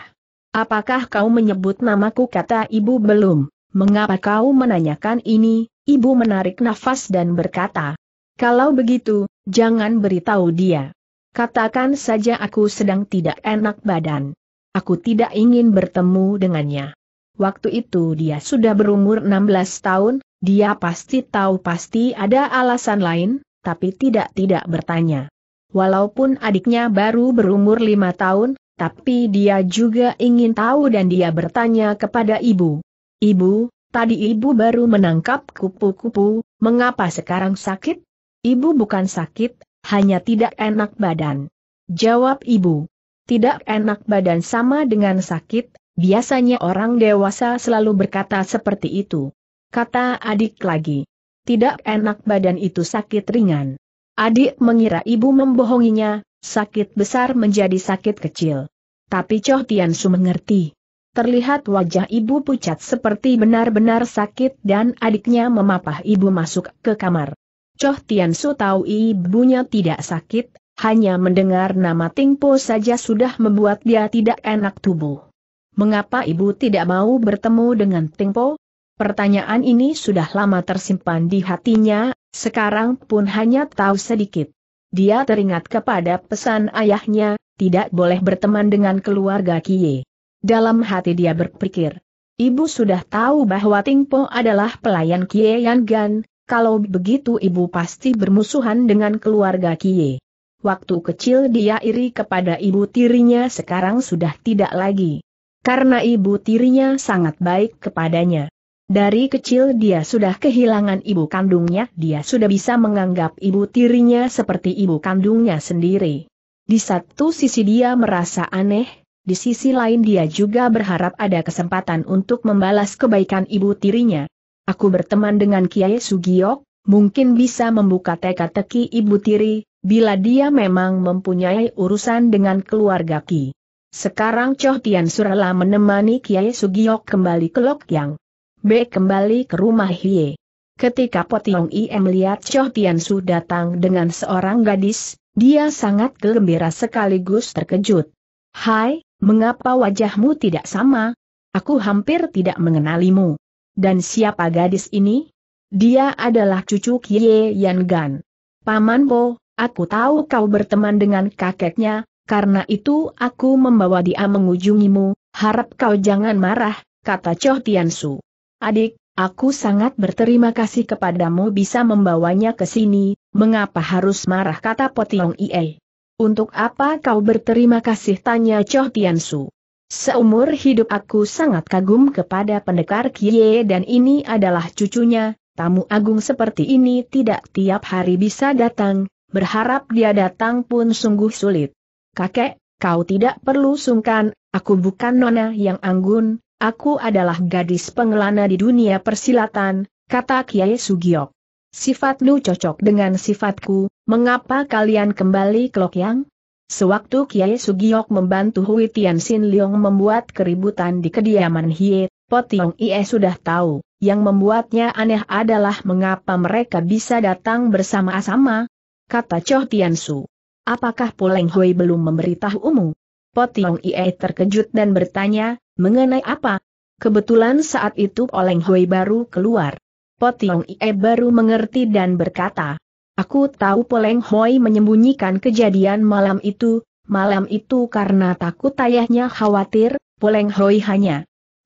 Apakah kau menyebut namaku kata ibu belum? Mengapa kau menanyakan ini? Ibu menarik nafas dan berkata, kalau begitu, jangan beritahu dia. Katakan saja aku sedang tidak enak badan. Aku tidak ingin bertemu dengannya. Waktu itu dia sudah berumur 16 tahun, dia pasti tahu pasti ada alasan lain, tapi tidak-tidak bertanya. Walaupun adiknya baru berumur 5 tahun, tapi dia juga ingin tahu dan dia bertanya kepada ibu. Ibu, tadi ibu baru menangkap kupu-kupu, mengapa sekarang sakit? Ibu bukan sakit, hanya tidak enak badan. Jawab ibu. Tidak enak badan sama dengan sakit, Biasanya orang dewasa selalu berkata seperti itu. Kata adik lagi. Tidak enak badan itu sakit ringan. Adik mengira ibu membohonginya, sakit besar menjadi sakit kecil. Tapi Choh Tian Su mengerti. Terlihat wajah ibu pucat seperti benar-benar sakit dan adiknya memapah ibu masuk ke kamar. Choh Tian Su tahu ibunya tidak sakit, hanya mendengar nama Ting Po saja sudah membuat dia tidak enak tubuh mengapa ibu tidak mau bertemu dengan Tingpo? Pertanyaan ini sudah lama tersimpan di hatinya, sekarang pun hanya tahu sedikit. Dia teringat kepada pesan ayahnya, tidak boleh berteman dengan keluarga Kie. Dalam hati dia berpikir, ibu sudah tahu bahwa Tingpo adalah pelayan Kie Yan Gan, kalau begitu ibu pasti bermusuhan dengan keluarga Kie. Waktu kecil dia iri kepada ibu tirinya sekarang sudah tidak lagi karena ibu tirinya sangat baik kepadanya. Dari kecil dia sudah kehilangan ibu kandungnya, dia sudah bisa menganggap ibu tirinya seperti ibu kandungnya sendiri. Di satu sisi dia merasa aneh, di sisi lain dia juga berharap ada kesempatan untuk membalas kebaikan ibu tirinya. Aku berteman dengan Kiai Sugiok, mungkin bisa membuka teka-teki ibu tiri, bila dia memang mempunyai urusan dengan keluarga Ki. Sekarang Choh Tian Surala menemani Kiai Sugiok kembali ke Lok Yang. B kembali ke rumah Hie. Ketika Potiong Im melihat Choh Tian Su datang dengan seorang gadis, dia sangat gembira sekaligus terkejut. Hai, mengapa wajahmu tidak sama? Aku hampir tidak mengenalimu. Dan siapa gadis ini? Dia adalah cucu Kie Yan Gan. Paman Bo, aku tahu kau berteman dengan kakeknya, karena itu aku membawa dia mengunjungimu, harap kau jangan marah, kata Choh Tiansu. Adik, aku sangat berterima kasih kepadamu bisa membawanya ke sini, mengapa harus marah kata Potiong Ie. Untuk apa kau berterima kasih tanya Choh Tiansu. Seumur hidup aku sangat kagum kepada pendekar Kie dan ini adalah cucunya, tamu agung seperti ini tidak tiap hari bisa datang, berharap dia datang pun sungguh sulit. Kakek, kau tidak perlu sungkan, aku bukan nona yang anggun, aku adalah gadis pengelana di dunia persilatan, kata Kiai Sugiok. lu cocok dengan sifatku, mengapa kalian kembali ke Lokyang? Sewaktu Kiai Sugiok membantu Hui Sin Liong membuat keributan di kediaman Hie, Potiong Ie sudah tahu, yang membuatnya aneh adalah mengapa mereka bisa datang bersama-sama, kata Choh Su apakah Poleng Hui belum memberitahu memberitahumu? Potiong Ie terkejut dan bertanya, mengenai apa? Kebetulan saat itu Poleng Hui baru keluar. Potiong Ie baru mengerti dan berkata, Aku tahu Poleng Hoi menyembunyikan kejadian malam itu, malam itu karena takut ayahnya khawatir, Poleng Hoi hanya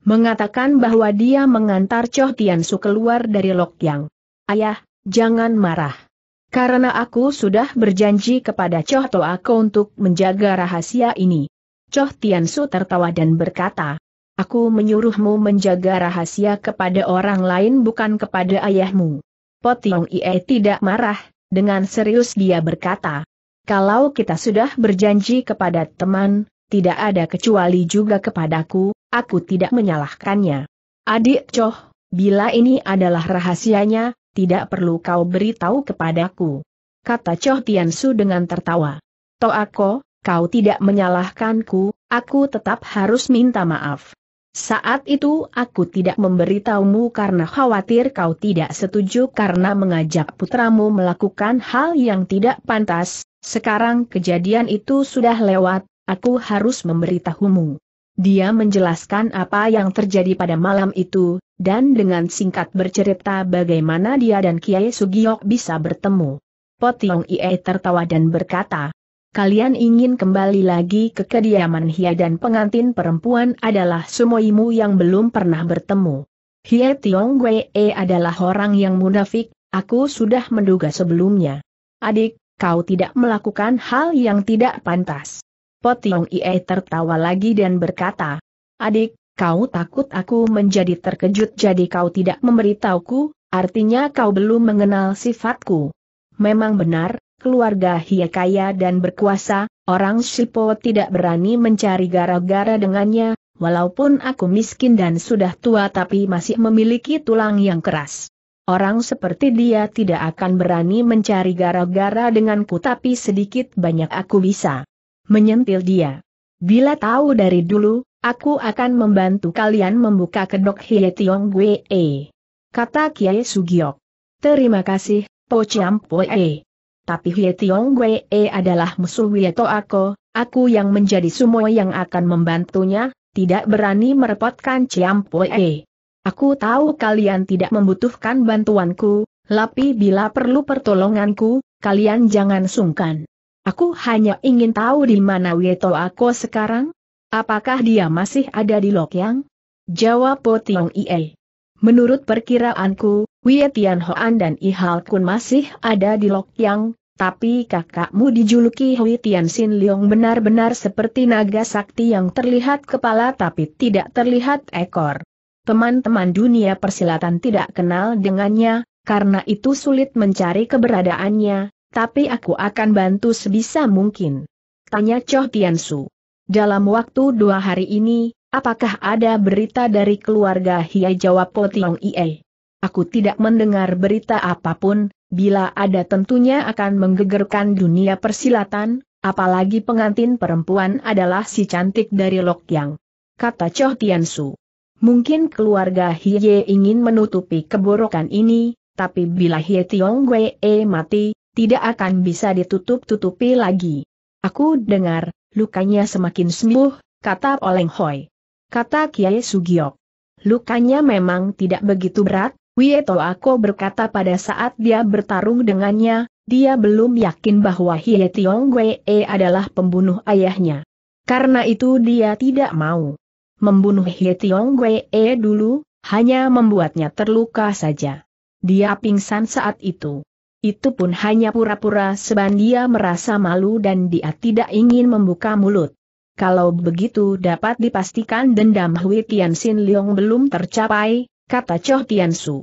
mengatakan bahwa dia mengantar Choh Su keluar dari Lok Lokyang. Ayah, jangan marah. Karena aku sudah berjanji kepada Choh Toako untuk menjaga rahasia ini. Choh Tiansu tertawa dan berkata, Aku menyuruhmu menjaga rahasia kepada orang lain bukan kepada ayahmu. Potiong Ie tidak marah, dengan serius dia berkata, Kalau kita sudah berjanji kepada teman, tidak ada kecuali juga kepadaku, aku tidak menyalahkannya. Adik Choh, bila ini adalah rahasianya, tidak perlu kau beritahu kepadaku. Kata Choh Tian Su dengan tertawa. aku, kau tidak menyalahkanku, aku tetap harus minta maaf. Saat itu aku tidak memberitahumu karena khawatir kau tidak setuju karena mengajak putramu melakukan hal yang tidak pantas, sekarang kejadian itu sudah lewat, aku harus memberitahumu. Dia menjelaskan apa yang terjadi pada malam itu, dan dengan singkat bercerita bagaimana dia dan Kiai Sugiok bisa bertemu. Potiong Ie tertawa dan berkata, Kalian ingin kembali lagi ke kediaman Hia dan pengantin perempuan adalah sumoimu yang belum pernah bertemu. Hia Tiong Wee adalah orang yang munafik, aku sudah menduga sebelumnya. Adik, kau tidak melakukan hal yang tidak pantas. Potiong Ie tertawa lagi dan berkata, Adik, Kau takut aku menjadi terkejut jadi kau tidak memberitahuku, artinya kau belum mengenal sifatku. Memang benar, keluarga Hia kaya dan berkuasa, orang Sipo tidak berani mencari gara-gara dengannya, walaupun aku miskin dan sudah tua tapi masih memiliki tulang yang keras. Orang seperti dia tidak akan berani mencari gara-gara denganku tapi sedikit banyak aku bisa menyentil dia. Bila tahu dari dulu, Aku akan membantu kalian membuka kedok Hie Tiong E. Kata Kiai Sugiok. Terima kasih, Po Chiam Poe. Tapi Hie Tiong E adalah musuh Wieto Ako, aku yang menjadi sumo yang akan membantunya, tidak berani merepotkan Chiam Poe. Aku tahu kalian tidak membutuhkan bantuanku, tapi bila perlu pertolonganku, kalian jangan sungkan. Aku hanya ingin tahu di mana Wieto Ako sekarang, Apakah dia masih ada di Lokyang? Jawab Po Tiong Ie. Menurut perkiraanku, Wei Tian Hoan dan Ihal Kun masih ada di Lokyang, tapi kakakmu dijuluki Hui Tian Sin Leong benar-benar seperti naga sakti yang terlihat kepala tapi tidak terlihat ekor. Teman-teman dunia persilatan tidak kenal dengannya, karena itu sulit mencari keberadaannya, tapi aku akan bantu sebisa mungkin. Tanya Choh Tian Su. Dalam waktu dua hari ini, apakah ada berita dari keluarga Hiai jawab Potiong Ie? Aku tidak mendengar berita apapun, bila ada tentunya akan menggegerkan dunia persilatan, apalagi pengantin perempuan adalah si cantik dari Lok Yang. Kata Choh Su. Mungkin keluarga Hiye ingin menutupi keburukan ini, tapi bila Hiye Tiong Wei mati, tidak akan bisa ditutup-tutupi lagi. Aku dengar, Lukanya semakin sembuh, kata Oleng Hoi. Kata Kiai Sugiok. Lukanya memang tidak begitu berat, Wieto Ako berkata pada saat dia bertarung dengannya, dia belum yakin bahwa Hie Tiong Wee adalah pembunuh ayahnya. Karena itu dia tidak mau membunuh Hie Tiong Wee dulu, hanya membuatnya terluka saja. Dia pingsan saat itu. Itu pun hanya pura-pura dia merasa malu dan dia tidak ingin membuka mulut. Kalau begitu dapat dipastikan dendam Hui Tianxin Leong belum tercapai, kata Choh Su.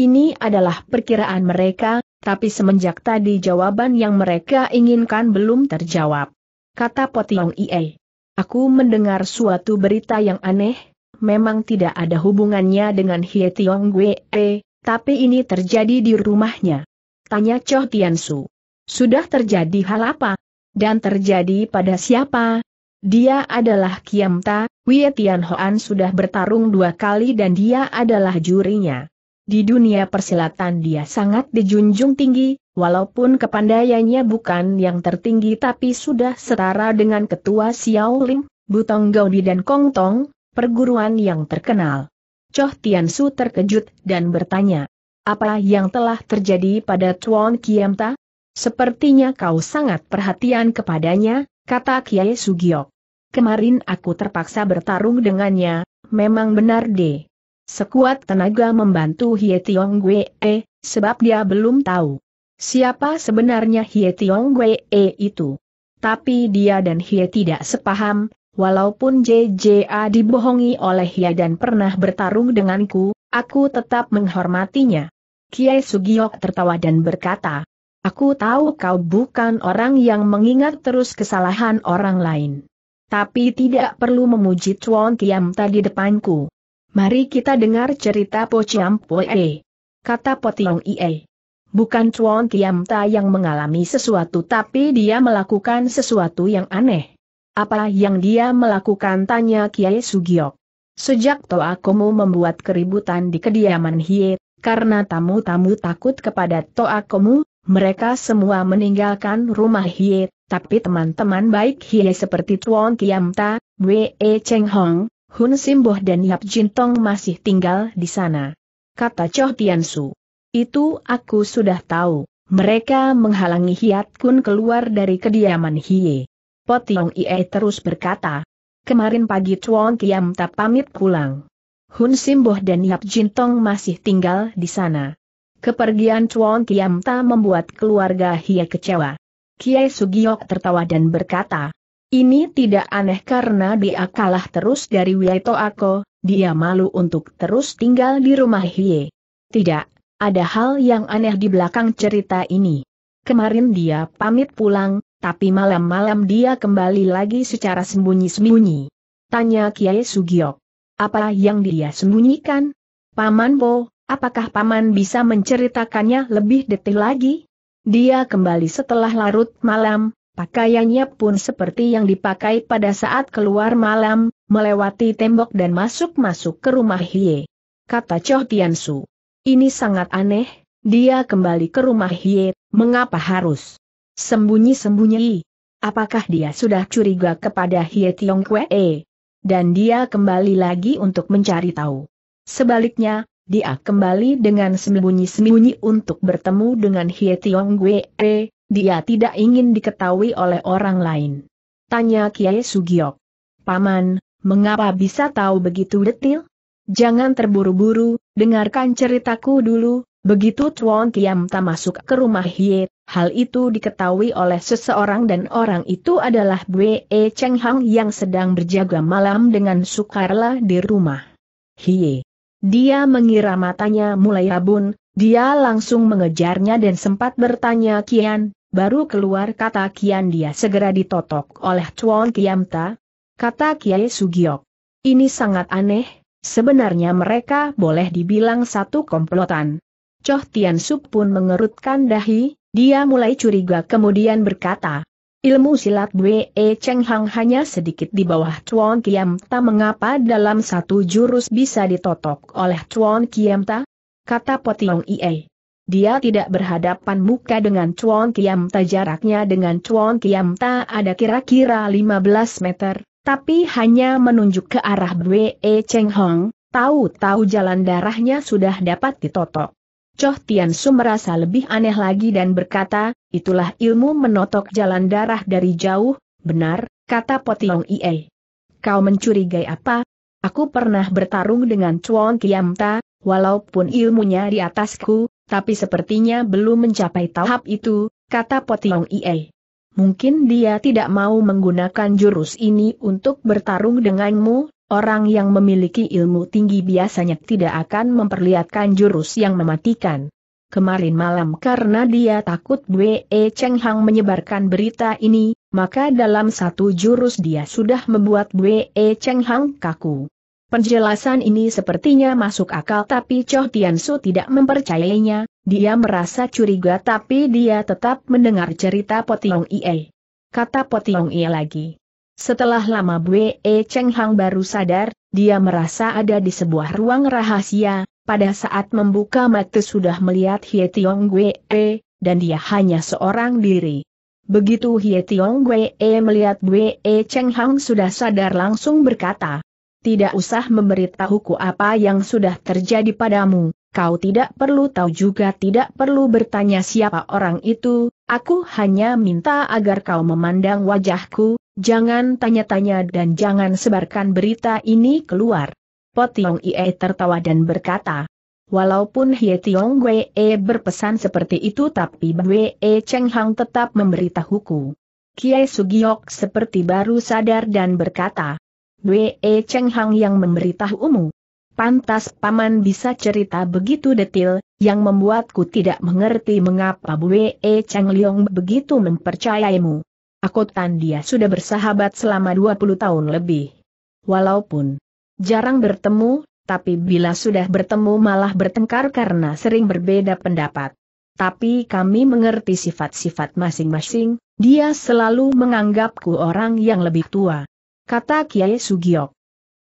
Ini adalah perkiraan mereka, tapi semenjak tadi jawaban yang mereka inginkan belum terjawab. Kata Potiong Ie. Aku mendengar suatu berita yang aneh, memang tidak ada hubungannya dengan Hie Tiong Gue, tapi ini terjadi di rumahnya. Tanya Choh Tian Su. Sudah terjadi hal apa? Dan terjadi pada siapa? Dia adalah Kiamta, Wei Hoan sudah bertarung dua kali dan dia adalah jurinya. Di dunia persilatan dia sangat dijunjung tinggi, walaupun kepandaiannya bukan yang tertinggi tapi sudah setara dengan ketua Xiao Ling, Butong Gaudi dan Kong Tong, perguruan yang terkenal. Choh Tian Su terkejut dan bertanya, apa yang telah terjadi pada Tuan Kiemta? Sepertinya kau sangat perhatian kepadanya, kata Kiai Sugio. Kemarin aku terpaksa bertarung dengannya, memang benar deh. Sekuat tenaga membantu Hie Tiong e, sebab dia belum tahu siapa sebenarnya Hie Tiong e itu. Tapi dia dan Hie tidak sepaham, walaupun JJA dibohongi oleh Hie dan pernah bertarung denganku, aku tetap menghormatinya. Kiai Sugiok tertawa dan berkata, Aku tahu kau bukan orang yang mengingat terus kesalahan orang lain. Tapi tidak perlu memuji Chuan Kiam tadi depanku. Mari kita dengar cerita Po Chiam Poe. Kata Potiong Ie. Bukan Chuan Kiam Ta yang mengalami sesuatu tapi dia melakukan sesuatu yang aneh. Apa yang dia melakukan tanya Kiai Sugiok. Sejak Toa Komo membuat keributan di kediaman Hie, karena tamu-tamu takut kepada Toakomu, mereka semua meninggalkan rumah Hie, tapi teman-teman baik Hie seperti Tuan Kiamta, Wei Cheng Hong, Hun Simboh dan Yap Jin Tong masih tinggal di sana. Kata Choh Su. Itu aku sudah tahu. Mereka menghalangi Hiat Kun keluar dari kediaman Hie. Potiong Ie terus berkata, Kemarin pagi Chuan Kiam tak pamit pulang. Hun Simboh dan Yap Jintong masih tinggal di sana. Kepergian Chuan Kiam Ta membuat keluarga Hia kecewa. Kiai Sugiok tertawa dan berkata, ini tidak aneh karena dia kalah terus dari Wieto Ako, dia malu untuk terus tinggal di rumah Hie. Tidak, ada hal yang aneh di belakang cerita ini. Kemarin dia pamit pulang, tapi malam-malam dia kembali lagi secara sembunyi-sembunyi. Tanya Kiai Sugiok. Apa yang dia sembunyikan? Paman Bo, apakah Paman bisa menceritakannya lebih detail lagi? Dia kembali setelah larut malam, pakaiannya pun seperti yang dipakai pada saat keluar malam, melewati tembok dan masuk-masuk ke rumah Hie. Kata Choh Su. Ini sangat aneh, dia kembali ke rumah Hie, mengapa harus sembunyi-sembunyi? Apakah dia sudah curiga kepada Hie Tiong Kwee? dan dia kembali lagi untuk mencari tahu. Sebaliknya, dia kembali dengan sembunyi-sembunyi untuk bertemu dengan Hie Tiong Gwee. dia tidak ingin diketahui oleh orang lain. Tanya Kiai Sugiok. Paman, mengapa bisa tahu begitu detil? Jangan terburu-buru, dengarkan ceritaku dulu, Begitu Chuan Kiam Ta masuk ke rumah Hie, hal itu diketahui oleh seseorang dan orang itu adalah Bwe e Cheng Hang yang sedang berjaga malam dengan Sukarla di rumah. Hie. Dia mengira matanya mulai rabun, dia langsung mengejarnya dan sempat bertanya Kian, baru keluar kata Kian dia segera ditotok oleh Chuan Ta, kata Kiai Sugiok. Ini sangat aneh, sebenarnya mereka boleh dibilang satu komplotan Choh Tian Sup pun mengerutkan dahi, dia mulai curiga kemudian berkata, Ilmu silat Bwe e Cheng Hang hanya sedikit di bawah Chuan Kiam Ta mengapa dalam satu jurus bisa ditotok oleh Chuan Kiam Ta? Kata Potiong Ie. Dia tidak berhadapan muka dengan Chuan Kiam Ta jaraknya dengan Chuan Kiam Ta ada kira-kira 15 meter, tapi hanya menunjuk ke arah Bwe e Cheng Hang, tahu-tahu jalan darahnya sudah dapat ditotok. Choh Tian Su merasa lebih aneh lagi dan berkata, itulah ilmu menotok jalan darah dari jauh, benar, kata Potiong Ie. Kau mencurigai apa? Aku pernah bertarung dengan Chuan Ta, walaupun ilmunya di atasku, tapi sepertinya belum mencapai tahap itu, kata Potiong Ie. Mungkin dia tidak mau menggunakan jurus ini untuk bertarung denganmu, Orang yang memiliki ilmu tinggi biasanya tidak akan memperlihatkan jurus yang mematikan. Kemarin malam karena dia takut Bwe Cheng Hang menyebarkan berita ini, maka dalam satu jurus dia sudah membuat Bwe Cheng Hang kaku. Penjelasan ini sepertinya masuk akal tapi Choh Su tidak mempercayainya, dia merasa curiga tapi dia tetap mendengar cerita Potiong Ie. Kata Potiong Ie lagi. Setelah lama E Cheng Hang baru sadar, dia merasa ada di sebuah ruang rahasia, pada saat membuka mata sudah melihat Hie Tiong E, dan dia hanya seorang diri. Begitu Hie Tiong E melihat E Cheng Hang sudah sadar langsung berkata, Tidak usah memberitahuku apa yang sudah terjadi padamu, kau tidak perlu tahu juga tidak perlu bertanya siapa orang itu, aku hanya minta agar kau memandang wajahku, jangan tanya-tanya dan jangan sebarkan berita ini keluar. Potiong Ie tertawa dan berkata, Walaupun Hie Tiong Wee berpesan seperti itu tapi Wee Cheng Hang tetap memberitahuku. Kiai Sugiok seperti baru sadar dan berkata, Wee Cheng Hang yang memberitahumu. Pantas Paman bisa cerita begitu detil, yang membuatku tidak mengerti mengapa Wee Cheng Leong begitu mempercayaimu. Aku tan dia sudah bersahabat selama 20 tahun lebih. Walaupun jarang bertemu, tapi bila sudah bertemu malah bertengkar karena sering berbeda pendapat. Tapi kami mengerti sifat-sifat masing-masing, dia selalu menganggapku orang yang lebih tua. Kata Kiai Sugiok.